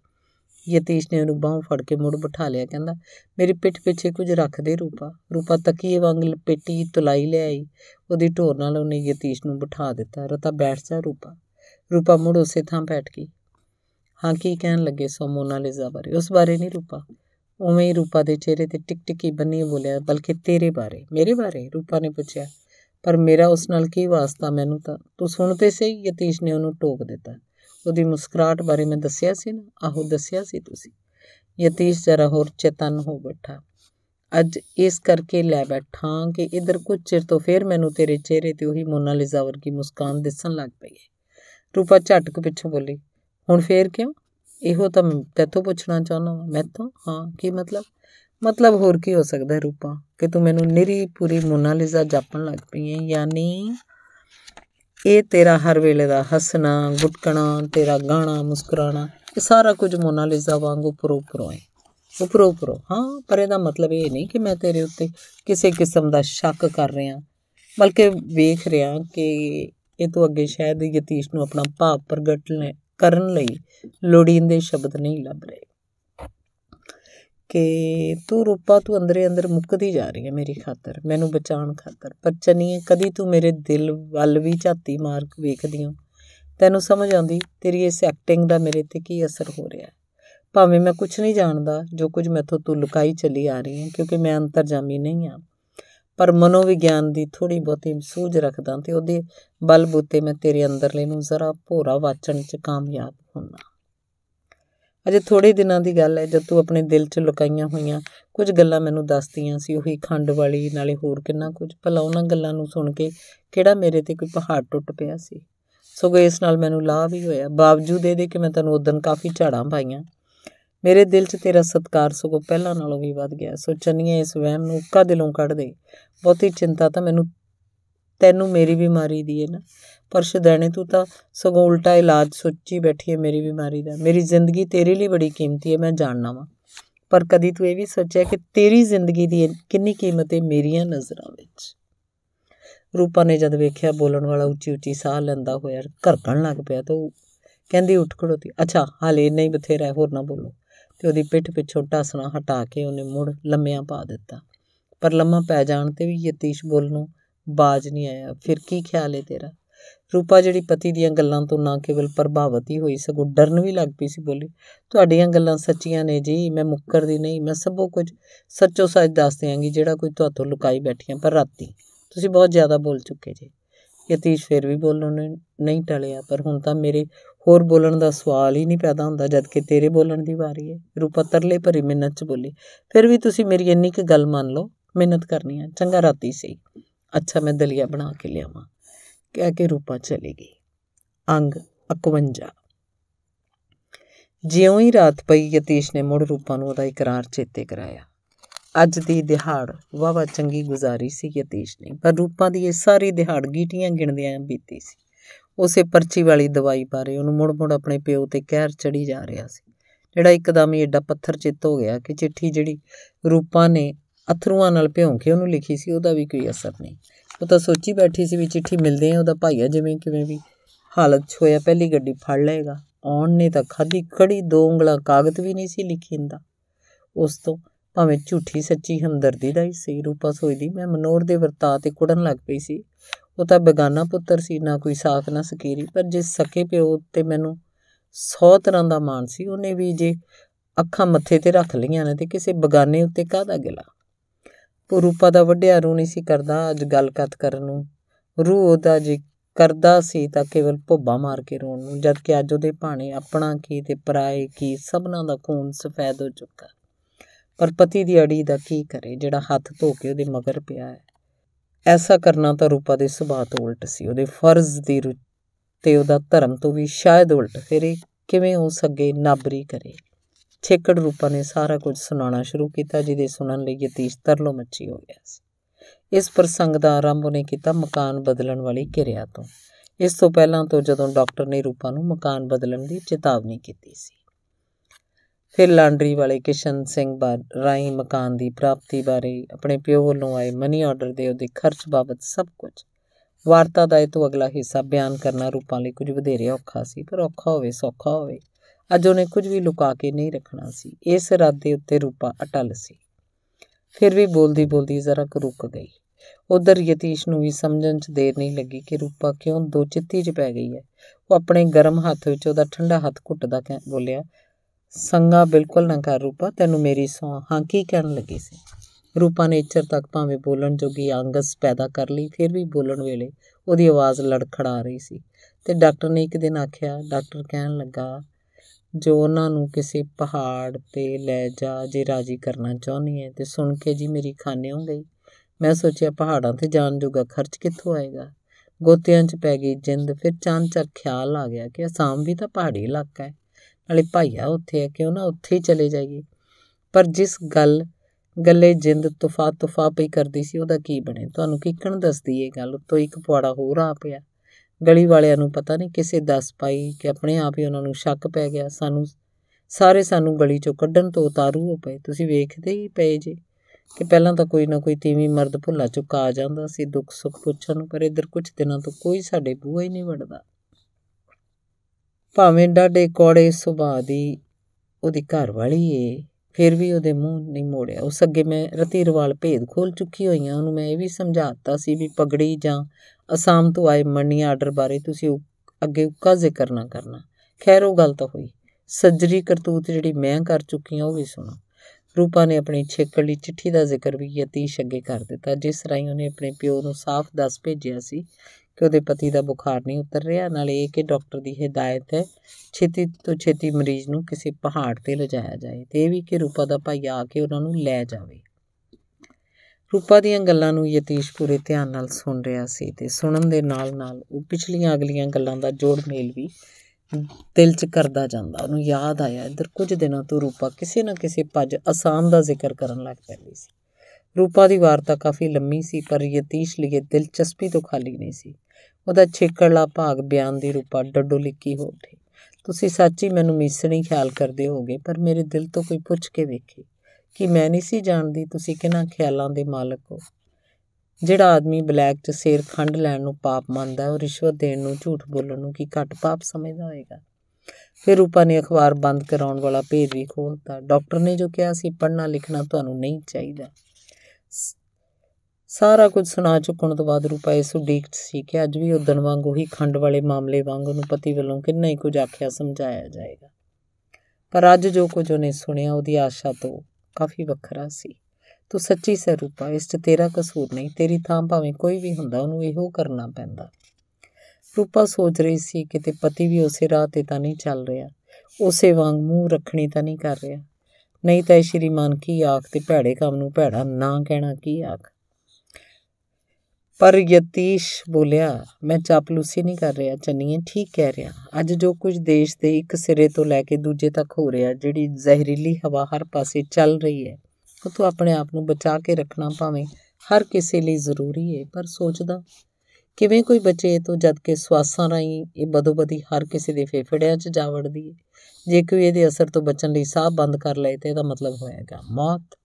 ਯਤੀਸ਼ ਨੇ ਉਹਨੂੰ ਬਾਹੋਂ ਫੜ ਕੇ ਮੋੜ ਬਿਠਾ ਲਿਆ ਕਹਿੰਦਾ ਮੇਰੀ ਪਿੱਠ ਪਿੱਛੇ ਕੁਝ ਰੱਖ ਦੇ ਰੂਪਾ ਰੂਪਾ ਤਕੀਏ ਵਾਂਗ ਲਪੇਟੀ ਤੁਲਾਈ ਲੈ ਆਈ ਉਹਦੀ ਢੋਰ ਨਾਲ ਉਹਨੇ ਯਤੀਸ਼ ਨੂੰ ਬਿਠਾ ਦਿੱਤਾ ਰਤਾ ਬੈਠ ਜਾ ਰੂਪਾ ਰੂਪਾ ਮੋੜ ਉਸੇ ਥਾਂ ਬੈਠ ਗਈ ਹਾਂ ਕੀ ਕਹਿਣ ਲੱਗੇ ਸੋਮੋਨਾ ਲਿਜ਼ਾ ਬਾਰੇ ਉਸ ਬਾਰੇ ਨਹੀਂ ਰੂਪਾ ਉਵੇਂ ਰੂਪਾ ਦੇ ਚਿਹਰੇ ਤੇ ਟਿਕ ਟਿਕੀ ਬੰਨੀ ਬੋਲਿਆ ਬਲਕਿ ਤੇਰੇ ਬਾਰੇ ਮੇਰੇ ਬਾਰੇ ਰੂਪਾ ਨੇ ਪੁੱਛਿਆ ਪਰ ਮੇਰਾ ਉਸ ਨਾਲ ਕੀ ਵਾਸਤਾ ਮੈਨੂੰ ਤਾਂ ਤੂੰ ਸੁਣ ਤੇ ਸਹੀ ਯਤੀਸ਼ ਨੇ ਉਹਨੂੰ ਟੋਕ ਦਿੱਤਾ ਉਹਦੀ ਮੁਸਕਰਾਟ ਬਾਰੇ ਮੈਂ ਦੱਸਿਆ ਸੀ ਨਾ ਆਹੋ ਦੱਸਿਆ ਸੀ ਤੁਸੀਂ ਯਤੀਸ਼ ਜਰਾ ਹੋਰ ਚੇਤਨ ਹੋ ਬੈਠਾ ਅੱਜ ਇਸ ਕਰਕੇ ਲੈ ਬੈਠਾ ਕਿ ਇਧਰ ਕੁਝ ਚਿਰ ਤੋਂ ਫੇਰ ਮੈਨੂੰ ਤੇਰੇ ਚਿਹਰੇ ਤੇ ਉਹੀ ਮੋਨਾਲੀਜ਼ਾ ਵਰਗੀ ਮੁਸਕਾਨ ਦਿਸਣ ਲੱਗ ਪਈ ਹੈ ਰੂਪਾ ਝਟਕ ਪਿੱਛੋਂ ਬੋਲੀ ਹੁਣ ਫੇਰ ਕਿਉਂ ਇਹੋ ਤਾਂ ਤੈਥੋਂ ਪੁੱਛਣਾ ਚਾਹੁੰਦਾ ਮੈਂ ਤਾਂ ਹਾਂ ਕੀ ਮਤਲਬ ਮਤਲਬ ਹੋਰ ਕੀ ਹੋ ਸਕਦਾ ਰੂਪਾ ਕਿ ਤੂੰ ਮੈਨੂੰ ਨਿਰੀ ਪੂਰੀ ਮੋਨਾਲੀਜ਼ਾ ਜਾਪਣ ਲੱਗ ਪਈ ਹੈ ਯਾਨੀ ਇਹ ਤੇਰਾ ਹਰ ਵੇਲੇ ਦਾ ਹੱਸਣਾ ਗੁਟਕਣਾ ਤੇਰਾ ਗਾਣਾ ਮੁਸਕਰਾਣਾ ਇਹ ਸਾਰਾ ਕੁਝ ਮੋਨਾਲੀਜ਼ਾ ਵਾਂਗ ਉਪਰੋਂ ਉਪਰੋਂ ਹੈ ਉਪਰੋਂ ਉਪਰੋਂ ਹਾਂ ਪਰ ਇਹਦਾ ਮਤਲਬ ਇਹ ਨਹੀਂ ਕਿ ਮੈਂ ਤੇਰੇ ਉੱਤੇ ਕਿਸੇ ਕਿਸਮ ਦਾ ਸ਼ੱਕ ਕਰ ਰਿਹਾ ਬਲਕਿ ਵੇਖ ਰਿਹਾ ਕਿ ਇਹ ਤੋਂ ਅੱਗੇ ਸ਼ਾਇਦ ਯਤੀਸ਼ ਨੂੰ ਆਪਣਾ ਭਾਵ ਪ੍ਰਗਟ ਕਰਨ ਲਈ ਲੋੜੀਂਦੇ ਸ਼ਬਦ ਨਹੀਂ ਲੱਭ ਰਹੇ ਕਿ ਤੂੰ ਰੂਪਾ ਤੂੰ ਅੰਦਰੇ ਅੰਦਰ ਮੁੱਕਦੀ ਜਾ ਰਹੀ ਹੈ ਮੇਰੀ ਖਾਤਰ ਮੈਨੂੰ ਬਚਾਉਣ ਖਾਤਰ ਪਰ ਚਨੀਏ ਕਦੀ ਤੂੰ ਮੇਰੇ ਦਿਲ ਵੱਲ ਵੀ ਝਾਤੀ ਮਾਰ ਕੇ ਵੇਖਦੀ ਹੋ ਤੈਨੂੰ ਸਮਝ ਆਉਂਦੀ ਤੇਰੀ ਇਸ ਐਕਟਿੰਗ ਦਾ ਮੇਰੇ ਤੇ ਕੀ ਅਸਰ ਹੋ ਰਿਹਾ ਹੈ ਭਾਵੇਂ ਮੈਂ ਕੁਝ ਨਹੀਂ ਜਾਣਦਾ ਜੋ ਕੁਝ ਮੈਥੋਂ ਤੂੰ ਲੁਕਾਈ ਚਲੀ ਆ ਰਹੀ ਹੈ ਕਿਉਂਕਿ ਮੈਂ ਅੰਤਰਜਾਮੀ ਨਹੀਂ ਹਾਂ ਪਰ ਮਨੋਵਿਗਿਆਨ ਦੀ ਥੋੜੀ ਬਹੁਤੀ ਸੂਝ ਰੱਖਦਾ ਤੇ ਉਹਦੇ ਬਲ ਬੂਤੇ ਮੈਂ ਤੇਰੇ ਅੰਦਰਲੇ ਨੂੰ ਜ਼ਰਾ ਭੋਰਾ ਵਾਚਣ 'ਚ ਕਾਮਯਾਬ ਹੋਣਾ ਅਜੇ ਥੋੜੇ ਦਿਨਾਂ ਦੀ ਗੱਲ ਹੈ ਜਦ ਤੂੰ ਆਪਣੇ ਦਿਲ 'ਚ ਲੁਕਾਈਆਂ ਹੋਈਆਂ ਕੁਝ ਗੱਲਾਂ ਮੈਨੂੰ ਦੱਸਦੀਆਂ ਸੀ ਉਹੀ ਖੰਡ ਵਾਲੀ ਨਾਲੇ ਹੋਰ ਕਿੰਨਾ ਕੁਝ ਭਲਾ ਉਹਨਾਂ ਗੱਲਾਂ ਨੂੰ ਸੁਣ ਕੇ ਕਿਹੜਾ ਮੇਰੇ ਤੇ ਕੋਈ ਪਹਾੜ ਟੁੱਟ ਪਿਆ ਸੀ ਸੋ ਗਏ ਇਸ ਨਾਲ ਮੈਨੂੰ ਲਾਭ ਹੀ ਹੋਇਆ ਬਾਵਜੂਦ ਇਹਦੇ ਕਿ ਮੈਂ ਤੈਨੂੰ ਉਦੋਂ ਕਾਫੀ ਝਾੜਾਂ ਪਾਈਆਂ ਮੇਰੇ ਦਿਲ 'ਚ ਤੇਰਾ ਸਤਕਾਰ ਸਗੋਂ ਪਹਿਲਾਂ ਨਾਲੋਂ ਵੀ ਵੱਧ ਗਿਆ ਸੋ ਚੰਨੀਏ ਇਸ ਵਹਿਮ ਨੂੰ ਕਾ ਦਿਲੋਂ ਕੱਢ ਦੇ ਬਹੁਤੀ ਚਿੰਤਾ ਤਾਂ ਮੈਨੂੰ ਤੈਨੂੰ ਮੇਰੀ ਬਿਮਾਰੀ ਦੀ ਹੈ ਨਾ ਪਰ ਸ਼ਦੈਣੇ ਤੂੰ ਤਾਂ ਸਗੋਂ ਉਲਟਾ ਇਲਾਜ ਸੋਚੀ ਬੈਠੀ ਹੈ ਮੇਰੀ ਬਿਮਾਰੀ ਦਾ ਮੇਰੀ ਜ਼ਿੰਦਗੀ ਤੇਰੇ ਲਈ ਬੜੀ ਕੀਮਤੀ ਹੈ ਮੈਂ ਜਾਣਨਾ ਵਾਂ ਪਰ ਕਦੀ ਤੂੰ ਇਹ ਵੀ ਸੋਚਿਆ ਕਿ ਤੇਰੀ ਜ਼ਿੰਦਗੀ ਦੀ ਕਿੰਨੀ ਕੀਮਤ ਹੈ ਮੇਰੀਆਂ ਨਜ਼ਰਾਂ ਵਿੱਚ ਰੂਪਾ ਨੇ ਜਦ ਵੇਖਿਆ ਬੋਲਣ ਵਾਲਾ ਉੱਚੀ ਉੱਚੀ ਸਾਹ ਲੈਂਦਾ ਹੋਇਆ ਘਰਕਣ ਲੱਗ ਪਿਆ ਤਾਂ ਕਹਿੰਦੀ ਉੱਠ ਖੜੋਤੀ ਅੱਛਾ ਹਾਲੇ ਨਹੀਂ ਬਥੇਰਾ ਹੋਰ ਨਾ ਬੋਲੋ ਤੇ ਉਹਦੀ ਪਿੱਠ ਪਿੱਛੋਂ ਟਾਸਣਾ ਹਟਾ ਕੇ ਉਹਨੇ ਮੁੜ ਲੰਮਿਆਂ ਪਾ ਦਿੱਤਾ ਪਰ ਲੰਮਾ ਪੈ ਜਾਣ ਤੇ ਵੀ ਯਤੀਸ਼ ਬੋਲ ਨੂੰ ਬਾਜ ਨਹੀਂ ਆਇਆ ਫਿਰ ਕੀ ਖਿਆਲ ਹੈ ਤੇਰਾ ਰੂਪਾ ਜਿਹੜੀ ਪਤੀ ਦੀਆਂ ਗੱਲਾਂ ਤੋਂ ਨਾ ਕੇਵਲ ਪ੍ਰਭਾਵਿਤ ਹੀ ਹੋਈ ਸਗੋਂ ਡਰਨ ਵੀ ਲੱਗ ਪਈ ਸੀ ਬੋਲੀ ਤੁਹਾਡੀਆਂ ਗੱਲਾਂ ਸੱਚੀਆਂ ਨੇ ਜੀ ਮੈਂ ਮੁੱਕਰਦੀ ਨਹੀਂ ਮੈਂ ਸਭੋ ਕੁਝ ਸੱਚੋ ਸੱਚ ਦੱਸ ਦਿਆਂਗੀ ਜਿਹੜਾ ਕੋਈ ਤੁਹਾਤੋਂ ਲੁਕਾਈ ਬੈਠੀ ਆ ਪਰ ਰਾਤੀ ਤੁਸੀਂ ਬਹੁਤ ਜ਼ਿਆਦਾ ਬੋਲ ਚੁੱਕੇ ਜੀ ਯਤੀਸ਼ ਫਿਰ ਵੀ ਬੋਲਣ ਨੂੰ ਨਹੀਂ ਟਲਿਆ ਪਰ ਹੁਣ ਤਾਂ ਮੇਰੇ ਹੋਰ ਬੋਲਣ ਦਾ ਸਵਾਲ ਹੀ ਨਹੀਂ ਪੈਦਾ ਹੁੰਦਾ ਜਦ ਕਿ ਤੇਰੇ ਬੋਲਣ ਦੀ ਵਾਰੀ ਹੈ ਰੂਪਾ ਤਰਲੇ ਭਰੀ ਮਿੰਨਤ ਚ ਬੋਲੀ ਫਿਰ ਵੀ ਤੁਸੀਂ ਮੇਰੀ ਇੰਨੀ ਕੁ ਗੱਲ ਮੰਨ ਲਓ ਮਿਹਨਤ ਕਰਨੀ ਹੈ ਚੰਗਾ ਰਾਤੀ ਸਹੀ ਅੱਛਾ ਮੈਂ ਦਲੀਆ ਬਣਾ ਕੇ ਲਿਆਵਾਂ ਕਹਿ ਕੇ ਰੂਪਾ ਚਲੀ ਗਈ ਅੰਗ 51 ਜਿਉਂ ਹੀ ਰਾਤ ਪਈ ਯਤੀਸ਼ ਨੇ ਮੁੜ ਰੂਪਾ ਨੂੰ ਉਹਦਾ ਇਕਰਾਰ ਚੇਤੇ ਕਰਾਇਆ ਅੱਜ ਦੀ ਦਿਹਾੜ ਵਾਵਾ ਚੰਗੀ ਗੁਜ਼ਾਰੀ ਸੀ ਯਤੀਸ਼ ਨੇ ਪਰ ਰੂਪਾਂ ਦੀ ਇਹ ਸਾਰੀ ਦਿਹਾੜ ਗੀਟੀਆਂ ਗਿਣਦਿਆਂ ਬੀਤੀ ਸੀ ਉਸੇ ਪਰਚੀ ਵਾਲੀ ਦਵਾਈ ਬਾਰੇ ਉਹਨੂੰ ਮੁੜ-ਮੁੜ ਆਪਣੇ ਪਿਓ ਤੇ ਕਹਿਰ ਚੜੀ ਜਾ ਰਿਹਾ ਸੀ ਜਿਹੜਾ ਇੱਕਦਮ ਹੀ ਏਡਾ ਪੱਥਰ ਚਿੱਤ ਹੋ ਗਿਆ ਕਿ ਚਿੱਠੀ ਜਿਹੜੀ ਰੂਪਾਂ ਨੇ ਅਥਰੂਆਂ ਨਾਲ ਭਿਉਂ ਕੇ ਉਹਨੂੰ ਲਿਖੀ ਸੀ ਉਹਦਾ ਵੀ ਕੋਈ ਅਸਰ ਨਹੀਂ ਉਹ ਤਾਂ ਸੋਚੀ ਬੈਠੀ ਸੀ ਵੀ ਚਿੱਠੀ ਮਿਲਦੇ ਆ ਉਹਦਾ ਭਾਈਆ ਜਿਵੇਂ ਕਿਵੇਂ ਵੀ ਹਾਲਤ ਛੋਇਆ ਪਹਿਲੀ ਗੱਡੀ ਫੜ ਲਏਗਾ ਆਉਣ ਨੇ ਤਾਂ ਖਾਦੀ ਖੜੀ ਦੋ ਉਂਗਲਾਂ ਕਾਗਜ਼ ਵੀ ਨਹੀਂ ਸੀ ਲਿਖੀਂਦਾ ਉਸ ਤੋਂ ਭਾਵੇਂ ਝੂਠੀ ਸੱਚੀ ਹਮਦਰਦੀ ਦਾ ਹੀ ਸੀ ਰੂਪਾ ਸੋਈਦੀ ਮੈਂ ਮਨੋਰ ਦੇ ਵਰਤਾ ਤੇ ਕੁੜਨ ਲੱਗ ਪਈ ਸੀ ਉਹ ਤਾਂ ਬੇਗਾਨਾ ਪੁੱਤਰ ਸੀ ਨਾ ਕੋਈ ਸਾਖ ਨਾ ਸਕੀਰੀ ਪਰ ਜਿਸ ਸਕੇ ਪਿਓ ਤੇ ਮੈਨੂੰ ਸੌ ਤਰ੍ਹਾਂ ਦਾ ਮਾਣ ਸੀ ਉਹਨੇ ਵੀ ਜੇ ਅੱਖਾਂ ਮੱਥੇ ਤੇ ਰੱਖ ਲਈਆਂ ਨੇ ਤੇ ਕਿਸੇ ਬਗਾਨੇ ਉੱਤੇ ਕਾਹਦਾ ਗਿਲਾ ਉਹ ਰੂਪਾ ਦਾ ਵੱਡਿਆ ਰੂ ਨਹੀਂ ਸੀ ਕਰਦਾ ਅੱਜ ਗੱਲਕੱਤ ਕਰਨ ਨੂੰ ਰੂ ਉਹਦਾ ਜੇ ਕਰਦਾ ਸੀ ਤਾਂ ਕੇਵਲ ਭੁੱਬਾ ਮਾਰ ਕੇ ਰੋਣ ਨੂੰ ਜਦ ਕਿ ਅੱਜ ਉਹਦੇ ਭਾਣੇ ਆਪਣਾ ਕੀ ਤੇ ਪਰਾਏ ਕੀ ਸਭਨਾਂ ਦਾ ਖੂਨ ਸਫੈਦ ਹੋ ਚੁੱਕਾ ਪਰ ਪਤੀ ਦੀ ਅੜੀ ਦਾ ਕੀ ਕਰੇ ਜਿਹੜਾ ਹੱਥ ਧੋ ਕੇ ਉਹਦੇ ਮਗਰ ਪਿਆ ਹੈ ਐਸਾ ਕਰਨਾ ਤਾਂ ਰੂਪਾ ਦੇ ਸੁਭਾਅ ਤੋਂ ਉਲਟ ਸੀ ਉਹਦੇ ਫਰਜ਼ ਦੀ ਤੇ ਉਹਦਾ ਧਰਮ ਤੋਂ ਵੀ ਸ਼ਾਇਦ ਉਲਟ ਫਿਰ ਇਹ ਕਿਵੇਂ ਹੋ ਸਕੇ ਨਾਬਰੀ ਕਰੇ ਛੇਕੜ ਰੂਪਾ ਨੇ ਸਾਰਾ ਕੁਝ ਸੁਣਾਉਣਾ ਸ਼ੁਰੂ ਕੀਤਾ ਜਿਹਦੇ ਸੁਣਨ ਲਈ ਯਤੀਸ਼ ਤਰਲੋ ਮੱਚੀ ਹੋ ਗਿਆ ਸੀ ਇਸ ਪ੍ਰਸੰਗ ਦਾ ਆਰੰਭ ਉਹਨੇ ਕੀਤਾ ਮਕਾਨ ਬਦਲਣ ਵਾਲੀ ਕਿਰਿਆ ਤੋਂ ਇਸ ਤੋਂ ਪਹਿਲਾਂ ਤੋਂ ਜਦੋਂ ਡਾਕਟਰ ਨੇ ਰੂਪਾ ਨੂੰ ਮਕਾਨ ਬਦਲਣ ਦੀ ਚੇਤਾਵਨੀ ਕੀਤੀ ਸੀ ਫਿਰ ਲਾਂਡਰੀ ਵਾਲੇ ਕਿਸ਼ਨ ਸਿੰਘ ਰਾਈ ਮਕਾਨ ਦੀ ਪ੍ਰਾਪਤੀ ਬਾਰੇ ਆਪਣੇ ਪਿਓ ਵੱਲੋਂ ਆਏ ਮਨੀ ਆਰਡਰ ਦੇ ਉਹਦੇ ਖਰਚ ਬਾਬਤ ਸਭ ਕੁਝ ਵਾਰਤਾ ਦਾ ਇਹ ਤੋਂ ਅਗਲਾ ਹਿੱਸਾ ਬਿਆਨ ਕਰਨਾ ਰੂਪਾਂ ਲਈ ਕੁਝ ਵਧੇਰੇ ਔਖਾ ਸੀ ਪਰ ਔਖਾ ਹੋਵੇ ਸੌਖਾ ਹੋਵੇ ਅੱਜ ਉਹਨੇ ਕੁਝ ਵੀ ਲੁਕਾ ਕੇ ਨਹੀਂ ਰੱਖਣਾ ਸੀ ਇਸ ਇਰਾਦੇ ਉੱਤੇ ਰੂਪਾ ਅਟਲ ਸੀ ਫਿਰ ਵੀ ਬੋਲਦੀ ਬੋਲਦੀ ਜ਼ਰਾ ਕੁ ਰੁਕ ਗਈ ਉਧਰ ਯਤੀਸ਼ ਨੂੰ ਵੀ ਸਮਝਣ 'ਚ ਦੇਰ ਨਹੀਂ ਲੱਗੀ ਕਿ ਰੂਪਾ ਕਿਉਂ ਦੋ ਚਿੱਤੀ 'ਚ ਪੈ ਗਈ ਹੈ ਉਹ ਆਪਣੇ ਗਰਮ ਹੱਥ ਵਿੱਚ ਉਹਦਾ ਠੰਡਾ ਹੱਥ ਘੁੱਟਦਾ ਬੋਲਿਆ ਸੰਗਾ ਬਿਲਕੁਲ ਨਾ ਕਰ ਰੂਪਾ ਤੈਨੂੰ ਮੇਰੀ ਸੌਂ ਹਾਂ ਕੀ ਕਰਨ ਲੱਗੀ ਸੀ ਰੂਪਾ ਨੇ ਇੱਛਰ ਤੱਕ ਭਾਵੇਂ ਬੋਲਣ ਜੋਗੀ ਅੰਗਸ ਪੈਦਾ ਕਰ ਲਈ ਫਿਰ ਵੀ ਬੋਲਣ ਵੇਲੇ ਉਹਦੀ ਆਵਾਜ਼ ਲੜਖੜਾ ਰਹੀ ਸੀ ਤੇ ਡਾਕਟਰ ਨੇ ਇੱਕ ਦਿਨ ਆਖਿਆ ਡਾਕਟਰ ਕਹਿਣ ਲੱਗਾ ਜੋ ਉਹਨਾਂ ਨੂੰ ਕਿਸੇ ਪਹਾੜ ਤੇ ਲੈ ਜਾ ਜੇ ਰਾਜੀ ਕਰਨਾ ਚਾਹੁੰਦੀ ਹੈ ਤੇ ਸੁਣ ਕੇ ਜੀ ਮੇਰੀ ਖਾਨੇ ਹੋ ਗਈ ਮੈਂ ਸੋਚਿਆ ਪਹਾੜਾਂ ਤੇ ਜਾਣ ਜੋਗਾ ਖਰਚ ਕਿੱਥੋਂ ਆਏਗਾ ਗੋਤਿਆਂ 'ਚ ਪੈ ਗਈ ਜਿੰਦ ਫਿਰ ਚਾਂਚਾ ਖਿਆਲ ਆ ਗਿਆ ਕਿ ਅਸਾਮ ਵੀ ਤਾਂ ਪਹਾੜੀ ਇਲਾਕਾ ਹੈ ਨਾਲੇ ਭਾਈਆ ਉੱਥੇ ਹੈ ਕਿਉਂ ਨਾ ਉੱਥੇ ਹੀ ਚਲੇ ਜਾਈਏ ਪਰ ਜਿਸ ਗੱਲ ਗੱਲੇ ਜਿੰਦ ਤੁਫਾ ਤੁਫਾ ਪਈ ਕਰਦੀ ਸੀ ਉਹਦਾ ਕੀ ਬਣੇ ਤੁਹਾਨੂੰ ਕਿਕਣ ਦੱਸਦੀ ਇਹ ਗੱਲ ਤੋਂ ਇੱਕ ਪੁਆੜਾ ਹੋਰ ਆ ਪਿਆ ਗਲੀ ਵਾਲਿਆਂ ਨੂੰ ਪਤਾ ਨਹੀਂ ਕਿਸੇ ਦੱਸ ਪਾਈ ਕਿ ਆਪਣੇ ਆਪ ਹੀ ਉਹਨਾਂ ਨੂੰ ਸ਼ੱਕ ਪੈ ਗਿਆ ਸਾਨੂੰ ਸਾਰੇ ਸਾਨੂੰ ਗਲੀ ਚੋਂ ਕੱਢਣ ਤੋਂ ਉਤਾਰੂ ਹੋ ਪਏ ਤੁਸੀਂ ਵੇਖਦੇ ਹੀ ਪਏ ਜੇ ਕਿ ਪਹਿਲਾਂ ਤਾਂ ਕੋਈ ਨਾ ਕੋਈ ਤੀਵੀਂ ਮਰਦ ਭੁੱਲਾ ਚੁੱਕਾ ਆ ਜਾਂਦਾ ਸੀ ਦੁੱਖ ਸੁੱਖ ਪੁੱਛਣ ਪਰ ਇਧਰ ਕੁਝ ਦਿਨਾਂ ਤੋਂ ਕੋਈ ਸਾਡੇ ਬੂਹੇ ਹੀ ਨਹੀਂ ਵੜਦਾ ਭਾਵੇਂ ਡਾਡੇ ਕੋੜੇ ਸੁਭਾ ਦੀ ਉਹਦੀ ਘਰ ਵਾਲੀ ਏ ਫਿਰ ਵੀ ਉਹਦੇ ਮੂੰਹ ਨਹੀਂ ਮੋੜਿਆ ਉਸ ਅੱਗੇ ਮੈਂ ਰਤੀ ਰਵਾਲ ਭੇਦ ਖੋਲ ਚੁੱਕੀ ਹੋਈਆਂ ਉਹਨੂੰ ਮੈਂ ਇਹ ਵੀ ਸਮਝਾਤਾ ਸੀ ਵੀ ਪਗੜੀ ਜਾਂ ਅਸਾਮ ਤੋਂ ਆਏ ਮੰਨੀ ਆਰਡਰ ਬਾਰੇ ਤੁਸੀਂ ਅੱਗੇ ਉੱਕਾ ਜ਼ਿਕਰ ਨਾ ਕਰਨਾ ਖੈਰ ਉਹ ਗੱਲ ਤਾਂ ਹੋਈ ਸੱਜਰੀ ਕਰਤੂਤ ਜਿਹੜੀ ਮੈਂ ਕਰ ਚੁੱਕੀ ਹਾਂ ਉਹ ਵੀ ਸੁਣੋ ਰੂਪਾ ਨੇ ਆਪਣੀ ਛੇਕੜੀ ਚਿੱਠੀ ਦਾ ਜ਼ਿਕਰ ਵੀ ਯਤੀਸ਼ ਅੱਗੇ ਕਰ ਦਿੱਤਾ ਜਿਸ ਰਾਹੀਂ ਉਹਨੇ ਆਪਣੇ ਪਿਓ ਨੂੰ ਸਾਫ਼ ਦੱਸ ਭੇਜਿਆ ਸੀ ਕਿ ਉਹਦੇ ਪਤੀ ਦਾ ਬੁਖਾਰ ਨਹੀਂ ਉਤਰ ਰਿਹਾ ਨਾਲ ਇਹ ਕਿ ਡਾਕਟਰ ਦੀ ਹਦਾਇਤ ਹੈ ਛੇਤੀ ਤੋਂ ਛੇਤੀ ਮਰੀਜ਼ ਨੂੰ ਕਿਸੇ ਪਹਾੜ ਤੇ ਲਿਜਾਇਆ ਜਾਏ ਤੇ ਇਹ ਵੀ ਕਿ ਰੂਪਾ ਦਾ ਭਾਈ ਆ ਕੇ ਉਹਨਾਂ ਨੂੰ ਲੈ ਜਾਵੇ ਰੂਪਾ ਦੀਆਂ ਗੱਲਾਂ ਨੂੰ ਯਤੀਸ਼ ਪੂਰੇ ਧਿਆਨ ਨਾਲ ਸੁਣ ਰਿਹਾ ਸੀ ਤੇ ਸੁਣਨ ਦੇ ਨਾਲ-ਨਾਲ ਉਹ ਪਿਛਲੀਆਂ ਅਗਲੀਆਂ ਗੱਲਾਂ ਦਾ ਜੋੜ ਮੇਲ ਵੀ ਦਿਲ 'ਚ ਕਰਦਾ ਜਾਂਦਾ ਉਹਨੂੰ ਯਾਦ ਆਇਆ ਇਧਰ ਕੁਝ ਦਿਨਾਂ ਤੋਂ ਰੂਪਾ ਕਿਸੇ ਨਾ ਕਿਸੇ ਭੱਜ ਅਸਾਮ ਦਾ ਜ਼ਿਕਰ ਕਰਨ ਲੱਗ ਪੈਂਦੀ ਸੀ ਰੂਪਾ ਦੀ ਵਾਰਤਾ ਕਾਫੀ ਲੰਮੀ ਸੀ ਪਰ ਯਤੀਸ਼ ਲਈ ਦਿਲਚਸਪੀ ਤੋਂ ਖਾਲੀ ਨਹੀਂ ਸੀ ਉਹਦਾ ਛੇਕੜਲਾ ਭਾਗ ਬਿਆਨ ਦੀ ਰੂਪਾ ਡੱਡੂ ਲਿੱਕੀ ਹੋ ਉੱਠੇ ਤੁਸੀਂ ਸੱਚੀ ਮੈਨੂੰ ਮੀਸਣੀ ਖਿਆਲ ਕਰਦੇ ਹੋਗੇ ਪਰ ਮੇਰੇ ਦਿਲ ਤੋਂ ਕੋਈ ਪੁੱਛ ਕੇ ਵੇਖੇ ਕਿ ਮੈਂ ਨਹੀਂ ਸੀ ਜਾਣਦੀ ਤੁਸੀਂ ਕਿਹਨਾਂ ਖਿਆਲਾਂ ਦੇ ਮਾਲਕ ਹੋ ਜਿਹੜਾ ਆਦਮੀ ਬਲੈਕ 'ਚ ਸੇਰ ਖੰਡ ਲੈਣ ਨੂੰ ਪਾਪ ਮੰਨਦਾ ਉਹ ਰਿਸ਼ਵਤ ਦੇਣ ਨੂੰ ਝੂਠ ਬੋਲਣ ਨੂੰ ਕੀ ਘੱਟ ਪਾਪ ਸਮਝਦਾ ਹੋਵੇਗਾ ਫਿਰ ਰੂਪਾ ਨੇ ਅਖਬਾਰ ਬੰਦ ਕਰਾਉਣ ਵਾਲਾ ਪੇਜ ਵੀ ਖੋਲਤਾ ਡਾਕਟਰ ਨੇ ਜੋ ਕਿਹਾ ਸੀ ਪੜਨਾ ਲਿਖਣਾ ਤੁਹਾਨੂੰ ਨਹੀਂ ਚਾਹੀਦਾ ਸਾਰਾ ਕੁਝ ਸੁਣਾ ਚੁੱਕਣ ਤੋਂ ਬਾਅਦ ਰੂਪਾ ਇਸ ਉਡੀਕ 'ਚ ਸੀ ਕਿ ਅੱਜ ਵੀ ਉਦਣ ਵਾਂਗ ਉਹੀ ਖੰਡ ਵਾਲੇ ਮਾਮਲੇ ਵਾਂਗ ਉਹਨੂੰ ਪਤੀ ਵੱਲੋਂ ਕਿੰਨਾ ਹੀ ਕੁਝ ਆਖਿਆ ਸਮਝਾਇਆ ਜਾਏਗਾ ਪਰ ਅੱਜ ਜੋ ਕੁਝ ਉਹਨੇ ਸੁਣਿਆ ਉਹਦੀ ਆਸ਼ਾ ਤੋਂ ਕਾਫੀ ਵੱਖਰਾ ਸੀ ਤੂੰ ਸੱਚੀ ਸਹਿ ਰੂਪਾ ਇਸ ਤੇ ਤੇਰਾ ਕਸੂਰ ਨਹੀਂ ਤੇਰੀ ਥਾਂ ਭਾਵੇਂ ਕੋਈ ਵੀ ਹੁੰਦਾ ਉਹਨੂੰ ਇਹੋ ਕਰਨਾ ਪੈਂਦਾ ਰੂਪਾ ਸੋਚ ਰਹੀ ਸੀ ਕਿ ਤੇ ਪਤੀ ਵੀ ਉਸੇ ਰਾਹ ਤੇ ਤਾਂ ਨਹੀਂ ਚੱਲ ਰਿਹਾ ਉਸੇ ਵਾਂਗ ਮੂੰਹ ਰੱਖਣੀ ਤਾਂ ਨਹੀਂ ਕਰ ਰਿਹਾ ਨਹੀਂ ਤਾਂ ਇਹ ਸ਼੍ਰੀਮਾਨ ਕੀ ਆਖ ਤੇ ਭੈੜੇ ਕੰਮ ਨੂੰ ਭੈੜਾ ਨਾ ਕਹਿਣਾ ਕੀ ਆਖ ਪਰ ਯਤੀਸ਼ ਬੋਲਿਆ ਮੈਂ ਚਾਪਲੂਸੀ ਨਹੀਂ ਕਰ ਰਿਹਾ ਚੰਨੀਏ ਠੀਕ ਕਹਿ ਰਿਹਾ ਅੱਜ ਜੋ ਕੁਝ ਦੇਸ਼ ਦੇ ਇੱਕ ਸਿਰੇ ਤੋਂ ਲੈ ਕੇ ਦੂਜੇ ਤੱਕ ਹੋ ਰਿਹਾ ਜਿਹੜੀ ਜ਼ਹਿਰੀਲੀ ਹਵਾ ਹਰ ਪਾਸੇ ਚੱਲ ਰਹੀ ਹੈ ਉਹ ਤੋਂ ਆਪਣੇ ਆਪ ਨੂੰ ਬਚਾ ਕੇ ਰੱਖਣਾ ਭਾਵੇਂ ਹਰ ਕਿਸੇ ਲਈ ਜ਼ਰੂਰੀ ਹੈ ਪਰ ਸੋਚਦਾ ਕਿਵੇਂ ਕੋਈ ਬਚੇ ਤੋਂ ਜਦ ਕਿ ਸਵਾਸਾਂ ਰਾਹੀਂ ਇਹ ਬਦੋਬਦੀ ਹਰ ਕਿਸੇ ਦੇ ਫੇਫੜਿਆਂ 'ਚ ਜਾ ਵੜਦੀ ਹੈ ਜੇ ਕੋਈ ਇਹਦੇ ਅਸਰ ਤੋਂ ਬਚਣ ਲਈ ਸਾਹ ਬੰਦ ਕਰ ਲਏ ਤੇ ਇਹਦਾ ਮਤਲਬ ਹੋਏਗਾ ਮੌਤ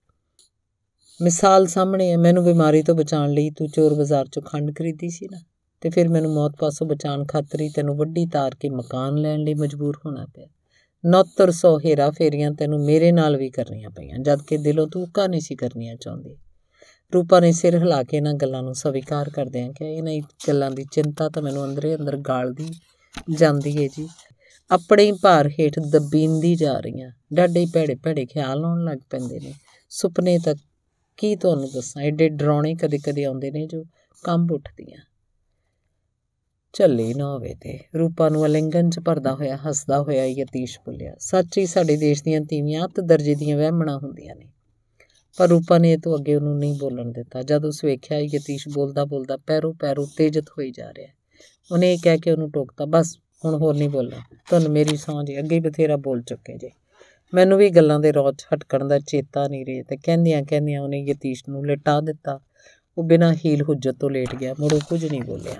ਮਿਸਾਲ ਸਾਹਮਣੇ ਹੈ ਮੈਨੂੰ ਬਿਮਾਰੀ ਤੋਂ ਬਚਾਉਣ ਲਈ ਤੂੰ ਚੋਰ ਬਾਜ਼ਾਰ ਚੋਂ ਖੰਡ ਖਰੀਦੀ ਸੀ ਨਾ ਤੇ ਫਿਰ ਮੈਨੂੰ ਮੌਤ ਪਾਸੋਂ ਬਚਾਉਣ ਖਾਤਰ ਹੀ ਤੈਨੂੰ ਵੱਡੀ ਤਾਰ ਕੇ ਮਕਾਨ ਲੈਣ ਲਈ ਮਜਬੂਰ ਹੋਣਾ ਪਿਆ 900 ਹੀਰਾ ਫੇਰੀਆਂ ਤੈਨੂੰ ਮੇਰੇ ਨਾਲ ਵੀ ਕਰਨੀਆਂ ਪਈਆਂ ਜਦ ਕਿ ਦਿਲੋਂ ਤੂੰ ਕਾ ਨਹੀਂ ਸੀ ਕਰਨੀਆਂ ਚਾਹੁੰਦੀ ਰੂਪਾ ਨੇ ਸਿਰ ਹਿਲਾ ਕੇ ਇਹਨਾਂ ਗੱਲਾਂ ਨੂੰ ਸਵੀਕਾਰ ਕਰਦੇ ਆ ਕਿ ਇਹਨਾਂ ਗੱਲਾਂ ਦੀ ਚਿੰਤਾ ਤਾਂ ਮੈਨੂੰ ਅੰਦਰੇ ਅੰਦਰ ਗਾਲਦੀ ਜਾਂਦੀ ਹੈ ਜੀ ਆਪਣੇ ਹੀ ਭਾਰ ਹੇਠ ਦਬੀਂਦੀ ਜਾ ਰਹੀਆਂ ਡਾਡੇ ਭੜੇ ਭੜੇ ਖਿਆਲ ਆਉਣ ਲੱਗ ਪੈਂਦੇ ਨੇ ਸੁਪਨੇ ਤੱਕ ਕੀ ਤੁਹਾਨੂੰ ਦੱਸਾਂ ਐਡੇ ਡਰਾਉਣੇ ਕਦੇ ਕਦੇ ਆਉਂਦੇ ਨੇ ਜੋ ਕੰਬ ਉੱਠਦੀਆਂ ਝੱਲੇ ਨਾ ਹੋਵੇ ਤੇ ਰੂਪਾ ਨੂੰ ਅਲਿੰਗਨ ਚ ਭਰਦਾ ਹੋਇਆ ਹੱਸਦਾ ਹੋਇਆ ਯਤੀਸ਼ ਬੋਲਿਆ ਸੱਚ ਹੀ ਸਾਡੇ ਦੇਸ਼ ਦੀਆਂ ਤੀਵੀਆਂ ਤੇ ਦਰਜੇ ਦੀਆਂ ਵਹਿਮਣਾ ਹੁੰਦੀਆਂ ਨੇ ਪਰ ਰੂਪਾ ਨੇ ਇਹ ਤੋਂ ਅੱਗੇ ਉਹਨੂੰ ਨਹੀਂ ਬੋਲਣ ਦਿੱਤਾ ਜਦ ਉਸ ਵੇਖਿਆ ਯਤੀਸ਼ ਬੋਲਦਾ ਬੋਲਦਾ ਪੈਰੋ ਪੈਰੋ ਤੇਜਤ ਹੋਈ ਜਾ ਰਿਹਾ ਉਹਨੇ ਇਹ ਕਹਿ ਕੇ ਉਹਨੂੰ ਟੋਕਤਾ ਬਸ ਹੁਣ ਹੋਰ ਨਹੀਂ ਬੋਲਣਾ ਤੁਹਾਨੂੰ ਮੇਰੀ ਸਮਝ ਅੱਗੇ ਬਥੇਰਾ ਬੋਲ ਚੁੱਕੇ ਜੇ ਮੈਨੂੰ ਵੀ ਗੱਲਾਂ ਦੇ ਰੋਜ ਹਟਕਣ ਦਾ ਚੇਤਾ ਨਹੀਂ ਰਿਹਾ ਤੇ ਕਹਿੰਦਿਆਂ ਕਹਿੰਦਿਆਂ ਉਹਨੇ ਯਤੀਸ਼ ਨੂੰ ਲਟਾ ਦਿੱਤਾ ਉਹ ਬਿਨਾਂ ਹੀਲ ਹੁਜਤ ਤੋਂ ਲੇਟ ਗਿਆ ਮੁੜੋ ਕੁਝ ਨਹੀਂ ਬੋਲਿਆ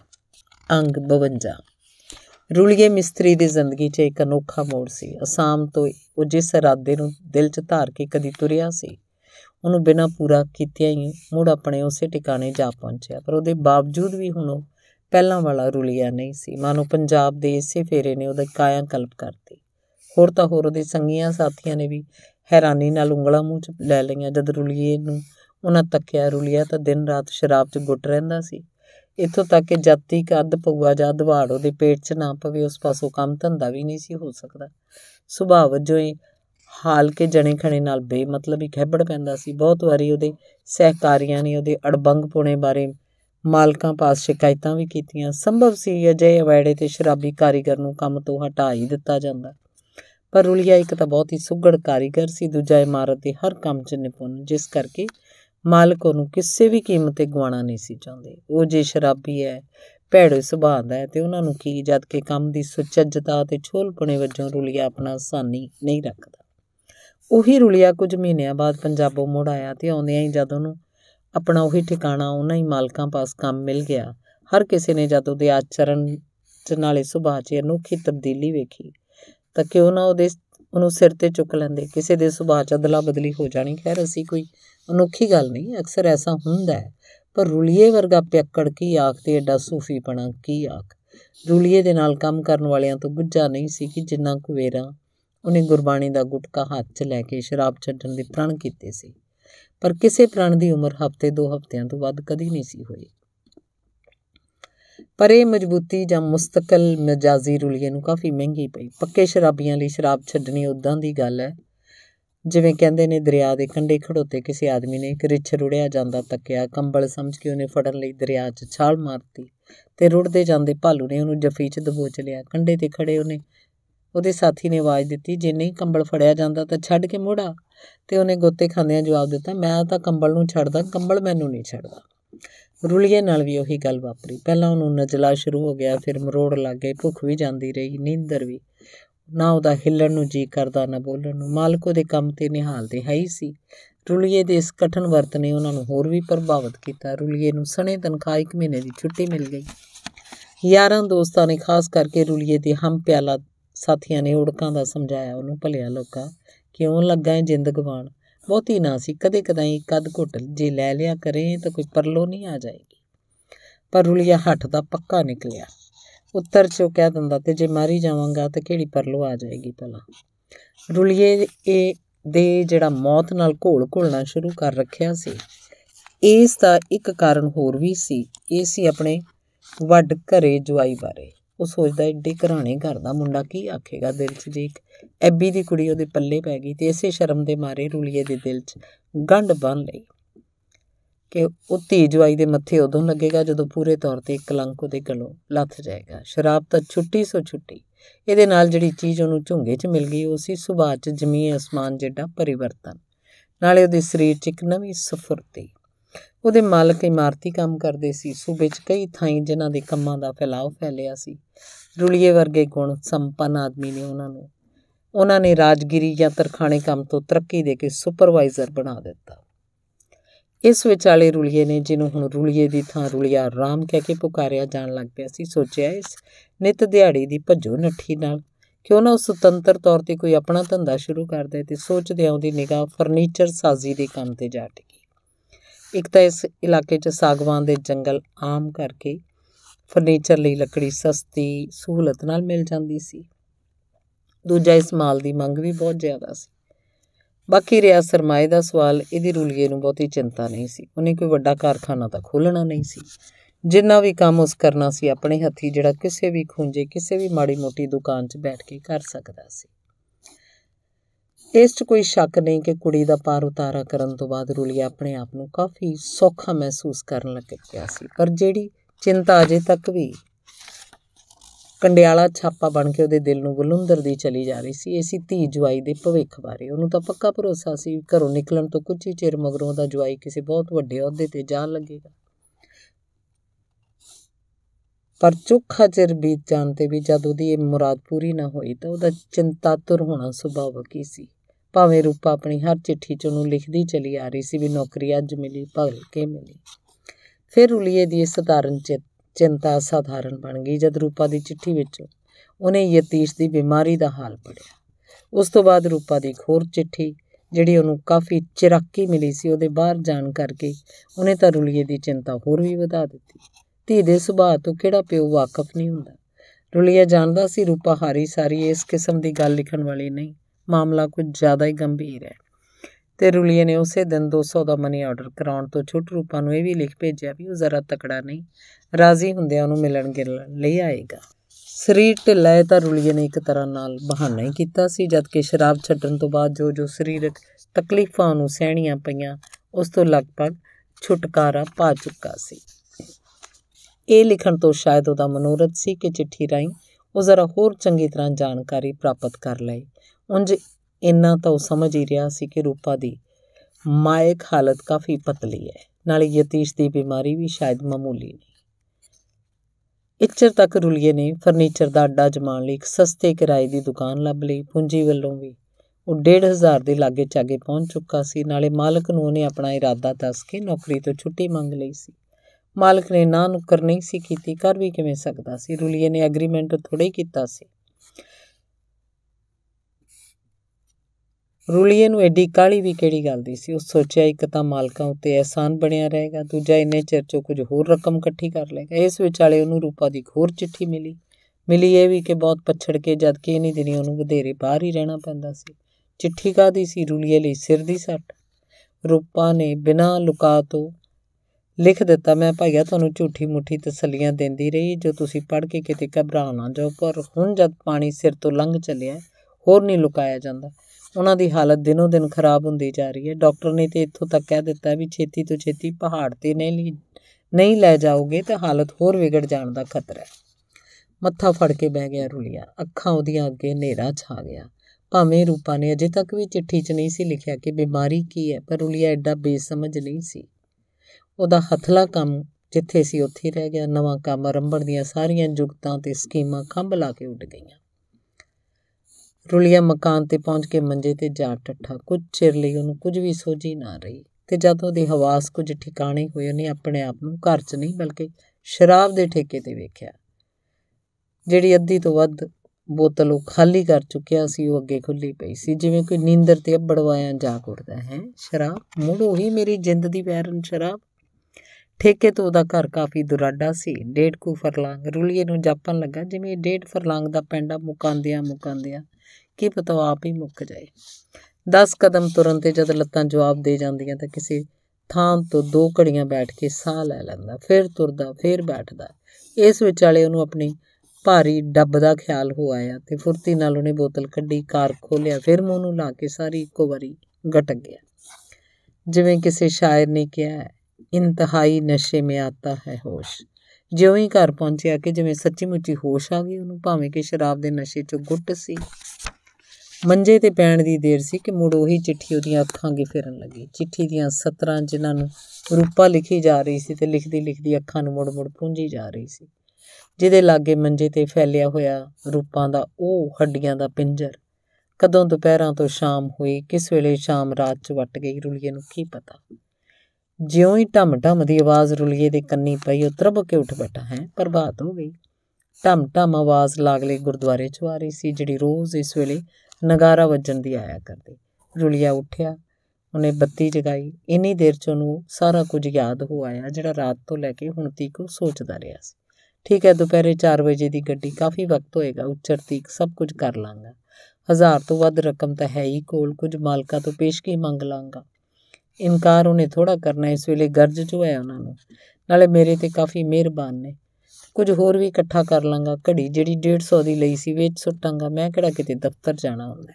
ਅੰਗ 52 ਰੁਲੀਏ ਮਿਸਤਰੀ ਦੀ ਜ਼ਿੰਦਗੀ 'ਚ ਇੱਕ ਅਨੋਖਾ ਮੋੜ ਸੀ ਅਸਾਮ ਤੋਂ ਉਹ ਜਿਸ ਇਰਾਦੇ ਨੂੰ ਦਿਲ 'ਚ ਧਾਰ ਕੇ ਕਦੀ ਤੁਰਿਆ ਸੀ ਉਹਨੂੰ ਬਿਨਾਂ ਪੂਰਾ ਕੀਤਿਆਂ ਹੀ ਮੁੜ ਆਪਣੇ ਉਸੇ ਟਿਕਾਣੇ ਜਾ ਪਹੁੰਚਿਆ ਪਰ ਉਹਦੇ ਬਾਵਜੂਦ ਵੀ ਹੁਣ ਉਹ ਪਹਿਲਾਂ ਵਾਲਾ ਰੂਲੀਆ ਨਹੀਂ ਸੀ ਮਾਨੋ ਪੰਜਾਬ ਦੇ ਇਸੇ ਫੇਰੇ ਨੇ ਉਹਦਾ ਕਾਇਆ ਕਲਪ ਕਰਤੀ ਹੋਰ ਤਾਂ ਹੋਰ ਉਹਦੇ ਸੰਗੀਆਂ ਸਾਥੀਆਂ ਨੇ ਵੀ ਹੈਰਾਨੀ ਨਾਲ ਉਂਗਲਾਂ ਮੂੰਹ 'ਚ ਲੈ ਲਈਆਂ ਜਦ ਰੁਲੀਏ ਨੂੰ ਉਹਨਾਂ ਤੱਕਿਆ ਰੁਲੀਆ ਤਾਂ ਦਿਨ ਰਾਤ ਸ਼ਰਾਬ 'ਚ ਗੁੱਟ ਰਹਿੰਦਾ ਸੀ ਇਥੋਂ ਤੱਕ ਕਿ ਜਾਤੀ ਕੱਦ ਪਊਆ ਜਾਂ ਦਵਾੜ ਉਹਦੇ ਪੇਟ 'ਚ ਨਾ ਪਵੇ ਉਸ ਪਾਸੋਂ ਕੰਮ ਧੰਦਾ ਵੀ ਨਹੀਂ ਸੀ ਹੋ ਸਕਦਾ ਸੁਭਾਅ ਵਜੋਂ ਹੀ ਹਾਲ ਕੇ ਜਣੇ ਖਣੇ ਨਾਲ ਬੇਮਤਲਬ ਹੀ ਖੇਬੜ ਪੈਂਦਾ ਸੀ ਬਹੁਤ ਵਾਰੀ ਉਹਦੇ ਸਹਿਕਾਰੀਆਂ ਨੇ ਉਹਦੇ ਅੜਬੰਗ ਪੁਣੇ ਬਾਰੇ ਮਾਲਕਾਂ ਪਾਸ ਸ਼ਿਕਾਇਤਾਂ ਵੀ ਕੀਤੀਆਂ ਸੰਭਵ ਸੀ ਅਜੇ ਅਵੈੜੇ ਤੇ ਸ਼ਰਾਬੀ ਕਾਰੀਗਰ ਨੂੰ ਕੰਮ ਤੋਂ ਹਟਾ ਹੀ ਦਿੱਤਾ ਜਾਂਦਾ ਪਰ ਰੁਲੀਆ ਇੱਕ ਤਾਂ ਬਹੁਤ ਹੀ ਸੁਗੜ ਕਾਰੀਗਰ ਸੀ ਦੂਜਾ ਇਮਾਰਤ ਦੇ ਹਰ ਕੰਮ 'ਚ ਨਿਪੁੰਨ ਜਿਸ ਕਰਕੇ ਮਾਲਕ ਉਹਨੂੰ ਕਿਸੇ ਵੀ ਕੀਮਤ ਤੇ ਗਵਾਣਾ ਨਹੀਂ ਸੀ ਚਾਹੁੰਦੇ ਉਹ ਜੇ ਸ਼ਰਾਬੀ ਹੈ ਭੈੜੇ ਸੁਭਾਅ ਦਾ ਹੈ ਤੇ ਉਹਨਾਂ ਨੂੰ ਕੀ ਜਦ ਕਿ ਕੰਮ ਦੀ ਸੁਚੱਜਤਾ ਤੇ ਛੋਲਪਣੇ ਵਜੋਂ ਰੁਲੀਆ ਆਪਣਾ ਸਾਨੀ ਨਹੀਂ ਰੱਖਦਾ ਉਹੀ ਰੁਲੀਆ ਕੁਝ ਮਹੀਨਿਆਂ ਬਾਅਦ ਪੰਜਾਬੋਂ ਮੁੜ ਆਇਆ ਤੇ ਆਉਂਦਿਆਂ ਹੀ ਜਦ ਉਹਨੂੰ ਆਪਣਾ ਉਹੀ ਠਿਕਾਣਾ ਉਹਨਾਂ ਹੀ ਮਾਲਕਾਂ ਪਾਸ ਕੰਮ ਮਿਲ ਗਿਆ ਹਰ ਕਿਸੇ ਨੇ ਜਦ ਉਹਦੇ ਆਚਰਣ ਚ ਨਾਲੇ ਸੁਭਾਅ 'ਚ ਅਨੋਖੀ ਤਬਦੀਲੀ ਵੇਖੀ ਤਾਂ ਕਿਉਂ ਨਾ ਉਹਦੇ ਉਹਨੂੰ ਸਿਰ ਤੇ ਚੁੱਕ ਲੈਂਦੇ ਕਿਸੇ ਦੇ ਸੁਭਾਅ 'ਚ ਅਦਲਾ ਬਦਲੀ ਹੋ ਜਾਣੀ ਖੈਰ ਅਸੀਂ ਕੋਈ ਅਨੋਖੀ ਗੱਲ ਨਹੀਂ ਅਕਸਰ ਐਸਾ ਹੁੰਦਾ ਹੈ ਪਰ ਰੁਲੀਏ ਵਰਗਾ ਪਿਆਕੜ ਕੀ ਆਖ ਤੇ ਐਡਾ ਪਣਾ ਕੀ ਆਖ ਰੁਲੀਏ ਦੇ ਨਾਲ ਕੰਮ ਕਰਨ ਵਾਲਿਆਂ ਤੋਂ ਗੁੱਝਾ ਨਹੀਂ ਸੀ ਕਿ ਜਿੰਨਾ ਕੁਵੇਰਾ ਉਹਨੇ ਗੁਰਬਾਣੀ ਦਾ ਗੁਟਕਾ ਹੱਥ 'ਚ ਲੈ ਕੇ ਸ਼ਰਾਬ ਛੱਡਣ ਦੇ ਪ੍ਰਣ ਕੀਤੇ ਸੀ ਪਰ ਕਿਸੇ ਪ੍ਰਣ ਦੀ ਉਮਰ ਹਫ਼ਤੇ ਦੋ ਹਫ਼ਤਿਆਂ ਤੋਂ ਵੱਧ ਕਦੀ ਨਹੀਂ ਸੀ ਹੋਈ ਪਰ ਇਹ ਮਜ਼ਬੂਤੀ ਜਾਂ ਮੁਸਤਕਲ ਮਜਾਜ਼ੀ ਰੁਲੀਏ ਨੂੰ ਕਾਫੀ ਮਹਿੰਗੀ ਪਈ ਪੱਕੇ ਸ਼ਰਾਬੀਆਂ ਲਈ ਸ਼ਰਾਬ ਛੱਡਣੀ ਉਦਾਂ ਦੀ ਗੱਲ ਹੈ ਜਿਵੇਂ ਕਹਿੰਦੇ ਨੇ ਦਰਿਆ ਦੇ ਕੰਢੇ ਖੜੋਤੇ ਕਿਸੇ ਆਦਮੀ ਨੇ ਇੱਕ ਰਿਛ ਰੁੜਿਆ ਜਾਂਦਾ ਤੱਕਿਆ ਕੰਬਲ ਸਮਝ ਕੇ ਉਹਨੇ ਫੜਨ ਲਈ ਦਰਿਆ 'ਚ ਛਾਲ ਮਾਰਤੀ ਤੇ ਰੁੜਦੇ ਜਾਂਦੇ ਭਾਲੂ ਨੇ ਉਹਨੂੰ ਜਫੀ 'ਚ ਦਬੋਚ ਲਿਆ ਕੰਢੇ ਤੇ ਖੜੇ ਉਹਨੇ ਉਹਦੇ ਸਾਥੀ ਨੇ ਆਵਾਜ਼ ਦਿੱਤੀ ਜੇ ਨਹੀਂ ਕੰਬਲ ਫੜਿਆ ਜਾਂਦਾ ਤਾਂ ਛੱਡ ਕੇ ਮੋੜਾ ਤੇ ਉਹਨੇ ਗੋਤੇ ਖਾਂਦਿਆਂ ਜਵਾਬ ਦਿੱਤਾ ਮੈਂ ਤਾਂ ਕੰਬਲ ਨੂੰ ਛੱਡਦਾ ਕੰਬਲ ਮੈਨੂੰ ਨਹੀਂ ਛੱਡਦਾ ਰੁਲੀਏ ਨਾਲ ਵੀ ਉਹੀ ਗੱਲ ਵਾਪਰੀ ਪਹਿਲਾਂ ਉਹਨੂੰ ਨਜਲਾ ਸ਼ੁਰੂ ਹੋ ਗਿਆ ਫਿਰ ਮਰੋੜ ਲੱਗ ਗਈ ਭੁੱਖ ਵੀ ਜਾਂਦੀ ਰਹੀ ਨੀਂਦਰ ਵੀ ਨਾ ਉਹਦਾ ਹਿੱਲਣ ਨੂੰ ਜੀ ਕਰਦਾ ਨਾ ਬੋਲਣ ਨੂੰ ਮਾਲਕ ਉਹਦੇ ਕੰਮ ਤੇ ਨਿਹਾਲਦੇ ਹੈ ਹੀ ਸੀ ਰੁਲੀਏ ਦੇ ਇਸ ਕਠਨ ਵਰਤ ਨੇ ਉਹਨਾਂ ਨੂੰ ਹੋਰ ਵੀ ਪ੍ਰਭਾਵਿਤ ਕੀਤਾ ਰੁਲੀਏ ਨੂੰ ਸਣੇ ਤਨਖਾਹ ਇੱਕ ਮਹੀਨੇ ਦੀ ਛੁੱਟੀ ਮਿਲ ਗਈ ਯਾਰਾਂ ਦੋਸਤਾਂ ਨੇ ਖਾਸ ਕਰਕੇ ਰੁਲੀਏ ਦੇ ਹਮ ਪਿਆਲਾ ਸਾਥੀਆਂ ਨੇ ਉੜਕਾਂ ਦਾ ਸਮਝਾਇਆ ਉਹਨੂੰ ਭਲਿਆ ਲੋਕਾ ਕਿਉਂ ਲੱਗਾ ਹੈ ਜਿੰਦ ਗਵਾਣ ਬਹੁਤੀ ਨਾ ਸੀ ਕਦੇ ਕਦਾਈ ਕੱਦ ਘੁੱਟ ਜੇ ਲੈ ਲਿਆ ਕਰੇ ਤਾਂ ਕੋਈ ਪਰਲੋ ਨਹੀਂ ਆ ਜਾਏਗੀ ਪਰ ਰੁਲੀਆ ਹੱਠ ਦਾ ਪੱਕਾ ਨਿਕਲਿਆ ਉੱਤਰ ਚੋ ਕਹਿ ਦਿੰਦਾ ਤੇ ਜੇ ਮਾਰੀ ਜਾਵਾਂਗਾ ਤਾਂ ਕਿਹੜੀ ਪਰਲੋ ਆ ਜਾਏਗੀ ਭਲਾ ਰੁਲੀਏ ਇਹ ਦੇ ਜਿਹੜਾ ਮੌਤ ਨਾਲ ਘੋਲ ਘੋਲਣਾ ਸ਼ੁਰੂ ਕਰ ਰੱਖਿਆ ਸੀ ਇਸ ਦਾ ਇੱਕ ਕਾਰਨ ਹੋਰ ਵੀ ਸੀ ਇਹ ਸੀ ਆਪਣੇ ਵੱਡ ਘਰੇ ਜਵਾਈ ਬਾਰੇ ਉਹ ਸੋਚਦਾ ਏਡੇ ਘਰਾਣੇ ਘਰ ਦਾ ਮੁੰਡਾ ਕੀ ਆਖੇਗਾ ਦਿਲ 'ਚ ਜੀ ਇੱਕ ਐਬੀ ਦੀ ਕੁੜੀ ਉਹਦੇ ਪੱਲੇ ਪੈ ਗਈ ਤੇ ਇਸੇ ਸ਼ਰਮ ਦੇ ਮਾਰੇ ਰੂਲੀਏ ਦੇ ਦਿਲ 'ਚ ਗੰਢ ਬੰਨ ਲਈ ਕਿ ਉਹ ਧੀ ਜਵਾਈ ਦੇ ਮੱਥੇ ਉਦੋਂ ਲੱਗੇਗਾ ਜਦੋਂ ਪੂਰੇ ਤੌਰ ਤੇ ਕਲੰਕ ਉਹਦੇ ਗਲੋਂ ਲੱਥ ਜਾਏਗਾ ਸ਼ਰਾਬ ਤਾਂ ਛੁੱਟੀ ਸੋ ਛੁੱਟੀ ਇਹਦੇ ਨਾਲ ਜਿਹੜੀ ਚੀਜ਼ ਉਹਨੂੰ ਝੁੰਗੇ 'ਚ ਮਿਲ ਗਈ ਉਹ ਸੀ ਸੁਭਾਅ 'ਚ ਜ਼ਮੀਨ ਅਸਮਾਨ ਜਿੱਡਾ ਪਰਿਵਰਤਨ ਨਾਲੇ ਉਹਦੇ ਸਰੀਰ 'ਚ ਇੱਕ ਨਵੀਂ ਸਫੁਰਤੀ ਉਹਦੇ ਮਾਲਕ ਇਮਾਰਤੀ ਕੰਮ ਕਰਦੇ ਸੀ ਸੂਬੇ 'ਚ ਕਈ ਥਾਈਂ ਜਿਨ੍ਹਾਂ ਦੇ ਕੰਮਾਂ ਦਾ ਫੈਲਾਅ ਫੈਲਿਆ ਸੀ ਰੁਲੀਏ ਵਰਗੇ ਗੁਣ ਸੰਪੰਨ ਆਦਮੀ ਨੇ ਉਹਨਾਂ ਨੂੰ ਉਹਨਾਂ ਨੇ ਰਾਜਗਿਰੀ ਜਾਂ ਤਰਖਾਣੇ ਕੰਮ ਤੋਂ ਤਰੱਕੀ ਦੇ ਕੇ ਸੁਪਰਵਾਈਜ਼ਰ ਬਣਾ ਦਿੱਤਾ ਇਸ ਵਿਚਾਲੇ ਰੁਲੀਏ ਨੇ ਜਿਹਨੂੰ ਹੁਣ ਰੁਲੀਏ ਦੀ ਥਾਂ ਰੁਲੀਆ ਰਾਮ ਕਹਿ ਕੇ ਪੁਕਾਰਿਆ ਜਾਣ ਲੱਗ ਪਿਆ ਸੀ ਸੋਚਿਆ ਇਸ ਨਿਤ ਦਿਹਾੜੀ ਦੀ ਭੱਜੋ ਨੱਠੀ ਨਾਲ ਕਿਉਂ ਨਾ ਉਹ ਸੁਤੰਤਰ ਤੌਰ ਤੇ ਕੋਈ ਆਪਣਾ ਧੰਦਾ ਸ਼ੁਰੂ ਕਰ ਦੇ ਤੇ ਸੋਚਦੇ ਆਉਂਦੀ ਨਿਗਾਹ ਫਰਨੀਚਰ ਸਾਜ਼ੀ ਦੇ ਕੰਮ ਤੇ ਜਾ ਟਿਕੀ ਇੱਕ ਤਾਂ ਇਸ ਇਲਾਕੇ 'ਚ ਸਾਗਵਾਨ ਦੇ ਜੰਗਲ ਆਮ ਕਰਕੇ ਫਰਨੀਚਰ ਲਈ ਲੱਕੜੀ ਸਸਤੀ ਸਹੂਲਤ ਨਾਲ ਮਿਲ ਜਾਂਦੀ ਸੀ ਦੂਜਾ ਇਸ ਮਾਲ ਦੀ ਮੰਗ ਵੀ ਬਹੁਤ ਜ਼ਿਆਦਾ ਸੀ ਬਾਕੀ ਰਿਹਾ ਸਰਮਾਏ ਦਾ ਸਵਾਲ ਇਹਦੀ ਰੂਲੀਏ ਨੂੰ ਬਹੁਤੀ ਚਿੰਤਾ ਨਹੀਂ ਸੀ ਉਹਨੇ ਕੋਈ ਵੱਡਾ ਕਾਰਖਾਨਾ ਤਾਂ ਖੋਲਣਾ ਨਹੀਂ ਸੀ ਜਿੰਨਾ ਵੀ ਕੰਮ ਉਸ ਕਰਨਾ ਸੀ ਆਪਣੇ ਹੱਥੀ ਜਿਹੜਾ ਕਿਸੇ ਵੀ ਖੁੰਝੇ ਕਿਸੇ ਵੀ ਮਾੜੀ ਮੋਟੀ ਦੁਕਾਨ 'ਚ ਬੈਠ ਕੇ ਕਰ ਸਕਦਾ ਸੀ ਇਸ 'ਚ ਕੋਈ ਸ਼ੱਕ ਨਹੀਂ ਕਿ ਕੁੜੀ ਦਾ ਪਾਰ ਉਤਾਰਾ ਕਰਨ ਤੋਂ ਬਾਅਦ ਰੁਲੀਆ ਆਪਣੇ ਆਪ ਨੂੰ ਕਾਫੀ ਸੌਖਾ ਮਹਿਸੂਸ ਕਰਨ ਲੱਗ ਗਿਆ ਸੀ ਪਰ ਜਿਹੜੀ ਚਿੰਤਾ ਅਜੇ ਤੱਕ ਵੀ ਕੰਡਿਆਲਾ ਛਾਪਾ ਬਣ ਕੇ ਉਹਦੇ ਦਿਲ ਨੂੰ ਬਲੁੰਦਰ ਦੀ ਚਲੀ ਜਾ ਰਹੀ ਸੀ ਐਸੀ ਧੀ ਜਵਾਈ ਦੇ ਭਵਿੱਖ ਬਾਰੇ ਉਹਨੂੰ ਤਾਂ ਪੱਕਾ ਭਰੋਸਾ ਸੀ ਘਰੋਂ ਨਿਕਲਣ ਤੋਂ ਕੁਝ ਹੀ ਚਿਰ ਮਗਰੋਂ ਦਾ ਜਵਾਈ ਕਿਸੇ ਬਹੁਤ ਵੱਡੇ ਅਹੁਦੇ ਤੇ ਜਾਣ ਲੱਗੇਗਾ ਪਰ ਚੁੱਖਾ ਚਿਰ ਬੀਤ ਜਾਣ ਤੇ ਵੀ ਜਦ ਉਹਦੀ ਇਹ ਮੁਰਾਦ ਪੂਰੀ ਨਾ ਹੋਈ ਤਾਂ ਉਹਦਾ ਚਿੰਤਾਤੁਰ ਹੋਣਾ ਸੁਭਾਵਕ ਹੀ ਸੀ ਭਾਵੇਂ ਰੂਪਾ ਆਪਣੀ ਹਰ ਚਿੱਠੀ 'ਚ ਉਹਨੂੰ ਲਿਖਦੀ ਚਲੀ ਆ ਰਹੀ ਸੀ ਵੀ ਨੌਕਰੀ ਅੱਜ ਮਿਲੀ ਭਗਲ ਕੇ ਮਿਲੀ ਫਿਰ ਰੁਲੀਏ ਦੀ ਸਧਾਰਨ ਚਿੰਤਾ ਸਾਧਾਰਨ ਬਣ ਗਈ ਜਦ ਰੂਪਾ ਦੀ ਚਿੱਠੀ ਵਿੱਚ ਉਹਨੇ ਯਤੀਸ਼ ਦੀ ਬਿਮਾਰੀ ਦਾ ਹਾਲ ਪੜਿਆ ਉਸ ਤੋਂ ਬਾਅਦ ਰੂਪਾ ਦੀ ਖੋਰ ਚਿੱਠੀ ਜਿਹੜੀ ਉਹਨੂੰ ਕਾਫੀ ਚਿਰਾਕੀ ਮਿਲੀ ਸੀ ਉਹਦੇ ਬਾਹਰ ਜਾਣ ਕਰਕੇ ਉਹਨੇ ਤਾਂ ਰੁਲੀਏ ਦੀ ਚਿੰਤਾ ਹੋਰ ਵੀ ਵਧਾ ਦਿੱਤੀ ਧੀ ਦੇ ਸੁਭਾਅ ਤੋਂ ਕਿਹੜਾ ਪਿਓ ਵਾਕਫ ਨਹੀਂ ਹੁੰਦਾ ਰੁਲੀਆ ਜਾਣਦਾ ਸੀ ਰੂਪਾ ਹਾਰੀ ਸਾਰੀ ਇਸ ਕਿਸਮ ਦੀ ਗੱਲ ਲਿਖਣ ਵਾਲੀ ਨਹੀਂ ਮਾਮਲਾ ਕੁਝ ਜ਼ਿਆਦਾ ਹੀ ਗੰਭੀਰ ਹੈ ਤੇ ਰੁਲੀਏ ਨੇ ਉਸੇ ਦਿਨ 200 ਦਾ ਮਨੀ ਆਰਡਰ ਕਰਾਉਣ ਤੋਂ ਛੁੱਟ ਰੂਪਾ ਨੂੰ ਇਹ ਵੀ ਲਿਖ ਭੇਜਿਆ ਵੀ ਉਹ ਜ਼ਰਾ ਤਕੜਾ ਨਹੀਂ ਰਾਜ਼ੀ ਹੁੰਦਿਆਂ ਉਹਨੂੰ ਮਿਲਣ ਗਿਰ ਲਈ ਆਏਗਾ ਸਰੀਰ ਢਿੱਲਾ ਹੈ ਤਾਂ ਰੁਲੀਏ ਨੇ ਇੱਕ ਤਰ੍ਹਾਂ ਨਾਲ ਬਹਾਨਾ ਹੀ ਕੀਤਾ ਸੀ ਜਦ ਕਿ ਸ਼ਰਾਬ ਛੱਡਣ ਤੋਂ ਬਾਅਦ ਜੋ ਜੋ ਸਰੀਰਕ ਤਕਲੀਫਾਂ ਨੂੰ ਸਹਿਣੀਆਂ ਪਈਆਂ ਉਸ ਤੋਂ ਲਗਭਗ ਛੁਟਕਾਰਾ ਪਾ ਚੁੱਕਾ ਸੀ ਇਹ ਲਿਖਣ ਤੋਂ ਸ਼ਾਇਦ ਉਹਦਾ ਮਨੋਰਥ ਸੀ ਕਿ ਚਿੱਠੀ ਰਾਈ ਉਹ ਜ਼ਰਾ ਹੋਰ ਚੰਗੀ ਤਰ੍ਹਾਂ ਜਾਣਕਾਰੀ ਪ੍ਰਾਪਤ ਕਰ ਲਏ ਉੰਜ ਇੰਨਾ ਤਾਂ ਉਹ ਸਮਝ ਹੀ ਰਿਹਾ ਸੀ ਕਿ ਰੂਪਾ ਦੀ ਮਾਇਕ ਹਾਲਤ ਕਾਫੀ ਪਤਲੀ ਹੈ ਨਾਲੇ ਯਤੀਸ਼ ਦੀ ਬਿਮਾਰੀ ਵੀ ਸ਼ਾਇਦ ਮਾਮੂਲੀ ਨਹੀਂ ਇੱਚਰ ਤੱਕ ਰੁਲੀਏ ਨੇ ਫਰਨੀਚਰ ਦਾ ਅੱਡਾ ਜਮਾਣ ਲਈ ਇੱਕ ਸਸਤੇ ਕਿਰਾਏ ਦੀ ਦੁਕਾਨ ਲੱਭ ਲਈ ਪੂੰਜੀ ਵੱਲੋਂ ਵੀ ਉਹ 1500 ਦੇ ਲਾਗੇ ਚਾਗੇ ਪਹੁੰਚ ਚੁੱਕਾ ਸੀ ਨਾਲੇ ਮਾਲਕ ਨੂੰ ਉਹਨੇ ਆਪਣਾ ਇਰਾਦਾ ਦੱਸ ਕੇ ਨੌਕਰੀ ਤੋਂ ਛੁੱਟੀ ਮੰਗ ਲਈ ਸੀ ਮਾਲਕ ਨੇ ਨਾ ਨੁਕਰ ਨਹੀਂ ਸੀ ਕੀਤੀ ਕਰ ਵੀ ਕਿਵੇਂ ਸਕਦਾ ਸੀ ਰੁਲੀਏ ਨੇ ਐਗਰੀਮੈਂਟ ਥੋੜੇ ਕੀਤਾ ਸੀ ਰੁਲੀਏ ਨੂੰ ਐਡੀ ਕਾਲੀ ਵੀ ਕਿਹੜੀ ਗੱਲ ਦੀ ਸੀ ਉਹ ਸੋਚਿਆ ਇੱਕ ਤਾਂ ਮਾਲਕਾਂ ਉੱਤੇ ਐਸਾਨ ਬਣਿਆ ਰਹੇਗਾ ਦੂਜਾ ਇੰਨੇ ਚਿਰ ਚੋਂ ਕੁਝ ਹੋਰ ਰਕਮ ਇਕੱਠੀ ਕਰ ਲੇਗਾ ਇਸ ਵਿਚਾਲੇ ਉਹਨੂੰ ਰੂਪਾ ਦੀ ਹੋਰ ਚਿੱਠੀ ਮਿਲੀ ਮਿਲੀ ਇਹ ਵੀ ਕਿ ਬਹੁਤ ਪਛੜ ਕੇ ਜਦ ਕਿ ਇਨੀ ਦਿਨੀ ਉਹਨੂੰ ਵਧੇਰੇ ਬਾਹਰ ਹੀ ਰਹਿਣਾ ਪੈਂਦਾ ਸੀ ਚਿੱਠੀ ਕਾਦੀ ਸੀ ਰੁਲੀਏ ਲਈ ਸਿਰ ਦੀ ਸੱਟ ਰੂਪਾ ਨੇ ਬਿਨਾਂ ਲੁਕਾ ਤੋਂ ਲਿਖ ਦਿੱਤਾ ਮੈਂ ਭਾਈਆ ਤੁਹਾਨੂੰ ਝੂਠੀ ਮੁੱਠੀ ਤਸੱਲੀਆਂ ਦਿੰਦੀ ਰਹੀ ਜੋ ਤੁਸੀਂ ਪੜ੍ਹ ਕੇ ਕਿਤੇ ਘਬਰਾ ਨਾ ਪਰ ਹੁਣ ਜਦ ਪਾਣੀ ਸਿਰ ਤੋਂ ਲੰਘ ਚੱਲਿਆ ਹੋਰ ਨਹੀਂ ਲੁਕਾਇਆ ਜਾਂਦਾ ਉਹਨਾਂ ਦੀ ਹਾਲਤ ਦਿਨੋ ਦਿਨ ਖਰਾਬ ਹੁੰਦੀ ਜਾ ਰਹੀ ਹੈ ਡਾਕਟਰ ਨੇ ਤੇ ਇੱਥੋਂ ਤੱਕ ਕਹਿ ਦਿੱਤਾ ਵੀ ਛੇਤੀ ਤੋਂ ਛੇਤੀ ਪਹਾੜ ਤੇ ਨਹੀਂ ਨਹੀਂ ਲੈ ਜਾਓਗੇ ਤਾਂ ਹਾਲਤ ਹੋਰ ਵਿਗੜ ਜਾਣ ਦਾ ਖਤਰਾ ਹੈ ਮੱਥਾ ਫੜ ਕੇ ਬਹਿ ਗਿਆ ਰੁਲੀਆ ਅੱਖਾਂ ਉਹਦੀਆਂ ਅੱਗੇ ਹਨੇਰਾ ਛਾ ਗਿਆ ਭਾਵੇਂ ਰੂਪਾ ਨੇ ਅਜੇ ਤੱਕ ਵੀ ਚਿੱਠੀ 'ਚ ਨਹੀਂ ਸੀ ਲਿਖਿਆ ਕਿ ਬਿਮਾਰੀ ਕੀ ਹੈ ਪਰ ਰੁਲੀਆ ਐਡਾ ਬੇਸਮਝ ਨਹੀਂ ਸੀ ਉਹਦਾ ਹਥਲਾ ਕੰਮ ਜਿੱਥੇ ਸੀ ਉੱਥੇ ਰਹਿ ਗਿਆ ਨਵਾਂ ਕੰਮ ਆਰੰਭਣ ਦੀਆਂ ਸਾਰੀਆਂ ਜੁਗਤਾਂ ਤੇ ਸਕੀਮਾਂ ਖੰਭ ਲਾ ਕੇ ਉੱਡ ਗਈਆਂ ਰੁਲੀਆ ਮਕਾਨ ਤੇ ਪਹੁੰਚ ਕੇ ਮੰਜੇ ਤੇ ਜਾ ਟੱਠਾ ਕੁਝ ਚਿਰ ਲਈ ਉਹਨੂੰ ਕੁਝ ਵੀ ਸੋਝੀ ਨਾ ਰਹੀ ਤੇ ਜਦੋਂ ਉਹਦੀ ਹਵਾਸ ਕੁਝ ਠਿਕਾਣੇ ਹੋਏ ਉਹਨੇ ਆਪਣੇ ਆਪ ਨੂੰ ਘਰ 'ਚ ਨਹੀਂ ਬਲਕਿ ਸ਼ਰਾਬ ਦੇ ਠੇਕੇ ਤੇ ਵੇਖਿਆ ਜਿਹੜੀ ਅੱਧੀ ਤੋਂ ਵੱਧ ਬੋਤਲ ਉਹ ਖਾਲੀ ਕਰ ਚੁੱਕਿਆ ਸੀ ਉਹ ਅੱਗੇ ਖੁੱਲੀ ਪਈ ਸੀ ਜਿਵੇਂ ਕੋਈ ਨੀਂਦਰ ਤੇ ਬੜਵਾਇਆ ਜਾ ਉੱਠਦਾ ਹੈ ਸ਼ਰਾਬ ਮੂੜ ਉਹੀ ਮੇਰੀ ਜਿੰਦ ਦੀ ਵੈਰਨ ਸ਼ਰਾਬ ਠੇਕੇ ਤੋਂ ਉਹਦਾ ਘਰ ਕਾਫੀ ਦੁਰਾਡਾ ਸੀ ਡੇਢ ਕੁ ਫਰਲਾਂਗ ਰੁਲੀਏ ਨੂੰ ਜਾਪਣ ਲੱਗਾ ਜਿਵੇਂ ਡੇਢ ਫਰਲਾਂਗ ਦਾ ਪੈਂਡਾ ਮੁਕਾਂਦਿਆਂ ਮੁਕਾਂਦਿਆਂ ਕੀ ਪਤਾ ਆਪ ਹੀ ਮੁੱਕ ਜਾਏ 10 ਕਦਮ ਤੁਰਨ ਤੇ ਜਦ ਲੱਤਾਂ ਜਵਾਬ ਦੇ ਜਾਂਦੀਆਂ ਤਾਂ ਕਿਸੇ ਥਾਂ ਤੋਂ ਦੋ ਘੜੀਆਂ ਬੈਠ ਕੇ ਸਾਹ ਲੈ ਲੈਂਦਾ ਫਿਰ ਤੁਰਦਾ ਫਿਰ ਬੈਠਦਾ ਇਸ ਵਿਚਾਲੇ ਉਹਨੂੰ ਆਪਣੀ ਭਾਰੀ ਡੱਬ ਦਾ ਖਿਆਲ ਹੋ ਆਇਆ ਤੇ ਫੁਰਤੀ ਨਾਲ ਉਹਨੇ ਬੋਤਲ ਕੱਢੀ ਕਾਰ ਖੋਲਿਆ ਫਿਰ ਮੂੰਹ ਨੂੰ ਲਾ ਕੇ ਸਾਰੀ ਇੱਕੋ ਵਾਰੀ ਗਟਕ ਗਿਆ ਜਿਵੇਂ ਕਿਸੇ ਸ਼ਾਇਰ ਨੇ ਕਿਹਾ ਇੰਤਹਾਈ ਨਸ਼ੇ ਮੇ ਆਤਾ ਹੈ ਹੋਸ਼ ਜਿਉਂ ਹੀ ਘਰ ਪਹੁੰਚਿਆ ਕਿ ਜਿਵੇਂ ਸੱਚੀ ਮੁੱਚੀ ਹੋਸ਼ ਆ ਗਈ ਉਹਨੂੰ ਭਾਵੇਂ ਕਿ ਸ਼ਰਾਬ ਦੇ ਨਸ਼ੇ 'ਚ ਗੁੱਟ ਸੀ ਮੰਜੇ ਤੇ ਪੈਣ ਦੀ ਦੇਰ ਸੀ ਕਿ ਮੁੜ ਉਹੀ ਚਿੱਠੀ ਉਹਦੀਆਂ ਅੱਖਾਂ ਅੱਗੇ ਫੇਰਨ ਲੱਗੀ ਚਿੱਠੀ ਦੀਆਂ ਸਤਰਾਂ ਜਿਨ੍ਹਾਂ ਨੂੰ ਰੂਪਾ ਲਿਖੀ ਜਾ ਰਹੀ ਸੀ ਤੇ ਲਿਖਦੀ ਲਿਖਦੀ ਅੱਖਾਂ ਨੂੰ ਮੁੜ-ਮੁੜ ਪੁੰਝੀ ਜਾ ਰਹੀ ਸੀ ਜਿਹਦੇ ਲਾਗੇ ਮੰਜੇ ਤੇ ਫੈਲਿਆ ਹੋਇਆ ਰੂਪਾਂ ਦਾ ਉਹ ਹੱਡੀਆਂ ਦਾ ਪਿੰਜਰ ਕਦੋਂ ਦੁਪਹਿਰਾਂ ਤੋਂ ਸ਼ਾਮ ਹੋਈ ਕਿਸ ਵੇਲੇ ਸ਼ਾਮ ਰਾਤ ਚ ਵੱਟ ਗਈ ਰੁਲੀਏ ਨੂੰ ਕੀ ਪਤਾ ਜਿਉਂ ਹੀ ਢਮ-ਢਮ ਦੀ ਆਵਾਜ਼ ਰੁਲੀਏ ਦੇ ਕੰਨੀ ਪਈ ਉਹ ਤਰਬ ਕੇ ਉੱਠ ਬੈਠਾ ਹੈ ਪ੍ਰਭਾਤ ਹੋ ਗਈ ਢਮ-ਢਮ ਆਵਾਜ਼ ਲਾਗਲੇ ਗੁਰਦੁਆਰੇ ਚ ਆ ਰਹੀ ਸੀ ਜਿਹੜੀ ਰੋਜ਼ ਇਸ ਵੇਲੇ ਨਗਾਰਾ ਵੱਜਣ ਦੀ ਆਇਆ ਕਰਦੀ ਰੁਲੀਆ ਉੱਠਿਆ ਉਹਨੇ ਬੱਤੀ ਜਗਾਈ ਇੰਨੀ ਦੇਰ ਚ ਉਹਨੂੰ ਸਾਰਾ ਕੁਝ ਯਾਦ ਹੋ ਆਇਆ ਜਿਹੜਾ ਰਾਤ ਤੋਂ ਲੈ ਕੇ ਹੁਣ ਤੀਕ ਉਹ ਸੋਚਦਾ ਰਿਹਾ ਸੀ ਠੀਕ ਹੈ ਦੁਪਹਿਰੇ 4 ਵਜੇ ਦੀ ਗੱਡੀ ਕਾਫੀ ਵਕਤ ਹੋਏਗਾ ਉੱਚਰ ਤੀਕ ਸਭ ਕੁਝ ਕਰ ਲਾਂਗਾ ਹਜ਼ਾਰ ਤੋਂ ਵੱਧ ਰਕਮ ਤਾਂ ਹੈ ਹੀ ਕੋਲ ਕੁਝ ਮਾਲਕਾਂ ਤੋਂ ਪੇਸ਼ਕੀ ਮੰਗ ਲਾਂਗਾ ਇਨਕਾਰ ਉਹਨੇ ਥੋੜਾ ਕਰਨਾ ਇਸ ਵੇਲੇ ਗਰਜ ਚ ਹੈ ਉਹਨਾਂ ਨੂੰ ਨਾਲੇ ਮੇਰੇ ਤੇ ਕਾਫੀ ਮਿਹਰਬਾਨ ਨੇ ਕੁਝ ਹੋਰ ਵੀ ਇਕੱਠਾ ਕਰ ਲਾਂਗਾ ਘੜੀ ਜਿਹੜੀ 150 ਦੀ ਲਈ ਸੀ ਵਿੱਚ ਸੁੱਟਾਂਗਾ ਮੈਂ ਕਿਹੜਾ ਕਿਤੇ ਦਫ਼ਤਰ ਜਾਣਾ ਹੁੰਦਾ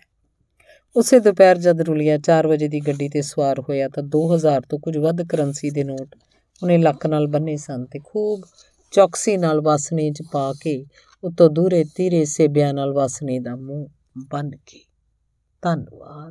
ਉਸੇ ਦੁਪਹਿਰ ਜਦ ਰੁਲਿਆ 4 ਵਜੇ ਦੀ ਗੱਡੀ ਤੇ ਸਵਾਰ ਹੋਇਆ ਤਾਂ 2000 ਤੋਂ ਕੁਝ ਵੱਧ ਕਰੰਸੀ ਦੇ ਨੋਟ ਉਹਨੇ ਲੱਕ ਨਾਲ ਬੰਨੇ ਸਨ ਤੇ ਖੂਬ ਚੌਕਸੀ ਨਾਲ ਵਸਨੇ 'ਚ ਪਾ ਕੇ ਉਤੋਂ ਦੂਰੇ ਤੀਰੇ ਸੇਬਿਆਂ ਨਾਲ ਵਸਨੇ ਦਾ ਮੂੰਹ ਬੰਨ ਕੇ ਧੰਨਵਾਦ